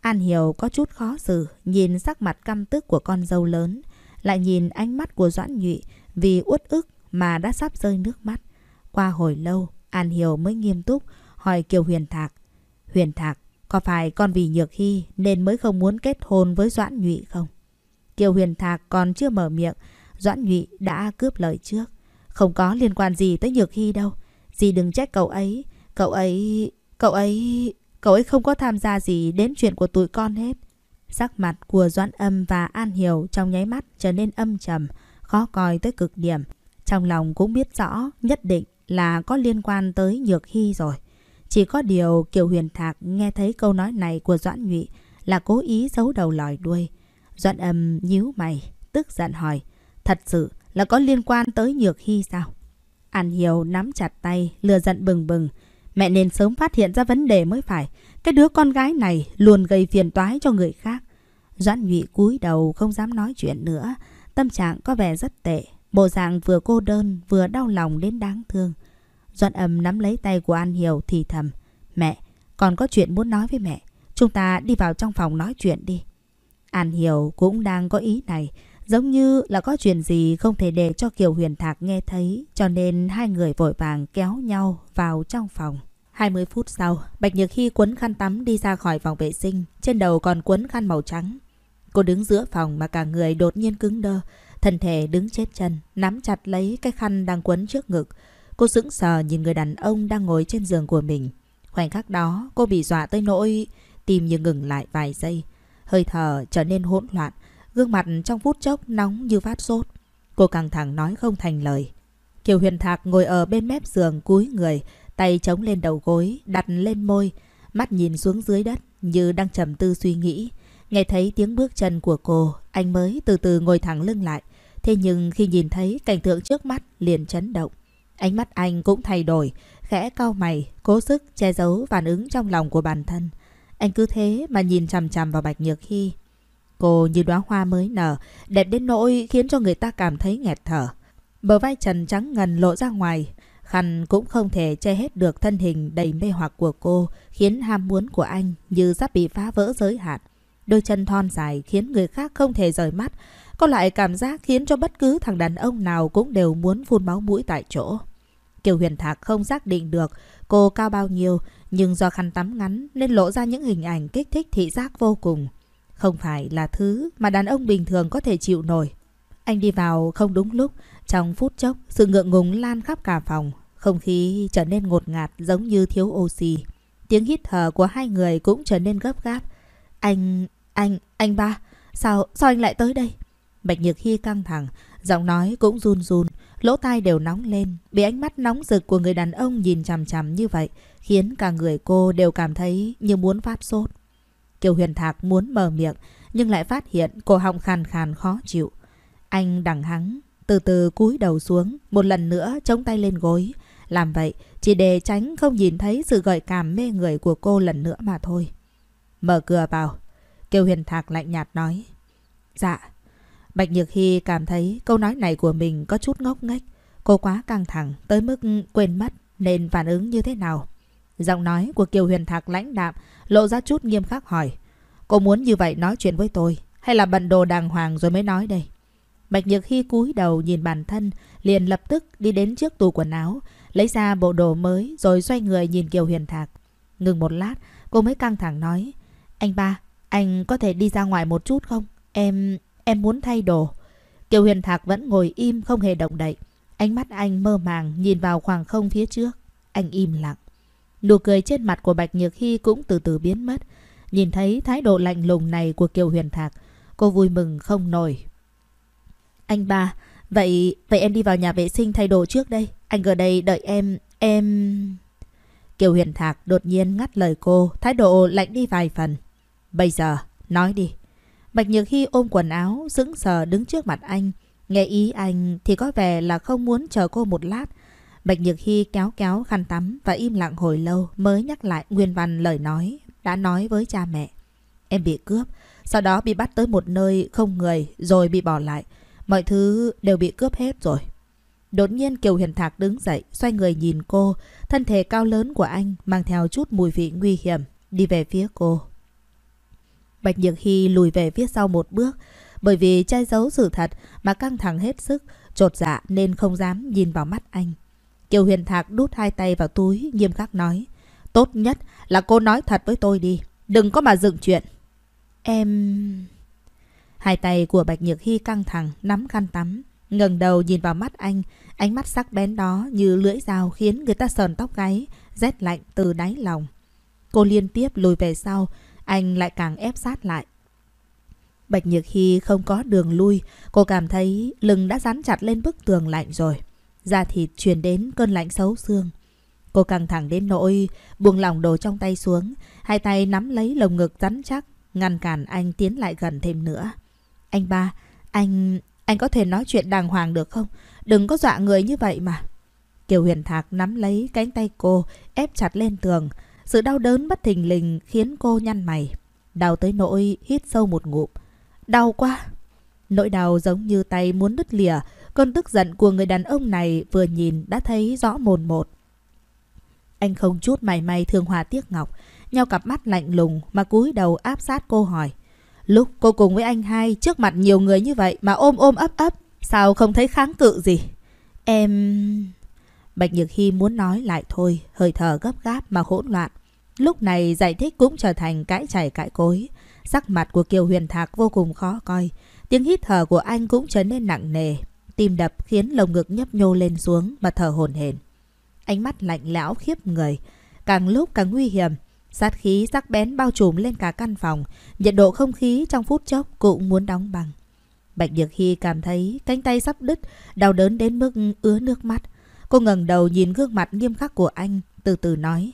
An Hiểu có chút khó xử, nhìn sắc mặt căm tức của con dâu lớn, lại nhìn ánh mắt của Doãn Nhụy vì uất ức mà đã sắp rơi nước mắt. Qua hồi lâu, An Hiểu mới nghiêm túc hỏi Kiều Huyền Thạc. Huyền Thạc, có phải con vì Nhược Hy nên mới không muốn kết hôn với Doãn Nhụy không? Kiều Huyền Thạc còn chưa mở miệng, Doãn Nhụy đã cướp lời trước. Không có liên quan gì tới Nhược Hy đâu. Dì đừng trách cậu ấy, cậu ấy, cậu ấy, cậu ấy không có tham gia gì đến chuyện của tụi con hết. Sắc mặt của Doãn Âm và An Hiểu trong nháy mắt trở nên âm trầm, khó coi tới cực điểm. Trong lòng cũng biết rõ, nhất định là có liên quan tới Nhược Hy rồi. Chỉ có điều Kiều Huyền Thạc nghe thấy câu nói này của Doãn Nhụy là cố ý giấu đầu lòi đuôi. Doãn âm nhíu mày, tức giận hỏi. Thật sự là có liên quan tới Nhược Hy sao? An Hiểu nắm chặt tay, lừa giận bừng bừng. Mẹ nên sớm phát hiện ra vấn đề mới phải. Cái đứa con gái này luôn gây phiền toái cho người khác. Doãn nhụy cúi đầu không dám nói chuyện nữa. Tâm trạng có vẻ rất tệ. Bộ dạng vừa cô đơn vừa đau lòng đến đáng thương. Doãn âm nắm lấy tay của An Hiểu thì thầm. Mẹ, còn có chuyện muốn nói với mẹ. Chúng ta đi vào trong phòng nói chuyện đi. An Hiểu cũng đang có ý này. Giống như là có chuyện gì không thể để cho Kiều Huyền Thạc nghe thấy. Cho nên hai người vội vàng kéo nhau vào trong phòng. 20 phút sau, Bạch Nhược Hy quấn khăn tắm đi ra khỏi phòng vệ sinh. Trên đầu còn quấn khăn màu trắng. Cô đứng giữa phòng mà cả người đột nhiên cứng đơ thân thể đứng chết chân, nắm chặt lấy cái khăn đang quấn trước ngực. Cô sững sờ nhìn người đàn ông đang ngồi trên giường của mình. Khoảnh khắc đó, cô bị dọa tới nỗi tim như ngừng lại vài giây. Hơi thở trở nên hỗn loạn, gương mặt trong phút chốc nóng như phát sốt. Cô căng thẳng nói không thành lời. Kiều Huyền Thạc ngồi ở bên mép giường cúi người, tay chống lên đầu gối, đặt lên môi, mắt nhìn xuống dưới đất như đang trầm tư suy nghĩ. Nghe thấy tiếng bước chân của cô, anh mới từ từ ngồi thẳng lưng lại, Thế nhưng khi nhìn thấy cảnh tượng trước mắt liền chấn động. Ánh mắt anh cũng thay đổi, khẽ cau mày, cố sức che giấu phản ứng trong lòng của bản thân. Anh cứ thế mà nhìn chằm chằm vào Bạch Nhược Hy. Cô như đóa hoa mới nở, đẹp đến nỗi khiến cho người ta cảm thấy nghẹt thở. Bờ vai trần trắng ngần lộ ra ngoài, khăn cũng không thể che hết được thân hình đầy mê hoặc của cô, khiến ham muốn của anh như sắp bị phá vỡ giới hạn. Đôi chân thon dài khiến người khác không thể rời mắt, có loại cảm giác khiến cho bất cứ thằng đàn ông nào cũng đều muốn phun máu mũi tại chỗ. Kiều Huyền Thạc không xác định được cô cao bao nhiêu, nhưng do khăn tắm ngắn nên lộ ra những hình ảnh kích thích thị giác vô cùng. Không phải là thứ mà đàn ông bình thường có thể chịu nổi. Anh đi vào không đúng lúc, trong phút chốc sự ngượng ngùng lan khắp cả phòng, không khí trở nên ngột ngạt giống như thiếu oxy. Tiếng hít thở của hai người cũng trở nên gấp gáp. Anh, anh, anh ba, sao, sao anh lại tới đây? Bạch Nhược Hy căng thẳng, giọng nói cũng run run, lỗ tai đều nóng lên, bị ánh mắt nóng rực của người đàn ông nhìn chằm chằm như vậy, khiến cả người cô đều cảm thấy như muốn phát sốt. Kiều Huyền Thạc muốn mở miệng, nhưng lại phát hiện cổ họng khàn khàn khó chịu. Anh đằng hắng, từ từ cúi đầu xuống, một lần nữa chống tay lên gối. Làm vậy, chỉ để tránh không nhìn thấy sự gợi cảm mê người của cô lần nữa mà thôi. Mở cửa vào. Kiều Huyền Thạc lạnh nhạt nói. Dạ. Bạch Nhược Hy cảm thấy câu nói này của mình có chút ngốc nghếch. Cô quá căng thẳng tới mức quên mất nên phản ứng như thế nào. Giọng nói của Kiều Huyền Thạc lãnh đạm lộ ra chút nghiêm khắc hỏi. Cô muốn như vậy nói chuyện với tôi hay là bận đồ đàng hoàng rồi mới nói đây? Bạch Nhược Hy cúi đầu nhìn bản thân liền lập tức đi đến trước tủ quần áo lấy ra bộ đồ mới rồi xoay người nhìn Kiều Huyền Thạc. Ngừng một lát cô mới căng thẳng nói Anh ba, anh có thể đi ra ngoài một chút không? Em... Em muốn thay đồ. Kiều Huyền Thạc vẫn ngồi im không hề động đậy. Ánh mắt anh mơ màng nhìn vào khoảng không phía trước. Anh im lặng. Nụ cười trên mặt của Bạch Nhược Hy cũng từ từ biến mất. Nhìn thấy thái độ lạnh lùng này của Kiều Huyền Thạc, cô vui mừng không nổi. Anh ba, vậy vậy em đi vào nhà vệ sinh thay đồ trước đây. Anh ở đây đợi em, em... Kiều Huyền Thạc đột nhiên ngắt lời cô, thái độ lạnh đi vài phần. Bây giờ, nói đi. Bạch Nhược Hy ôm quần áo, sững sờ đứng trước mặt anh. Nghe ý anh thì có vẻ là không muốn chờ cô một lát. Bạch Nhược Hy kéo kéo khăn tắm và im lặng hồi lâu mới nhắc lại nguyên văn lời nói, đã nói với cha mẹ. Em bị cướp, sau đó bị bắt tới một nơi không người rồi bị bỏ lại. Mọi thứ đều bị cướp hết rồi. Đột nhiên Kiều Huyền Thạc đứng dậy, xoay người nhìn cô. Thân thể cao lớn của anh mang theo chút mùi vị nguy hiểm, đi về phía cô. Bạch Nhược Hy lùi về phía sau một bước, bởi vì che giấu sự thật mà căng thẳng hết sức, trột dạ nên không dám nhìn vào mắt anh. Kiều Huyền Thạc đút hai tay vào túi, nghiêm khắc nói. Tốt nhất là cô nói thật với tôi đi, đừng có mà dựng chuyện. Em... Hai tay của Bạch Nhược Hy căng thẳng, nắm khăn tắm, ngẩng đầu nhìn vào mắt anh, ánh mắt sắc bén đó như lưỡi dao khiến người ta sờn tóc gáy, rét lạnh từ đáy lòng. Cô liên tiếp lùi về sau, anh lại càng ép sát lại. Bạch Nhược Hy không có đường lui, cô cảm thấy lưng đã dán chặt lên bức tường lạnh rồi. Da thịt truyền đến cơn lạnh xấu xương. Cô căng thẳng đến nỗi buông lỏng đồ trong tay xuống, hai tay nắm lấy lồng ngực rắn chắc, ngăn cản anh tiến lại gần thêm nữa. Anh ba, anh... anh có thể nói chuyện đàng hoàng được không? Đừng có dọa người như vậy mà. Kiều Huyền Thạc nắm lấy cánh tay cô, ép chặt lên tường, sự đau đớn bất thình lình khiến cô nhăn mày. Đau tới nỗi hít sâu một ngụm. Đau quá! Nỗi đau giống như tay muốn đứt lìa. Cơn tức giận của người đàn ông này vừa nhìn đã thấy rõ mồn một. Anh không chút mày may thương hòa tiếc ngọc. Nhau cặp mắt lạnh lùng mà cúi đầu áp sát cô hỏi. Lúc cô cùng với anh hai trước mặt nhiều người như vậy mà ôm ôm ấp ấp. Sao không thấy kháng cự gì? Em... Bạch Nhược Hy muốn nói lại thôi, hơi thở gấp gáp mà hỗn loạn. Lúc này giải thích cũng trở thành cãi chảy cãi cối. Sắc mặt của Kiều Huyền Thạc vô cùng khó coi. Tiếng hít thở của anh cũng trở nên nặng nề. Tim đập khiến lồng ngực nhấp nhô lên xuống mà thở hổn hển. Ánh mắt lạnh lẽo khiếp người. Càng lúc càng nguy hiểm. Sát khí sắc bén bao trùm lên cả căn phòng. Nhiệt độ không khí trong phút chốc cũng muốn đóng bằng. Bạch Nhược Hy cảm thấy cánh tay sắp đứt, đau đớn đến mức ứa nước mắt. Cô ngẩng đầu nhìn gương mặt nghiêm khắc của anh, từ từ nói.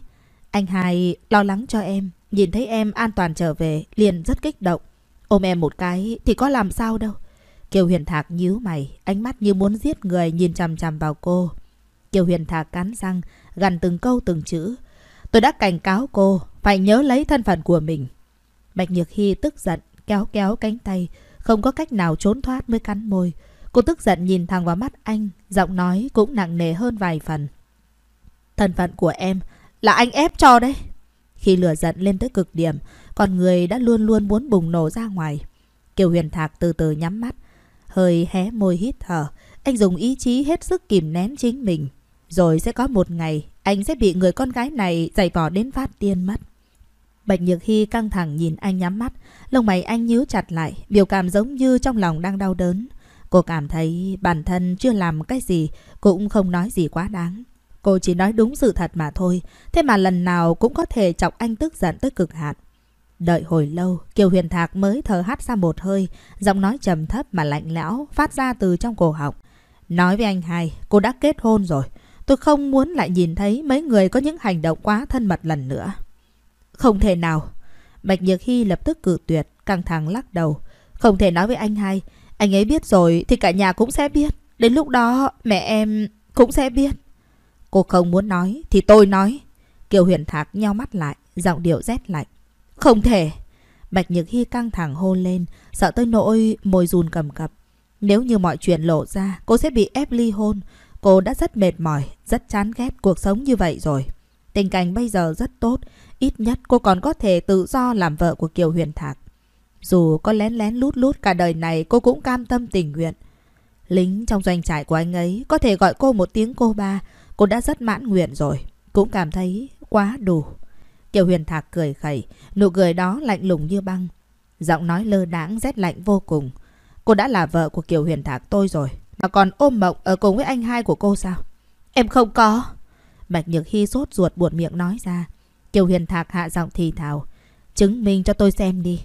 Anh hai lo lắng cho em, nhìn thấy em an toàn trở về, liền rất kích động. Ôm em một cái thì có làm sao đâu. Kiều Huyền Thạc nhíu mày, ánh mắt như muốn giết người nhìn chằm chằm vào cô. Kiều Huyền Thạc cắn răng, gần từng câu từng chữ. Tôi đã cảnh cáo cô, phải nhớ lấy thân phận của mình. Bạch Nhược Hy tức giận, kéo kéo cánh tay, không có cách nào trốn thoát mới cắn môi. Cô tức giận nhìn thẳng vào mắt anh, giọng nói cũng nặng nề hơn vài phần. Thân phận của em là anh ép cho đấy. Khi lửa giận lên tới cực điểm, con người đã luôn luôn muốn bùng nổ ra ngoài. Kiều Huyền Thạc từ từ nhắm mắt, hơi hé môi hít thở. Anh dùng ý chí hết sức kìm nén chính mình. Rồi sẽ có một ngày, anh sẽ bị người con gái này giày vò đến phát tiên mất. Bạch Nhược Hy căng thẳng nhìn anh nhắm mắt, lông mày anh nhíu chặt lại, biểu cảm giống như trong lòng đang đau đớn. Cô cảm thấy bản thân chưa làm cái gì, cũng không nói gì quá đáng. Cô chỉ nói đúng sự thật mà thôi, thế mà lần nào cũng có thể chọc anh tức giận tới cực hạn. Đợi hồi lâu, Kiều Huyền Thạc mới thở hắt ra một hơi, giọng nói trầm thấp mà lạnh lẽo phát ra từ trong cổ họng. Nói với anh hai, cô đã kết hôn rồi. Tôi không muốn lại nhìn thấy mấy người có những hành động quá thân mật lần nữa. Không thể nào. Bạch Nhược Hy lập tức cử tuyệt, căng thẳng lắc đầu. Không thể nói với anh hai, anh ấy biết rồi thì cả nhà cũng sẽ biết. Đến lúc đó mẹ em cũng sẽ biết. Cô không muốn nói thì tôi nói. Kiều Huyền Thạc nheo mắt lại, giọng điệu rét lạnh. Không thể. Bạch Nhược Hy căng thẳng hôn lên, sợ tới nỗi môi run cầm cập. Nếu như mọi chuyện lộ ra, cô sẽ bị ép ly hôn. Cô đã rất mệt mỏi, rất chán ghét cuộc sống như vậy rồi. Tình cảnh bây giờ rất tốt, ít nhất cô còn có thể tự do làm vợ của Kiều Huyền Thạc. Dù có lén lén lút lút cả đời này cô cũng cam tâm tình nguyện. Lính trong doanh trại của anh ấy có thể gọi cô một tiếng cô ba. Cô đã rất mãn nguyện rồi. Cũng cảm thấy quá đủ. Kiều Huyền Thạc cười khẩy. Nụ cười đó lạnh lùng như băng. Giọng nói lơ đãng rét lạnh vô cùng. Cô đã là vợ của Kiều Huyền Thạc tôi rồi. Mà còn ôm mộng ở cùng với anh hai của cô sao? Em không có. Bạch Nhược Hy sốt ruột buồn miệng nói ra. Kiều Huyền Thạc hạ giọng thì thào. Chứng minh cho tôi xem đi.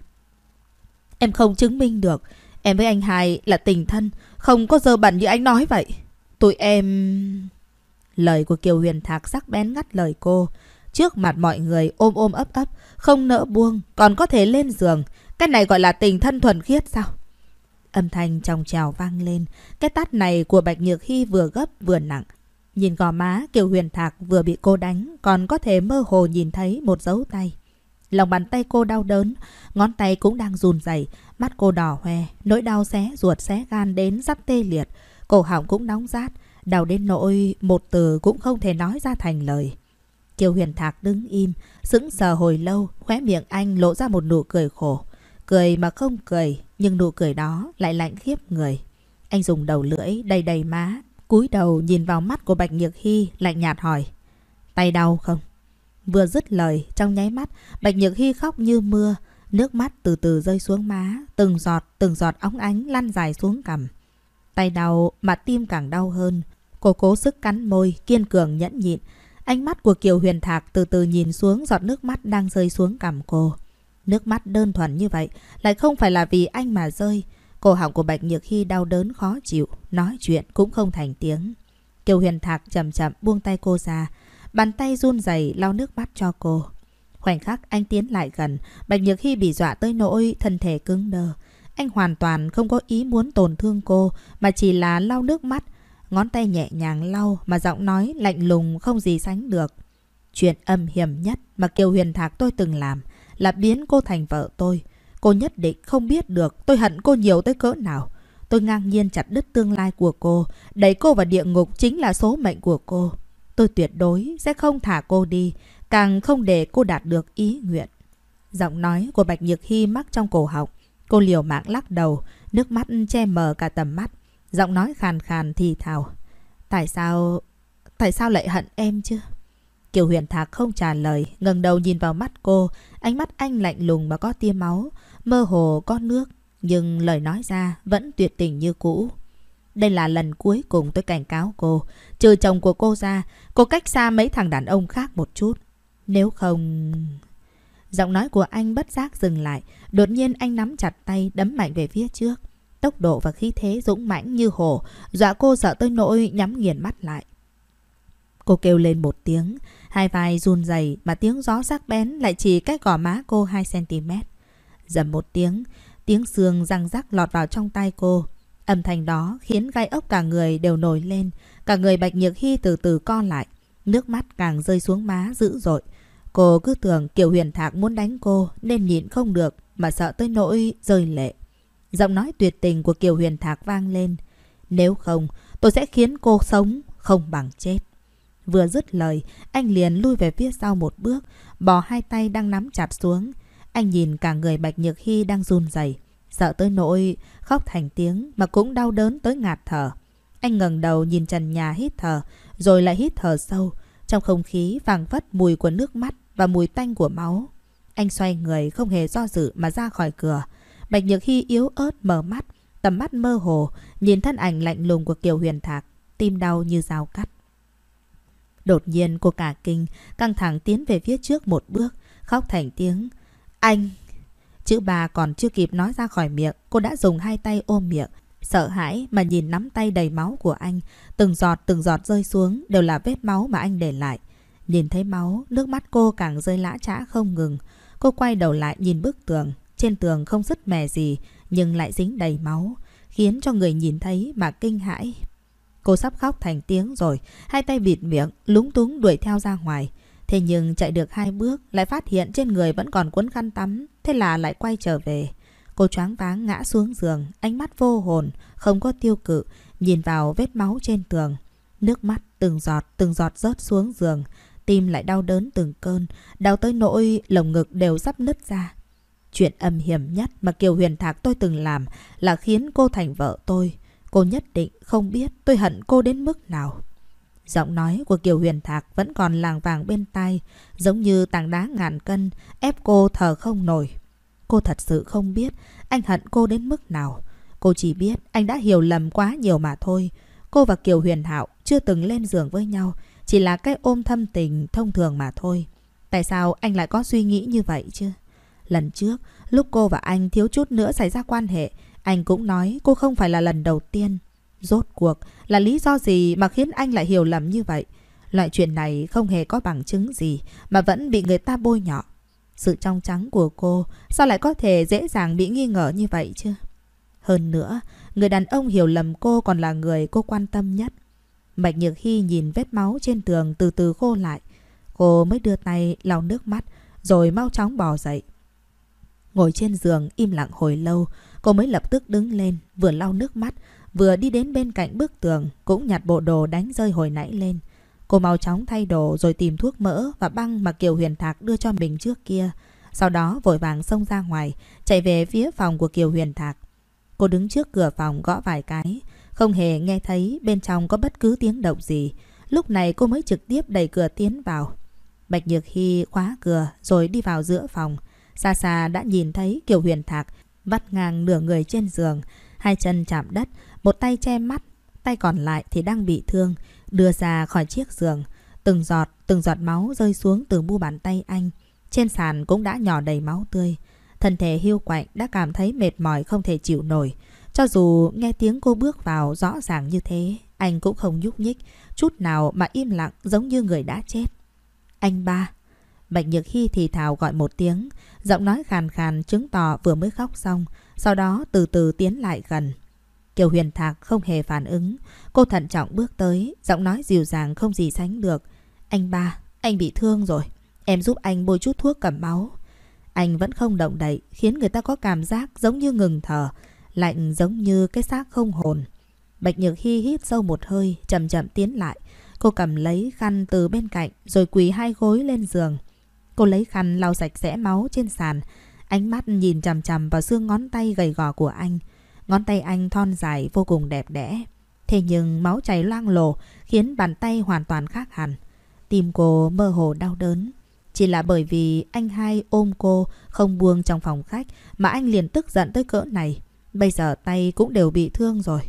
Em không chứng minh được. Em với anh hai là tình thân, không có dơ bẩn như anh nói vậy. Tụi em... Lời của Kiều Huyền Thạc sắc bén ngắt lời cô. Trước mặt mọi người ôm ôm ấp ấp, không nỡ buông, còn có thể lên giường. Cái này gọi là tình thân thuần khiết sao? Âm thanh trong trào vang lên. Cái tát này của Bạch Nhược Hy vừa gấp vừa nặng. Nhìn gò má Kiều Huyền Thạc vừa bị cô đánh, còn có thể mơ hồ nhìn thấy một dấu tay. Lòng bàn tay cô đau đớn, ngón tay cũng đang run rẩy, mắt cô đỏ hoe, nỗi đau xé ruột xé gan đến sắp tê liệt, cổ họng cũng nóng rát, đau đến nỗi một từ cũng không thể nói ra thành lời. Kiều Huyền Thạc đứng im, sững sờ hồi lâu, khóe miệng anh lộ ra một nụ cười khổ. Cười mà không cười, nhưng nụ cười đó lại lạnh khiếp người. Anh dùng đầu lưỡi đầy đầy má, cúi đầu nhìn vào mắt của Bạch Nhược Hy lạnh nhạt hỏi. Tay đau không? Vừa dứt lời, trong nháy mắt, Bạch Nhược Hy khóc như mưa, nước mắt từ từ rơi xuống má, từng giọt, từng giọt óng ánh lăn dài xuống cằm. Tay đau mà tim càng đau hơn. Cô cố sức cắn môi, kiên cường nhẫn nhịn. Ánh mắt của Kiều Huyền Thạc từ từ nhìn xuống giọt nước mắt đang rơi xuống cằm cô. Nước mắt đơn thuần như vậy, lại không phải là vì anh mà rơi. Cổ họng của Bạch Nhược Hy đau đớn khó chịu, nói chuyện cũng không thành tiếng. Kiều Huyền Thạc chậm chậm buông tay cô ra, Bàn tay run rẩy lau nước mắt cho cô. Khoảnh khắc anh tiến lại gần, Bạch Nhược Hy bị dọa tới nỗi thân thể cứng đờ. Anh hoàn toàn không có ý muốn tổn thương cô, mà chỉ là lau nước mắt, ngón tay nhẹ nhàng lau mà giọng nói lạnh lùng không gì sánh được. Chuyện âm hiểm nhất mà Kiều Huyền Thạc tôi từng làm là biến cô thành vợ tôi. Cô nhất định không biết được tôi hận cô nhiều tới cỡ nào. Tôi ngang nhiên chặt đứt tương lai của cô, đẩy cô vào địa ngục chính là số mệnh của cô. Tôi tuyệt đối sẽ không thả cô đi, càng không để cô đạt được ý nguyện. Giọng nói của Bạch Nhược Hy mắc trong cổ họng. Cô liều mạng lắc đầu, nước mắt che mờ cả tầm mắt. Giọng nói khàn khàn thì thào. Tại sao... Tại sao lại hận em chứ? Kiều Huyền Thạc không trả lời, ngẩng đầu nhìn vào mắt cô, ánh mắt anh lạnh lùng mà có tia máu, mơ hồ có nước, nhưng lời nói ra vẫn tuyệt tình như cũ. Đây là lần cuối cùng tôi cảnh cáo cô. Trừ chồng của cô ra, cô cách xa mấy thằng đàn ông khác một chút. Nếu không... Giọng nói của anh bất giác dừng lại. Đột nhiên anh nắm chặt tay, đấm mạnh về phía trước. Tốc độ và khí thế dũng mãnh như hổ, dọa cô sợ tới nỗi nhắm nghiền mắt lại. Cô kêu lên một tiếng, hai vai run rẩy mà tiếng gió sắc bén lại chỉ cách gò má cô 2cm. Dầm một tiếng, tiếng xương răng rắc lọt vào trong tay cô. Âm thanh đó khiến gai ốc cả người đều nổi lên, cả người Bạch Nhược Hy từ từ co lại, nước mắt càng rơi xuống má dữ dội. Cô cứ tưởng Kiều Huyền Thạc muốn đánh cô nên nhịn không được mà sợ tới nỗi rơi lệ. Giọng nói tuyệt tình của Kiều Huyền Thạc vang lên. Nếu không, tôi sẽ khiến cô sống không bằng chết. Vừa dứt lời, anh liền lui về phía sau một bước, bỏ hai tay đang nắm chặt xuống. Anh nhìn cả người Bạch Nhược Hy đang run rẩy Sợ tới nỗi khóc thành tiếng mà cũng đau đớn tới ngạt thở. Anh ngẩng đầu nhìn trần nhà hít thở, rồi lại hít thở sâu. Trong không khí vàng vất mùi của nước mắt và mùi tanh của máu. Anh xoay người không hề do dự mà ra khỏi cửa. Bạch Nhược Hy yếu ớt mở mắt, tầm mắt mơ hồ, nhìn thân ảnh lạnh lùng của Kiều Huyền Thạc, tim đau như dao cắt. Đột nhiên cô cả kinh, căng thẳng tiến về phía trước một bước, khóc thành tiếng. Anh! Chữ bà còn chưa kịp nói ra khỏi miệng, cô đã dùng hai tay ôm miệng. Sợ hãi mà nhìn nắm tay đầy máu của anh, từng giọt từng giọt rơi xuống đều là vết máu mà anh để lại. Nhìn thấy máu, nước mắt cô càng rơi lã trã không ngừng. Cô quay đầu lại nhìn bức tường, trên tường không dứt mè gì nhưng lại dính đầy máu, khiến cho người nhìn thấy mà kinh hãi. Cô sắp khóc thành tiếng rồi, hai tay bịt miệng, lúng túng đuổi theo ra ngoài. Thế nhưng chạy được hai bước lại phát hiện trên người vẫn còn cuốn khăn tắm, thế là lại quay trở về. Cô choáng váng ngã xuống giường, ánh mắt vô hồn, không có tiêu cự, nhìn vào vết máu trên tường. Nước mắt từng giọt, từng giọt rớt xuống giường, tim lại đau đớn từng cơn, đau tới nỗi lồng ngực đều sắp nứt ra. Chuyện âm hiểm nhất mà Kiều Huyền Thạc tôi từng làm là khiến cô thành vợ tôi. Cô nhất định không biết tôi hận cô đến mức nào. Giọng nói của Kiều Huyền Thạc vẫn còn làng vàng bên tai, giống như tảng đá ngàn cân, ép cô thở không nổi. Cô thật sự không biết anh hận cô đến mức nào. Cô chỉ biết anh đã hiểu lầm quá nhiều mà thôi. Cô và Kiều Huyền Hạo chưa từng lên giường với nhau, chỉ là cái ôm thâm tình thông thường mà thôi. Tại sao anh lại có suy nghĩ như vậy chứ? Lần trước, lúc cô và anh thiếu chút nữa xảy ra quan hệ, anh cũng nói cô không phải là lần đầu tiên Rốt cuộc là lý do gì mà khiến anh lại hiểu lầm như vậy? Loại chuyện này không hề có bằng chứng gì mà vẫn bị người ta bôi nhọ. Sự trong trắng của cô sao lại có thể dễ dàng bị nghi ngờ như vậy chứ? Hơn nữa, người đàn ông hiểu lầm cô còn là người cô quan tâm nhất. Bạch Nhược Hy nhìn vết máu trên tường từ từ khô lại. Cô mới đưa tay lau nước mắt rồi mau chóng bò dậy. Ngồi trên giường im lặng hồi lâu, cô mới lập tức đứng lên vừa lau nước mắt vừa đi đến bên cạnh bức tường cũng nhặt bộ đồ đánh rơi hồi nãy lên. Cô mau chóng thay đồ rồi tìm thuốc mỡ và băng mà Kiều Huyền Thạc đưa cho mình trước kia. Sau đó vội vàng xông ra ngoài, chạy về phía phòng của Kiều Huyền Thạc. Cô đứng trước cửa phòng gõ vài cái, không hề nghe thấy bên trong có bất cứ tiếng động gì. Lúc này cô mới trực tiếp đẩy cửa tiến vào. Bạch Nhược Hy khóa cửa rồi đi vào giữa phòng. Xa xa đã nhìn thấy Kiều Huyền Thạc vắt ngang nửa người trên giường, hai chân chạm đất, một tay che mắt, tay còn lại thì đang bị thương, đưa ra khỏi chiếc giường. Từng giọt, từng giọt máu rơi xuống từ mu bàn tay anh. Trên sàn cũng đã nhỏ đầy máu tươi. Thân thể hiu quạnh đã cảm thấy mệt mỏi không thể chịu nổi. Cho dù nghe tiếng cô bước vào rõ ràng như thế, anh cũng không nhúc nhích, chút nào mà im lặng giống như người đã chết. Anh ba. Bạch Nhược Hy thì thào gọi một tiếng, giọng nói khàn khàn chứng tỏ vừa mới khóc xong, sau đó từ từ tiến lại gần. Tiểu Huyền Thạc không hề phản ứng. Cô thận trọng bước tới, giọng nói dịu dàng không gì sánh được. Anh ba, anh bị thương rồi. Em giúp anh bôi chút thuốc cầm máu. Anh vẫn không động đậy, khiến người ta có cảm giác giống như ngừng thở, lạnh giống như cái xác không hồn. Bạch Nhược Hy hít sâu một hơi, chậm chậm tiến lại. Cô cầm lấy khăn từ bên cạnh rồi quỳ hai gối lên giường. Cô lấy khăn lau sạch sẽ máu trên sàn, ánh mắt nhìn chằm chằm vào xương ngón tay gầy gò của anh. Ngón tay anh thon dài vô cùng đẹp đẽ. Thế nhưng máu chảy loang lổ khiến bàn tay hoàn toàn khác hẳn. Tim cô mơ hồ đau đớn. Chỉ là bởi vì anh hai ôm cô không buông trong phòng khách mà anh liền tức giận tới cỡ này. Bây giờ tay cũng đều bị thương rồi.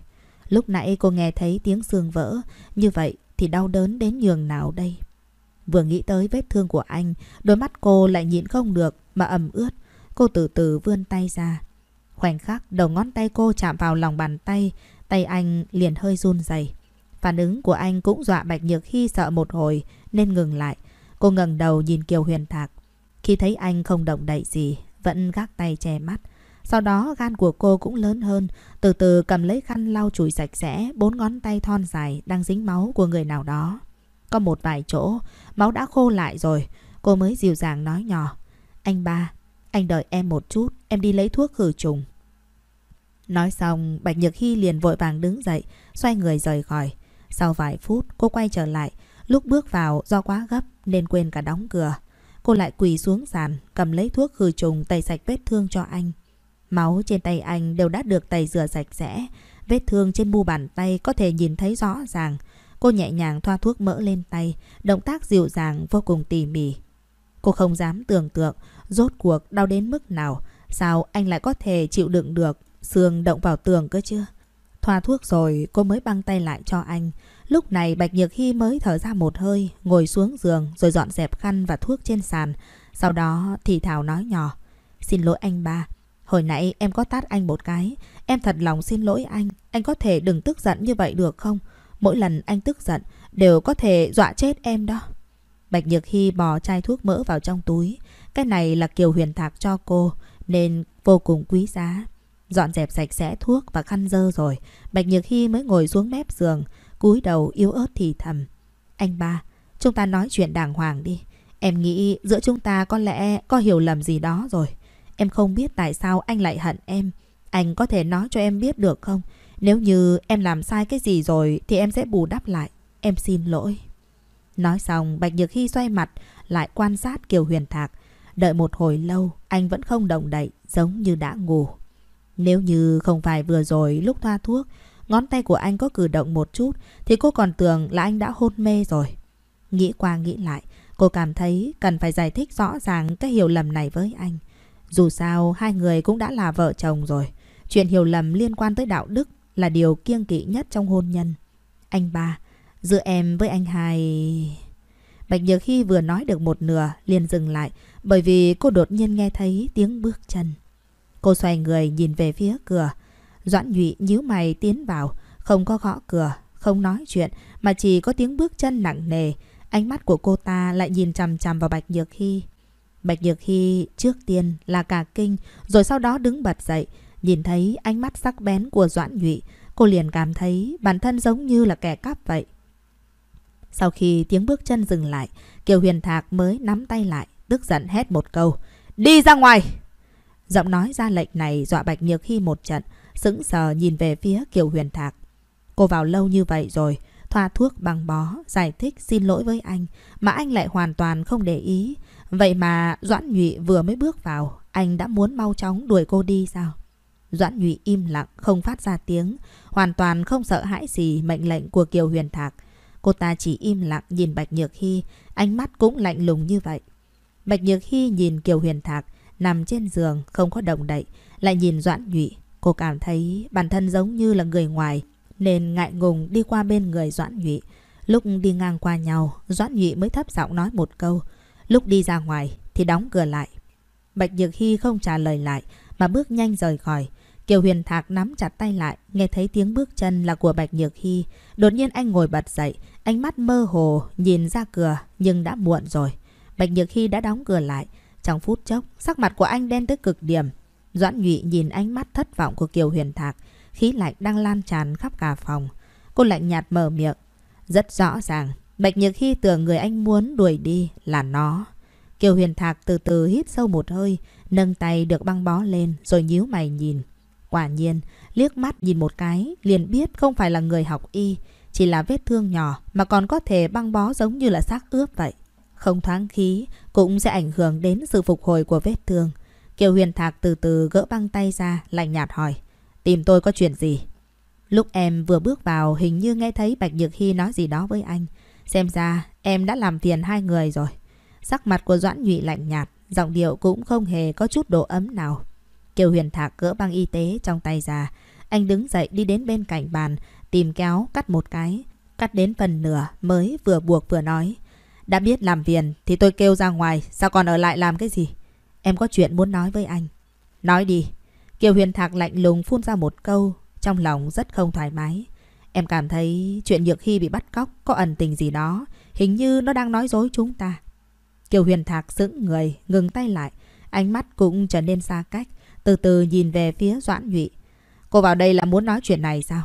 Lúc nãy cô nghe thấy tiếng xương vỡ, như vậy thì đau đớn đến nhường nào đây? Vừa nghĩ tới vết thương của anh, đôi mắt cô lại nhịn không được mà ẩm ướt. Cô từ từ vươn tay ra, Khoảnh khắc đầu ngón tay cô chạm vào lòng bàn tay, tay anh liền hơi run rẩy. Phản ứng của anh cũng dọa Bạch Nhược Hy sợ một hồi nên ngừng lại. Cô ngẩng đầu nhìn Kiều Huyền Thạc. Khi thấy anh không động đậy gì, vẫn gác tay che mắt. Sau đó gan của cô cũng lớn hơn, từ từ cầm lấy khăn lau chùi sạch sẽ bốn ngón tay thon dài đang dính máu của người nào đó. Có một vài chỗ, máu đã khô lại rồi, cô mới dịu dàng nói nhỏ. Anh ba, anh đợi em một chút, em đi lấy thuốc khử trùng. Nói xong, Bạch Nhược Hy liền vội vàng đứng dậy, xoay người rời khỏi. Sau vài phút, cô quay trở lại. Lúc bước vào, do quá gấp nên quên cả đóng cửa. Cô lại quỳ xuống sàn, cầm lấy thuốc khử trùng tẩy sạch vết thương cho anh. Máu trên tay anh đều đã được tẩy rửa sạch sẽ. Vết thương trên bu bàn tay có thể nhìn thấy rõ ràng. Cô nhẹ nhàng thoa thuốc mỡ lên tay, động tác dịu dàng vô cùng tỉ mỉ. Cô không dám tưởng tượng rốt cuộc đau đến mức nào, sao anh lại có thể chịu đựng được Sương động vào tường cơ chưa? Thoa thuốc rồi cô mới băng tay lại cho anh. Lúc này Bạch Nhược Hy mới thở ra một hơi, ngồi xuống giường rồi dọn dẹp khăn và thuốc trên sàn. Sau đó thì Thảo nói nhỏ. Xin lỗi anh ba. Hồi nãy em có tát anh một cái. Em thật lòng xin lỗi anh. Anh có thể đừng tức giận như vậy được không? Mỗi lần anh tức giận đều có thể dọa chết em đó. Bạch Nhược Hy bỏ chai thuốc mỡ vào trong túi. Cái này là Kiều Huyền Thạc cho cô nên vô cùng quý giá. Dọn dẹp sạch sẽ thuốc và khăn dơ rồi, Bạch Nhược Hy mới ngồi xuống mép giường, cúi đầu yếu ớt thì thầm. Anh ba, chúng ta nói chuyện đàng hoàng đi. Em nghĩ giữa chúng ta có lẽ có hiểu lầm gì đó rồi. Em không biết tại sao anh lại hận em. Anh có thể nói cho em biết được không? Nếu như em làm sai cái gì rồi thì em sẽ bù đắp lại. Em xin lỗi. Nói xong, Bạch Nhược Hy xoay mặt, lại quan sát Kiều Huyền Thạc. Đợi một hồi lâu, anh vẫn không động đậy, giống như đã ngủ. Nếu như không phải vừa rồi lúc thoa thuốc, ngón tay của anh có cử động một chút thì cô còn tưởng là anh đã hôn mê rồi. Nghĩ qua nghĩ lại, cô cảm thấy cần phải giải thích rõ ràng cái hiểu lầm này với anh. Dù sao, hai người cũng đã là vợ chồng rồi. Chuyện hiểu lầm liên quan tới đạo đức là điều kiêng kỵ nhất trong hôn nhân. Anh ba, giữa em với anh hai... Bạch Nhược Hy vừa nói được một nửa liền dừng lại bởi vì cô đột nhiên nghe thấy tiếng bước chân. Cô xoay người nhìn về phía cửa. Doãn nhụy nhíu mày tiến vào, không có gõ cửa, không nói chuyện, mà chỉ có tiếng bước chân nặng nề. Ánh mắt của cô ta lại nhìn chằm chằm vào Bạch Nhược Hy. Bạch Nhược Hy trước tiên là cả kinh, rồi sau đó đứng bật dậy. Nhìn thấy ánh mắt sắc bén của Doãn nhụy, cô liền cảm thấy bản thân giống như là kẻ cắp vậy. Sau khi tiếng bước chân dừng lại, Kiều Huyền Thạc mới nắm tay lại, tức giận hét một câu. Đi ra ngoài! Giọng nói ra lệnh này dọa Bạch Nhược Hy một trận, sững sờ nhìn về phía Kiều Huyền Thạc. Cô vào lâu như vậy rồi, thoa thuốc bằng bó, giải thích xin lỗi với anh, mà anh lại hoàn toàn không để ý. Vậy mà Doãn Nhụy vừa mới bước vào, anh đã muốn mau chóng đuổi cô đi sao? Doãn Nhụy im lặng, không phát ra tiếng, hoàn toàn không sợ hãi gì mệnh lệnh của Kiều Huyền Thạc. Cô ta chỉ im lặng nhìn Bạch Nhược Hy, ánh mắt cũng lạnh lùng như vậy. Bạch Nhược Hy nhìn Kiều Huyền Thạc, nằm trên giường không có động đậy, lại nhìn Doãn Nhụy. Cô cảm thấy bản thân giống như là người ngoài, nên ngại ngùng đi qua bên người Doãn Nhụy. Lúc đi ngang qua nhau, Doãn Nhụy mới thấp giọng nói một câu. Lúc đi ra ngoài thì đóng cửa lại. Bạch Nhược Hy không trả lời lại mà bước nhanh rời khỏi. Kiều Huyền Thạc nắm chặt tay lại, nghe thấy tiếng bước chân là của Bạch Nhược Hy. Đột nhiên anh ngồi bật dậy, ánh mắt mơ hồ, nhìn ra cửa nhưng đã muộn rồi. Bạch Nhược Hy đã đóng cửa lại, trong phút chốc, sắc mặt của anh đen tới cực điểm. Doãn nhụy nhìn ánh mắt thất vọng của Kiều Huyền Thạc, khí lạnh đang lan tràn khắp cả phòng. Cô lạnh nhạt mở miệng. Rất rõ ràng, Bạch Nhược Hy tưởng người anh muốn đuổi đi là nó. Kiều Huyền Thạc từ từ hít sâu một hơi, nâng tay được băng bó lên rồi nhíu mày nhìn. Quả nhiên, liếc mắt nhìn một cái, liền biết không phải là người học y, chỉ là vết thương nhỏ mà còn có thể băng bó giống như là xác ướp vậy không thoáng khí cũng sẽ ảnh hưởng đến sự phục hồi của vết thương. Kiều Huyền Thạc từ từ gỡ băng tay ra, lạnh nhạt hỏi. Tìm tôi có chuyện gì? Lúc em vừa bước vào hình như nghe thấy Bạch Nhược Hy nói gì đó với anh. Xem ra em đã làm phiền hai người rồi. Sắc mặt của Doãn Nhụy lạnh nhạt, giọng điệu cũng không hề có chút độ ấm nào. Kiều Huyền Thạc gỡ băng y tế trong tay ra. Anh đứng dậy đi đến bên cạnh bàn, tìm kéo cắt một cái. Cắt đến phần nửa mới vừa buộc vừa nói. Đã biết làm viền thì tôi kêu ra ngoài, sao còn ở lại làm cái gì? Em có chuyện muốn nói với anh. Nói đi. Kiều Huyền Thạc lạnh lùng phun ra một câu, trong lòng rất không thoải mái. Em cảm thấy chuyện Nhược Hy bị bắt cóc có ẩn tình gì đó, hình như nó đang nói dối chúng ta. Kiều Huyền Thạc sững người, ngừng tay lại, ánh mắt cũng trở nên xa cách, từ từ nhìn về phía Doãn Nhụy. Cô vào đây là muốn nói chuyện này sao?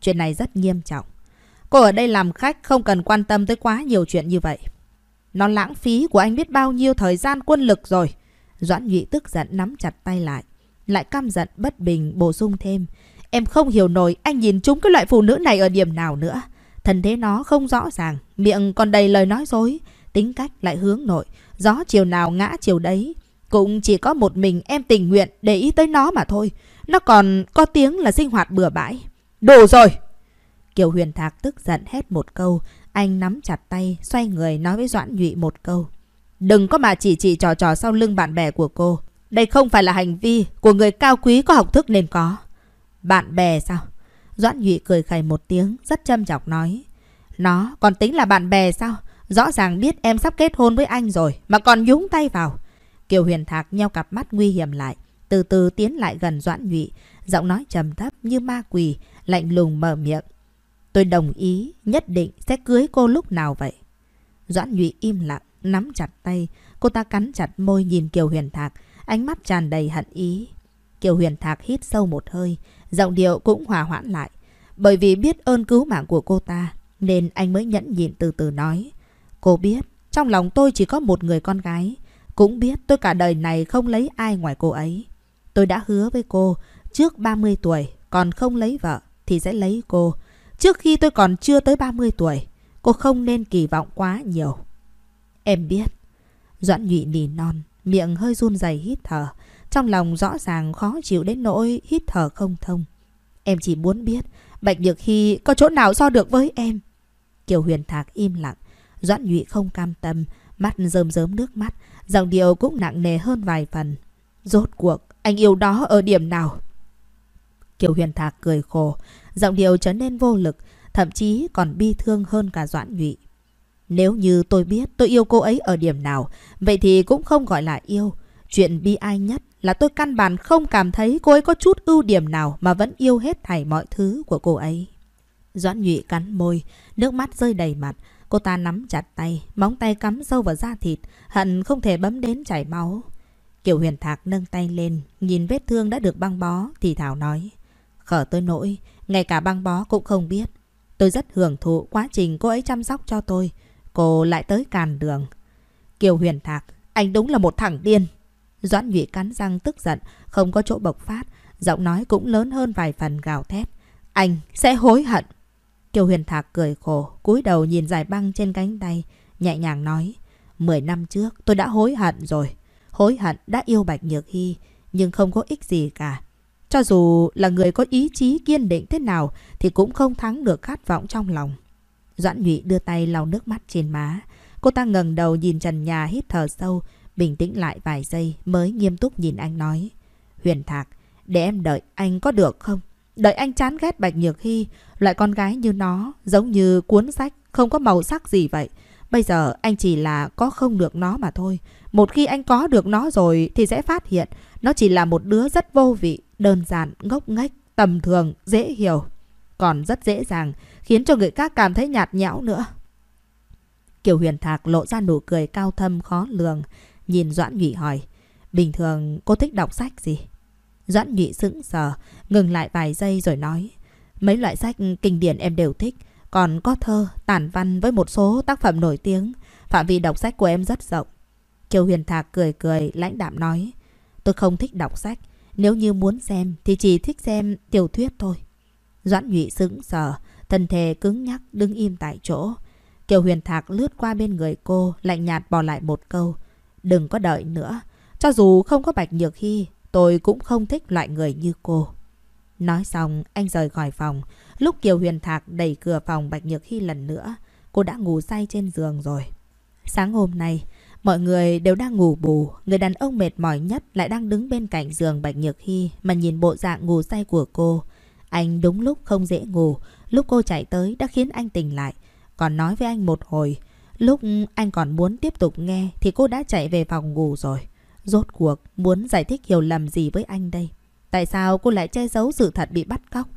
Chuyện này rất nghiêm trọng. Cô ở đây làm khách không cần quan tâm tới quá nhiều chuyện như vậy. Nó lãng phí của anh biết bao nhiêu thời gian quân lực rồi. Doãn nhị tức giận nắm chặt tay lại. Lại căm giận bất bình bổ sung thêm. Em không hiểu nổi anh nhìn chúng cái loại phụ nữ này ở điểm nào nữa. Thần thế nó không rõ ràng. Miệng còn đầy lời nói dối. Tính cách lại hướng nội. Gió chiều nào ngã chiều đấy. Cũng chỉ có một mình em tình nguyện để ý tới nó mà thôi. Nó còn có tiếng là sinh hoạt bừa bãi. Đủ rồi! Kiều Huyền Thạc tức giận hét một câu, anh nắm chặt tay, xoay người nói với Doãn Nhụy một câu. Đừng có mà chỉ chỉ trò trò sau lưng bạn bè của cô. Đây không phải là hành vi của người cao quý có học thức nên có. Bạn bè sao? Doãn Nhụy cười khẩy một tiếng, rất châm chọc nói. Nó còn tính là bạn bè sao? Rõ ràng biết em sắp kết hôn với anh rồi mà còn nhúng tay vào. Kiều Huyền Thạc nheo cặp mắt nguy hiểm lại, từ từ tiến lại gần Doãn Nhụy, giọng nói trầm thấp như ma quỷ, lạnh lùng mở miệng. Tôi đồng ý nhất định sẽ cưới cô lúc nào vậy. Doãn Nhụy im lặng, nắm chặt tay. Cô ta cắn chặt môi nhìn Kiều Huyền Thạc, ánh mắt tràn đầy hận ý. Kiều Huyền Thạc hít sâu một hơi, giọng điệu cũng hòa hoãn lại. Bởi vì biết ơn cứu mạng của cô ta, nên anh mới nhẫn nhịn từ từ nói. Cô biết, trong lòng tôi chỉ có một người con gái. Cũng biết tôi cả đời này không lấy ai ngoài cô ấy. Tôi đã hứa với cô, trước 30 tuổi còn không lấy vợ thì sẽ lấy cô. Trước khi tôi còn chưa tới 30 tuổi, cô không nên kỳ vọng quá nhiều. Em biết. Doãn nhụy nỉ non, miệng hơi run rẩy hít thở. Trong lòng rõ ràng khó chịu đến nỗi hít thở không thông. Em chỉ muốn biết bệnh nhược khi có chỗ nào so được với em. Kiều Huyền Thạc im lặng. Doãn nhụy không cam tâm, mắt rơm rớm nước mắt. Giọng điệu cũng nặng nề hơn vài phần. Rốt cuộc, anh yêu đó ở điểm nào? Kiều Huyền Thạc cười khổ giọng điệu trở nên vô lực, thậm chí còn bi thương hơn cả Doãn Nhụy. Nếu như tôi biết tôi yêu cô ấy ở điểm nào, vậy thì cũng không gọi là yêu. Chuyện bi ai nhất là tôi căn bản không cảm thấy cô ấy có chút ưu điểm nào mà vẫn yêu hết thảy mọi thứ của cô ấy. Doãn Nhụy cắn môi, nước mắt rơi đầy mặt. Cô ta nắm chặt tay, móng tay cắm sâu vào da thịt, hận không thể bấm đến chảy máu. Kiều Huyền Thạc nâng tay lên, nhìn vết thương đã được băng bó, thì Thảo nói. Khở tới nỗi, ngay cả băng bó cũng không biết. Tôi rất hưởng thụ quá trình cô ấy chăm sóc cho tôi. Cô lại tới càn đường. Kiều huyền thạc, anh đúng là một thằng điên. Doãn nhụy cắn răng tức giận, không có chỗ bộc phát. Giọng nói cũng lớn hơn vài phần gào thét. Anh sẽ hối hận. Kiều huyền thạc cười khổ, cúi đầu nhìn dài băng trên cánh tay, nhẹ nhàng nói. Mười năm trước tôi đã hối hận rồi. Hối hận đã yêu Bạch Nhược Hy, nhưng không có ích gì cả. Cho dù là người có ý chí kiên định thế nào thì cũng không thắng được khát vọng trong lòng. Doãn Nhụy đưa tay lau nước mắt trên má. Cô ta ngẩng đầu nhìn trần nhà hít thở sâu, bình tĩnh lại vài giây mới nghiêm túc nhìn anh nói. Huyền Thạc, để em đợi anh có được không? Đợi anh chán ghét Bạch Nhược Hy, loại con gái như nó, giống như cuốn sách, không có màu sắc gì vậy. Bây giờ anh chỉ là có không được nó mà thôi. Một khi anh có được nó rồi thì sẽ phát hiện nó chỉ là một đứa rất vô vị, đơn giản, ngốc nghếch, tầm thường, dễ hiểu. Còn rất dễ dàng, khiến cho người khác cảm thấy nhạt nhẽo nữa. Kiều Huyền Thạc lộ ra nụ cười cao thâm khó lường, nhìn Doãn Nhụy hỏi. Bình thường cô thích đọc sách gì? Doãn Nhụy sững sờ, ngừng lại vài giây rồi nói. Mấy loại sách kinh điển em đều thích, còn có thơ, tản văn với một số tác phẩm nổi tiếng. Phạm vi đọc sách của em rất rộng. Kiều Huyền Thạc cười cười, lãnh đạm nói. Tôi không thích đọc sách. Nếu như muốn xem thì chỉ thích xem tiểu thuyết thôi. Doãn nhụy sững sờ, thân thể cứng nhắc đứng im tại chỗ. Kiều Huyền Thạc lướt qua bên người cô, lạnh nhạt bỏ lại một câu. Đừng có đợi nữa. Cho dù không có Bạch Nhược Hy, tôi cũng không thích loại người như cô. Nói xong, anh rời khỏi phòng. Lúc Kiều Huyền Thạc đẩy cửa phòng Bạch Nhược Hy lần nữa, cô đã ngủ say trên giường rồi. Sáng hôm nay, Mọi người đều đang ngủ bù, người đàn ông mệt mỏi nhất lại đang đứng bên cạnh giường Bạch Nhược Hy mà nhìn bộ dạng ngủ say của cô. Anh đúng lúc không dễ ngủ, lúc cô chạy tới đã khiến anh tỉnh lại, còn nói với anh một hồi. Lúc anh còn muốn tiếp tục nghe thì cô đã chạy về phòng ngủ rồi. Rốt cuộc muốn giải thích hiểu làm gì với anh đây? Tại sao cô lại che giấu sự thật bị bắt cóc?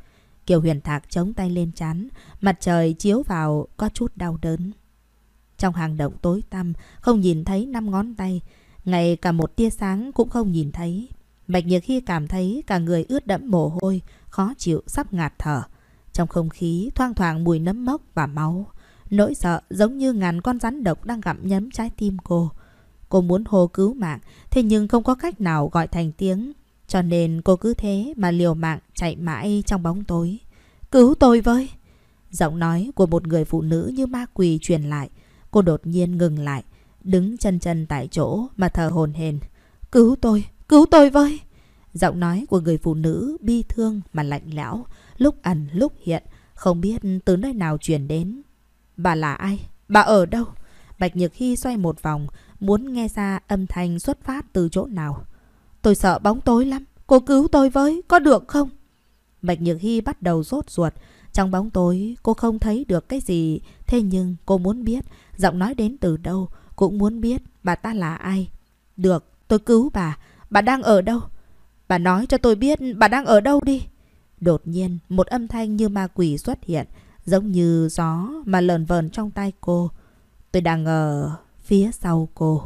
Kiều Huyền Thạc chống tay lên chán, mặt trời chiếu vào có chút đau đớn. Trong hang động tối tăm, không nhìn thấy năm ngón tay, ngay cả một tia sáng cũng không nhìn thấy. Bạch Nhược khi cảm thấy cả người ướt đẫm mồ hôi, khó chịu sắp ngạt thở. Trong không khí thoang thoảng mùi nấm mốc và máu. Nỗi sợ giống như ngàn con rắn độc đang gặm nhấm trái tim cô. Cô muốn hô cứu mạng, thế nhưng không có cách nào gọi thành tiếng. Cho nên cô cứ thế mà liều mạng chạy mãi trong bóng tối. Cứu tôi với! Giọng nói của một người phụ nữ như ma quỷ truyền lại. Cô đột nhiên ngừng lại, đứng chân chân tại chỗ mà thở hồn hền. Cứu tôi, cứu tôi với! Giọng nói của người phụ nữ bi thương mà lạnh lẽo, lúc ẩn lúc hiện, không biết từ nơi nào chuyển đến. Bà là ai? Bà ở đâu? Bạch Nhược Hy xoay một vòng, muốn nghe ra âm thanh xuất phát từ chỗ nào. Tôi sợ bóng tối lắm, cô cứu tôi với, có được không? Bạch Nhược Hy bắt đầu rốt ruột. Trong bóng tối, cô không thấy được cái gì. Thế nhưng cô muốn biết Giọng nói đến từ đâu, cũng muốn biết bà ta là ai. Được, tôi cứu bà. Bà đang ở đâu? Bà nói cho tôi biết bà đang ở đâu đi. Đột nhiên, một âm thanh như ma quỷ xuất hiện, giống như gió mà lờn vờn trong tay cô. Tôi đang ở phía sau cô.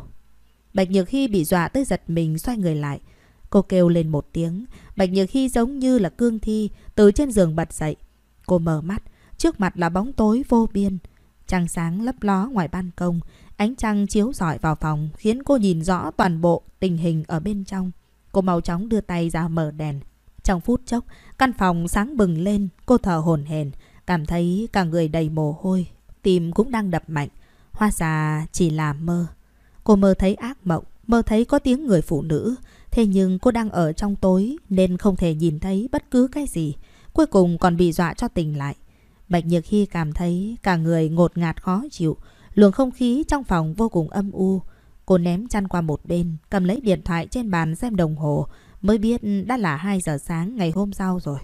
Bạch Nhược Hy bị dọa tới giật mình xoay người lại. Cô kêu lên một tiếng. Bạch Nhược Hy giống như là cương thi từ trên giường bật dậy. Cô mở mắt. Trước mặt là bóng tối vô biên. Trăng sáng lấp ló ngoài ban công, ánh trăng chiếu rọi vào phòng khiến cô nhìn rõ toàn bộ tình hình ở bên trong. Cô mau chóng đưa tay ra mở đèn. Trong phút chốc, căn phòng sáng bừng lên, cô thở hổn hển, cảm thấy cả người đầy mồ hôi, tim cũng đang đập mạnh. Hoa già chỉ là mơ. Cô mơ thấy ác mộng, mơ thấy có tiếng người phụ nữ. Thế nhưng cô đang ở trong tối nên không thể nhìn thấy bất cứ cái gì. Cuối cùng còn bị dọa cho tỉnh lại. Bạch Nhược Hy cảm thấy cả người ngột ngạt khó chịu. Luồng không khí trong phòng vô cùng âm u. Cô ném chăn qua một bên, cầm lấy điện thoại trên bàn xem đồng hồ, mới biết đã là 2 giờ sáng ngày hôm sau rồi.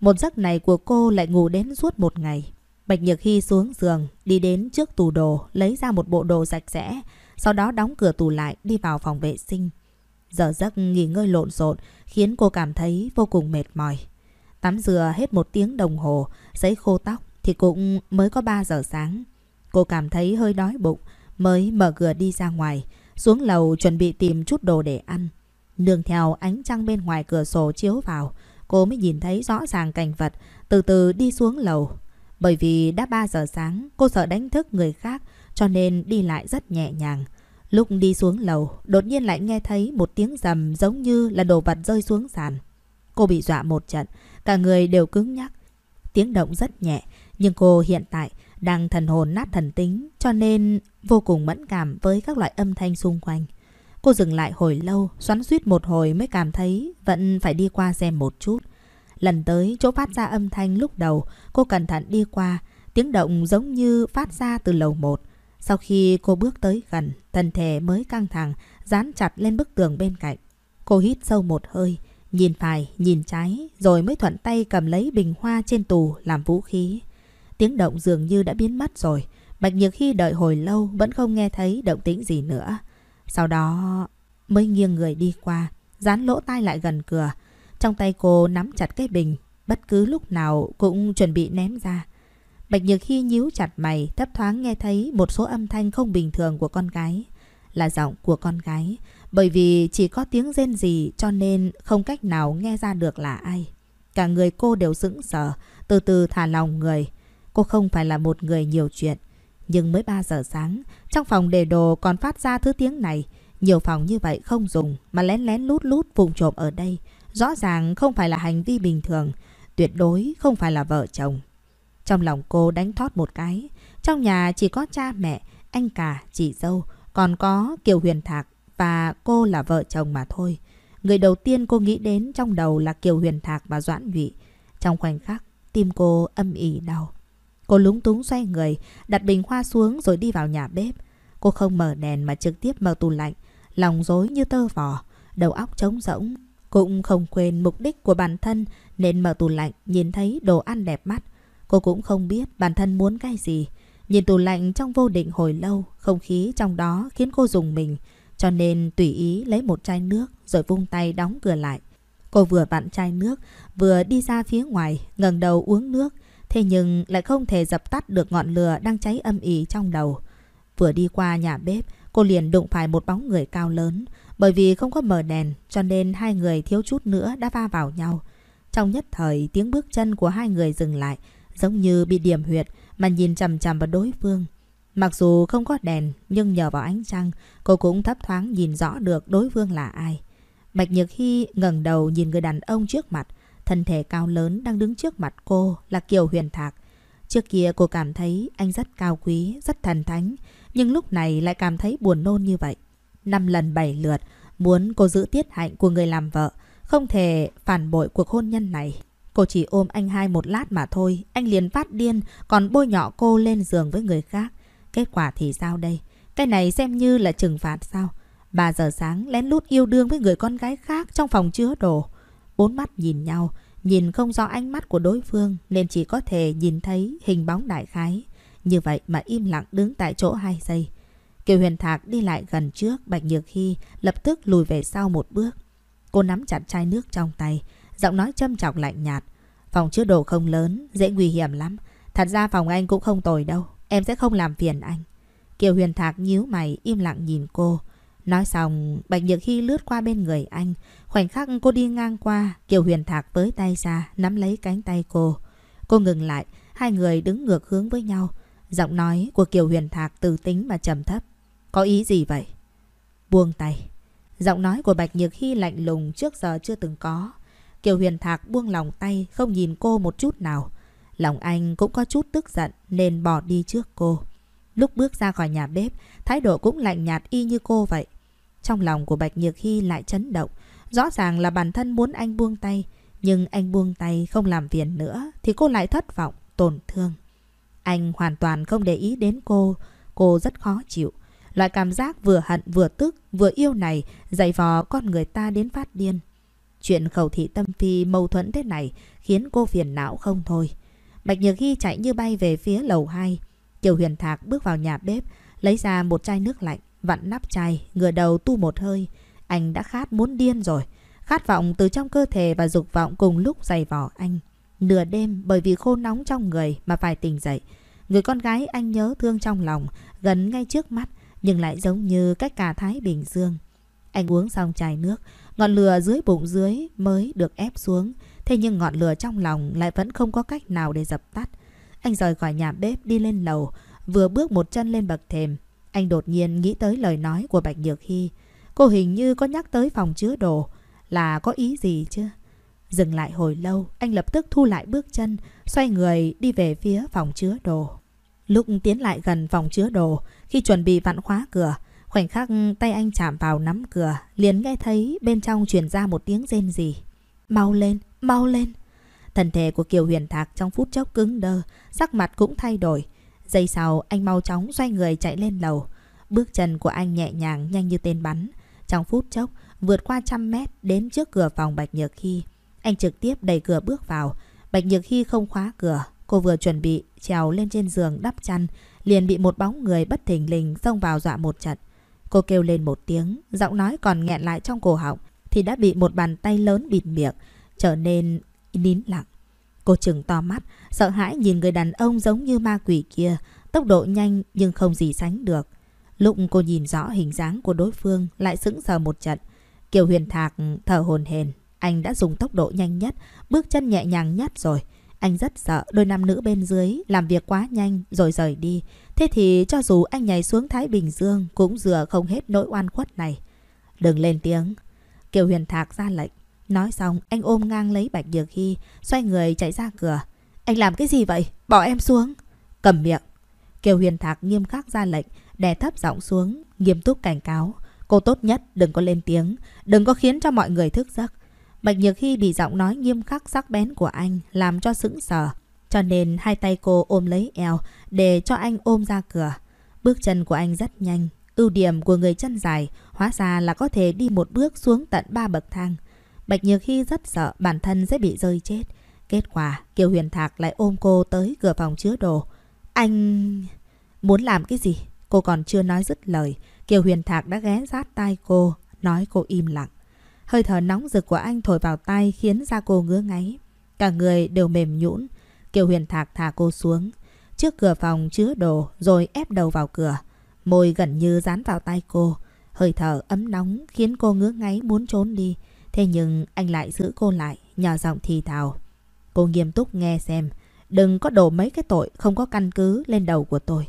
Một giấc này của cô lại ngủ đến suốt một ngày. Bạch Nhược Hy xuống giường, đi đến trước tủ đồ, lấy ra một bộ đồ sạch sẽ, sau đó đóng cửa tủ lại, đi vào phòng vệ sinh. Giờ giấc nghỉ ngơi lộn xộn khiến cô cảm thấy vô cùng mệt mỏi. Tắm dừa hết một tiếng đồng hồ, giấy khô tóc thì cũng mới có 3 giờ sáng. Cô cảm thấy hơi đói bụng, mới mở cửa đi ra ngoài, xuống lầu chuẩn bị tìm chút đồ để ăn. Nương theo ánh trăng bên ngoài cửa sổ chiếu vào, cô mới nhìn thấy rõ ràng cảnh vật, từ từ đi xuống lầu. Bởi vì đã 3 giờ sáng, cô sợ đánh thức người khác cho nên đi lại rất nhẹ nhàng. Lúc đi xuống lầu, đột nhiên lại nghe thấy một tiếng rầm giống như là đồ vật rơi xuống sàn. Cô bị dọa một trận, cả người đều cứng nhắc. Tiếng động rất nhẹ, nhưng cô hiện tại đang thần hồn nát thần tính cho nên vô cùng mẫn cảm với các loại âm thanh xung quanh. Cô dừng lại hồi lâu, xoắn suýt một hồi mới cảm thấy vẫn phải đi qua xem một chút. Lần tới chỗ phát ra âm thanh lúc đầu, cô cẩn thận đi qua, tiếng động giống như phát ra từ lầu một. Sau khi cô bước tới gần, thân thể mới căng thẳng, dán chặt lên bức tường bên cạnh. Cô hít sâu một hơi, Nhìn phải, nhìn trái, rồi mới thuận tay cầm lấy bình hoa trên tù làm vũ khí. Tiếng động dường như đã biến mất rồi. Bạch Nhược Hy đợi hồi lâu vẫn không nghe thấy động tĩnh gì nữa. Sau đó mới nghiêng người đi qua, dán lỗ tai lại gần cửa. Trong tay cô nắm chặt cái bình, bất cứ lúc nào cũng chuẩn bị ném ra. Bạch Nhược Hy nhíu chặt mày, thấp thoáng nghe thấy một số âm thanh không bình thường của con gái. Là giọng của con gái, bởi vì chỉ có tiếng rên rỉ cho nên không cách nào nghe ra được là ai. Cả người cô đều sững sờ, từ từ thả lòng người. Cô không phải là một người nhiều chuyện. Nhưng mới 3 giờ sáng, trong phòng để đồ còn phát ra thứ tiếng này. Nhiều phòng như vậy không dùng mà lén lén lút lút vùng trộm ở đây. Rõ ràng không phải là hành vi bình thường, tuyệt đối không phải là vợ chồng. Trong lòng cô đánh thót một cái. Trong nhà chỉ có cha mẹ, anh cả, chị dâu, còn có Kiều Huyền Thạc và cô là vợ chồng mà thôi. Người đầu tiên cô nghĩ đến trong đầu là Kiều Huyền Thạc và Doãn Nhụy. Trong khoảnh khắc, tim cô âm ỉ đau. Cô lúng túng xoay người, đặt bình hoa xuống rồi đi vào nhà bếp. Cô không mở đèn mà trực tiếp mở tủ lạnh, lòng rối như tơ vò, đầu óc trống rỗng. Cũng không quên mục đích của bản thân nên mở tủ lạnh nhìn thấy đồ ăn đẹp mắt. Cô cũng không biết bản thân muốn cái gì. Nhìn tủ lạnh trong vô định hồi lâu, không khí trong đó khiến cô dùng mình. Cho nên tùy ý lấy một chai nước rồi vung tay đóng cửa lại. Cô vừa vặn chai nước, vừa đi ra phía ngoài, ngẩng đầu uống nước. Thế nhưng lại không thể dập tắt được ngọn lửa đang cháy âm ỉ trong đầu. Vừa đi qua nhà bếp, cô liền đụng phải một bóng người cao lớn. Bởi vì không có mở đèn, cho nên hai người thiếu chút nữa đã va vào nhau. Trong nhất thời, tiếng bước chân của hai người dừng lại, giống như bị điểm huyệt mà nhìn chằm chằm vào đối phương. Mặc dù không có đèn nhưng nhờ vào ánh trăng cô cũng thấp thoáng nhìn rõ được đối phương là ai. Bạch Nhược Hy ngẩng đầu nhìn người đàn ông trước mặt. Thân thể cao lớn đang đứng trước mặt cô là Kiều Huyền Thạc. Trước kia cô cảm thấy anh rất cao quý, rất thần thánh. Nhưng lúc này lại cảm thấy buồn nôn như vậy. Năm lần bảy lượt muốn cô giữ tiết hạnh của người làm vợ. Không thể phản bội cuộc hôn nhân này. Cô chỉ ôm anh hai một lát mà thôi. Anh liền phát điên còn bôi nhọ cô lên giường với người khác. Kết quả thì sao đây? Cái này xem như là trừng phạt sao? 3 giờ sáng lén lút yêu đương với người con gái khác trong phòng chứa đồ. Bốn mắt nhìn nhau, nhìn không rõ ánh mắt của đối phương nên chỉ có thể nhìn thấy hình bóng đại khái. Như vậy mà im lặng đứng tại chỗ hai giây. Kiều Huyền Thạc đi lại gần trước Bạch Nhược Hy lập tức lùi về sau một bước. Cô nắm chặt chai nước trong tay, giọng nói châm chọc lạnh nhạt. Phòng chứa đồ không lớn, dễ nguy hiểm lắm. Thật ra phòng anh cũng không tồi đâu, Em sẽ không làm phiền anh. Kiều Huyền Thạc nhíu mày im lặng nhìn cô. Nói xong, Bạch Nhược Hy lướt qua bên người anh. Khoảnh khắc cô đi ngang qua, Kiều Huyền Thạc với tay ra, nắm lấy cánh tay cô. Cô ngừng lại, hai người đứng ngược hướng với nhau. Giọng nói của Kiều Huyền Thạc từ tính mà trầm thấp. Có ý gì vậy? Buông tay. Giọng nói của Bạch Nhược Hy lạnh lùng trước giờ chưa từng có. Kiều Huyền Thạc buông lòng tay, không nhìn cô một chút nào. Lòng anh cũng có chút tức giận nên bỏ đi trước cô. Lúc bước ra khỏi nhà bếp, thái độ cũng lạnh nhạt y như cô vậy. Trong lòng của Bạch Nhược Hy lại chấn động. Rõ ràng là bản thân muốn anh buông tay, nhưng anh buông tay không làm phiền nữa thì cô lại thất vọng, tổn thương. Anh hoàn toàn không để ý đến cô, cô rất khó chịu. Loại cảm giác vừa hận vừa tức vừa yêu này dày vò con người ta đến phát điên. Chuyện khẩu thị tâm phi mâu thuẫn thế này khiến cô phiền não không thôi. Bạch Nhược Hy chạy như bay về phía lầu 2. Kiều Huyền Thạc bước vào nhà bếp, lấy ra một chai nước lạnh, vặn nắp chai, ngửa đầu tu một hơi. Anh đã khát muốn điên rồi. Khát vọng từ trong cơ thể và dục vọng cùng lúc dày vò anh. Nửa đêm bởi vì khô nóng trong người mà phải tỉnh dậy. Người con gái anh nhớ thương trong lòng, gần ngay trước mắt, nhưng lại giống như cách cả Thái Bình Dương. Anh uống xong chai nước, ngọn lửa dưới bụng dưới mới được ép xuống. Thế nhưng ngọn lửa trong lòng lại vẫn không có cách nào để dập tắt. Anh rời khỏi nhà bếp đi lên lầu, vừa bước một chân lên bậc thềm. Anh đột nhiên nghĩ tới lời nói của Bạch Nhược Hy. Cô hình như có nhắc tới phòng chứa đồ. Là có ý gì chứ? Dừng lại hồi lâu, anh lập tức thu lại bước chân, xoay người đi về phía phòng chứa đồ. Lúc tiến lại gần phòng chứa đồ, khi chuẩn bị vặn khóa cửa, khoảnh khắc tay anh chạm vào nắm cửa, liền nghe thấy bên trong truyền ra một tiếng rên rỉ. Mau lên, mau lên. Thân thể của Kiều Huyền Thạc trong phút chốc cứng đơ, sắc mặt cũng thay đổi. Giây sau, anh mau chóng xoay người chạy lên lầu. Bước chân của anh nhẹ nhàng nhanh như tên bắn. Trong phút chốc, vượt qua trăm mét đến trước cửa phòng Bạch Nhược Hy. Anh trực tiếp đẩy cửa bước vào. Bạch Nhược Hy không khóa cửa. Cô vừa chuẩn bị trèo lên trên giường đắp chăn, liền bị một bóng người bất thình lình xông vào dọa một trận. Cô kêu lên một tiếng, giọng nói còn nghẹn lại trong cổ họng thì đã bị một bàn tay lớn bịt miệng, trở nên nín lặng. Cô chừng to mắt, sợ hãi nhìn người đàn ông giống như ma quỷ kia, tốc độ nhanh nhưng không gì sánh được. Lúc cô nhìn rõ hình dáng của đối phương lại sững sờ một trận. Kiều Huyền Thạc thở hồn hền, anh đã dùng tốc độ nhanh nhất, bước chân nhẹ nhàng nhất rồi. Anh rất sợ đôi nam nữ bên dưới làm việc quá nhanh rồi rời đi. Thế thì cho dù anh nhảy xuống Thái Bình Dương cũng dừa không hết nỗi oan khuất này. Đừng lên tiếng. Kiều Huyền Thạc ra lệnh. Nói xong, anh ôm ngang lấy Bạch Nhược Hy, xoay người chạy ra cửa. Anh làm cái gì vậy? Bỏ em xuống. Cầm miệng. Kiều Huyền Thạc nghiêm khắc ra lệnh, đè thấp giọng xuống, nghiêm túc cảnh cáo. Cô tốt nhất đừng có lên tiếng, đừng có khiến cho mọi người thức giấc. Bạch Nhược Hy bị giọng nói nghiêm khắc sắc bén của anh làm cho sững sờ. Cho nên hai tay cô ôm lấy eo để cho anh ôm ra cửa. Bước chân của anh rất nhanh. Ưu điểm của người chân dài hóa ra là có thể đi một bước xuống tận ba bậc thang. Bạch Nhược Hy rất sợ bản thân sẽ bị rơi chết. Kết quả, Kiều Huyền Thạc lại ôm cô tới cửa phòng chứa đồ. Anh... muốn làm cái gì? Cô còn chưa nói dứt lời. Kiều Huyền Thạc đã ghé sát tai cô, nói cô im lặng. Hơi thở nóng rực của anh thổi vào tay khiến da cô ngứa ngáy. Cả người đều mềm nhũn. Kiều Huyền Thạc thả cô xuống. Trước cửa phòng chứa đồ rồi ép đầu vào cửa. Môi gần như dán vào tay cô. Hơi thở ấm nóng khiến cô ngứa ngáy muốn trốn đi. Thế nhưng anh lại giữ cô lại, nhỏ giọng thì thào. Cô nghiêm túc nghe xem, đừng có đổ mấy cái tội không có căn cứ lên đầu của tôi.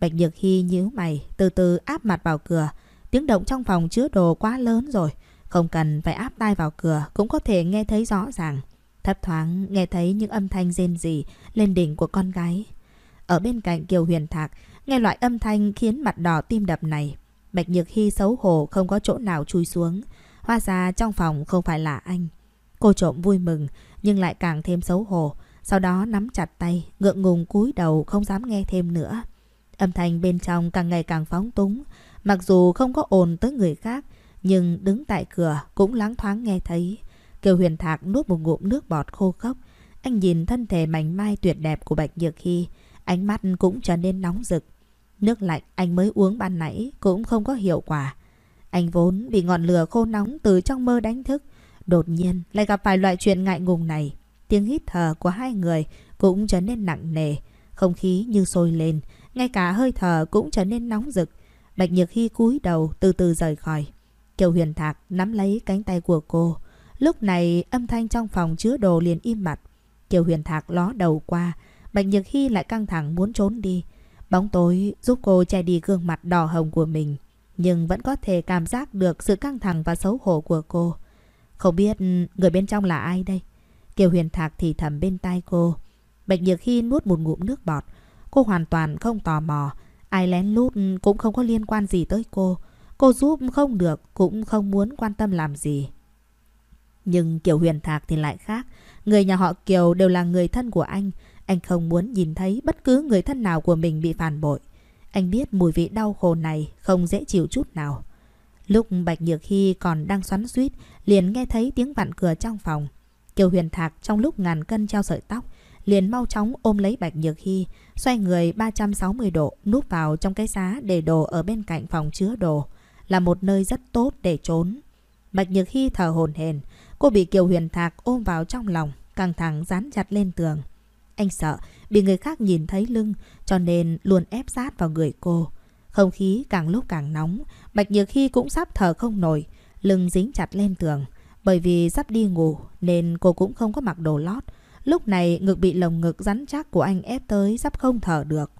Bạch Nhược Hy nhíu mày, từ từ áp mặt vào cửa. Tiếng động trong phòng chứa đồ quá lớn rồi, không cần phải áp tai vào cửa cũng có thể nghe thấy rõ ràng. Thấp thoáng nghe thấy những âm thanh rên rỉ lên đỉnh của con gái. Ở bên cạnh Kiều Huyền Thạc, nghe loại âm thanh khiến mặt đỏ tim đập này. Bạch Nhược Hy xấu hổ không có chỗ nào chui xuống. Hóa ra trong phòng không phải là anh. Cô trộm vui mừng nhưng lại càng thêm xấu hổ. Sau đó nắm chặt tay, ngượng ngùng cúi đầu không dám nghe thêm nữa. Âm thanh bên trong càng ngày càng phóng túng. Mặc dù không có ồn tới người khác, nhưng đứng tại cửa cũng lắng thoáng nghe thấy. Kiều Huyền Thạc nuốt một ngụm nước bọt khô khốc. Anh nhìn thân thể mảnh mai tuyệt đẹp của Bạch Nhược Hy. Ánh mắt cũng trở nên nóng rực. Nước lạnh anh mới uống ban nãy cũng không có hiệu quả. Anh vốn bị ngọn lửa khô nóng từ trong mơ đánh thức. Đột nhiên lại gặp phải loại chuyện ngại ngùng này. Tiếng hít thở của hai người cũng trở nên nặng nề. Không khí như sôi lên, ngay cả hơi thở cũng trở nên nóng rực. Bạch Nhược Hy cúi đầu từ từ rời khỏi. Kiều Huyền Thạc nắm lấy cánh tay của cô. Lúc này âm thanh trong phòng chứa đồ liền im bặt. Kiều Huyền Thạc ló đầu qua. Bạch Nhược Hy lại căng thẳng muốn trốn đi. Bóng tối giúp cô che đi gương mặt đỏ hồng của mình nhưng vẫn có thể cảm giác được sự căng thẳng và xấu hổ của cô. Không biết ừ, người bên trong là ai đây? Kiều Huyền Thạc thì thầm bên tai cô. Bạch Nhược Hy nuốt một ngụm nước bọt. Cô hoàn toàn không tò mò. Ai lén lút ừ, cũng không có liên quan gì tới cô. Cô giúp không được cũng không muốn quan tâm làm gì. Nhưng Kiều Huyền Thạc thì lại khác. Người nhà họ Kiều đều là người thân của anh. Anh không muốn nhìn thấy bất cứ người thân nào của mình bị phản bội. Anh biết mùi vị đau khổ này không dễ chịu chút nào. Lúc Bạch Nhược Hy còn đang xoắn suýt, liền nghe thấy tiếng vặn cửa trong phòng. Kiều Huyền Thạc trong lúc ngàn cân treo sợi tóc, liền mau chóng ôm lấy Bạch Nhược Hy, xoay người 360 độ núp vào trong cái giá để đồ ở bên cạnh phòng chứa đồ, là một nơi rất tốt để trốn. Bạch Nhược Hy thở hồn hển, cô bị Kiều Huyền Thạc ôm vào trong lòng, căng thẳng dán chặt lên tường. Anh sợ Bị người khác nhìn thấy lưng Cho nên luôn ép sát vào người cô Không khí càng lúc càng nóng Bạch Nhược Hy cũng sắp thở không nổi Lưng dính chặt lên tường Bởi vì sắp đi ngủ Nên cô cũng không có mặc đồ lót Lúc này ngực bị lồng ngực rắn chắc của anh ép tới sắp không thở được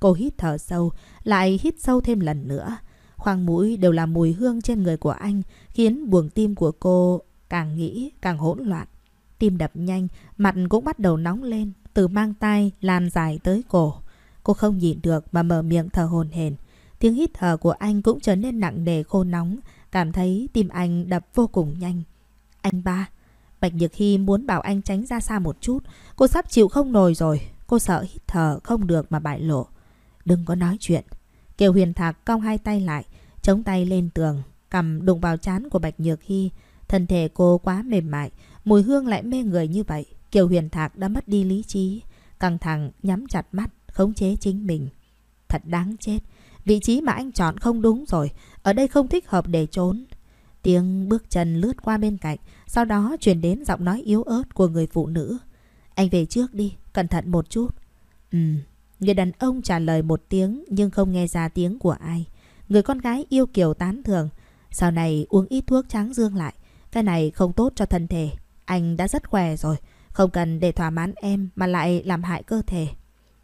Cô hít thở sâu Lại hít sâu thêm lần nữa Khoang mũi đều là mùi hương trên người của anh Khiến buồng tim của cô càng nghĩ càng hỗn loạn Tim đập nhanh, mặt cũng bắt đầu nóng lên từ mang tay lan dài tới cổ. Cô không nhịn được mà mở miệng thở hồn hển. Tiếng hít thở của anh cũng trở nên nặng nề khô nóng, cảm thấy tim anh đập vô cùng nhanh. Anh ba, Bạch Nhược Hy muốn bảo anh tránh ra xa một chút, cô sắp chịu không nổi rồi, cô sợ hít thở không được mà bại lộ. Đừng có nói chuyện. Kiều Huyền Thạc cong hai tay lại, chống tay lên tường, cầm đụng vào chán của Bạch Nhược Hy. Thân thể cô quá mềm mại, mùi hương lại mê người như vậy. Kiều Huyền Thạc đã mất đi lý trí, căng thẳng nhắm chặt mắt, khống chế chính mình. Thật đáng chết, vị trí mà anh chọn không đúng rồi, ở đây không thích hợp để trốn. Tiếng bước chân lướt qua bên cạnh, sau đó truyền đến giọng nói yếu ớt của người phụ nữ. Anh về trước đi, cẩn thận một chút. Ừ, người đàn ông trả lời một tiếng nhưng không nghe ra tiếng của ai. Người con gái yêu kiều tán thường. Sau này uống ít thuốc tráng dương lại, cái này không tốt cho thân thể. Anh đã rất khỏe rồi, không cần để thỏa mãn em mà lại làm hại cơ thể.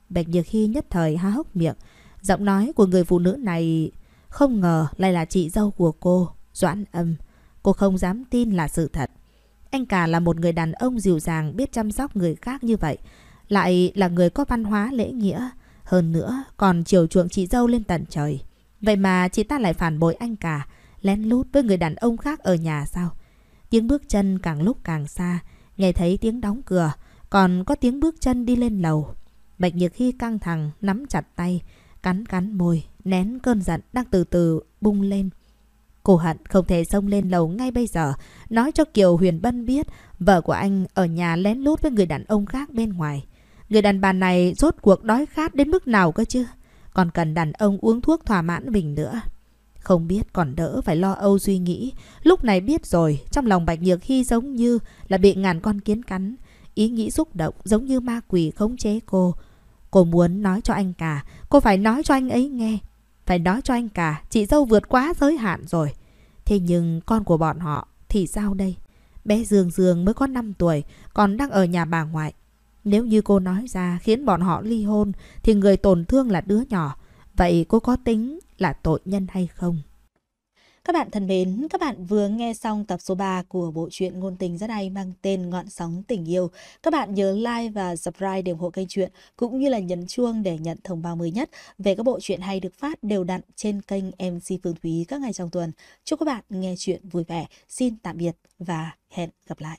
Bạch Nhược Hy nhất thời há hốc miệng. Giọng nói của người phụ nữ này không ngờ lại là chị dâu của cô, Doãn Âm. Cô không dám tin là sự thật. Anh cả là một người đàn ông dịu dàng biết chăm sóc người khác như vậy. Lại là người có văn hóa lễ nghĩa. Hơn nữa còn chiều chuộng chị dâu lên tận trời. Vậy mà chị ta lại phản bội anh cả, lén lút với người đàn ông khác ở nhà sao? Tiếng bước chân càng lúc càng xa. Nghe thấy tiếng đóng cửa, còn có tiếng bước chân đi lên lầu. Bạch Nhược Hy căng thẳng, nắm chặt tay, cắn cắn môi, nén cơn giận đang từ từ bung lên. Cô hận không thể xông lên lầu ngay bây giờ, nói cho Kiều Huyền Bân biết vợ của anh ở nhà lén lút với người đàn ông khác bên ngoài. Người đàn bà này rốt cuộc đói khát đến mức nào cơ chứ? Còn cần đàn ông uống thuốc thỏa mãn mình nữa. Không biết còn đỡ phải lo âu suy nghĩ. Lúc này biết rồi, trong lòng Bạch Nhược Hy giống như là bị ngàn con kiến cắn. Ý nghĩ xúc động giống như ma quỷ khống chế cô. Cô muốn nói cho anh cả, cô phải nói cho anh ấy nghe. Phải nói cho anh cả, chị dâu vượt quá giới hạn rồi. Thế nhưng con của bọn họ thì sao đây? Bé Dương Dương mới có 5 tuổi, còn đang ở nhà bà ngoại. Nếu như cô nói ra khiến bọn họ ly hôn thì người tổn thương là đứa nhỏ. Vậy cô có tính là tội nhân hay không. Các bạn thân mến, các bạn vừa nghe xong tập số 3 của bộ truyện ngôn tình rất hay mang tên Ngọn sóng tình yêu. Các bạn nhớ like và subscribe để ủng hộ kênh truyện cũng như là nhấn chuông để nhận thông báo mới nhất về các bộ truyện hay được phát đều đặn trên kênh MC Phương Thúy các ngày trong tuần. Chúc các bạn nghe truyện vui vẻ. Xin tạm biệt và hẹn gặp lại.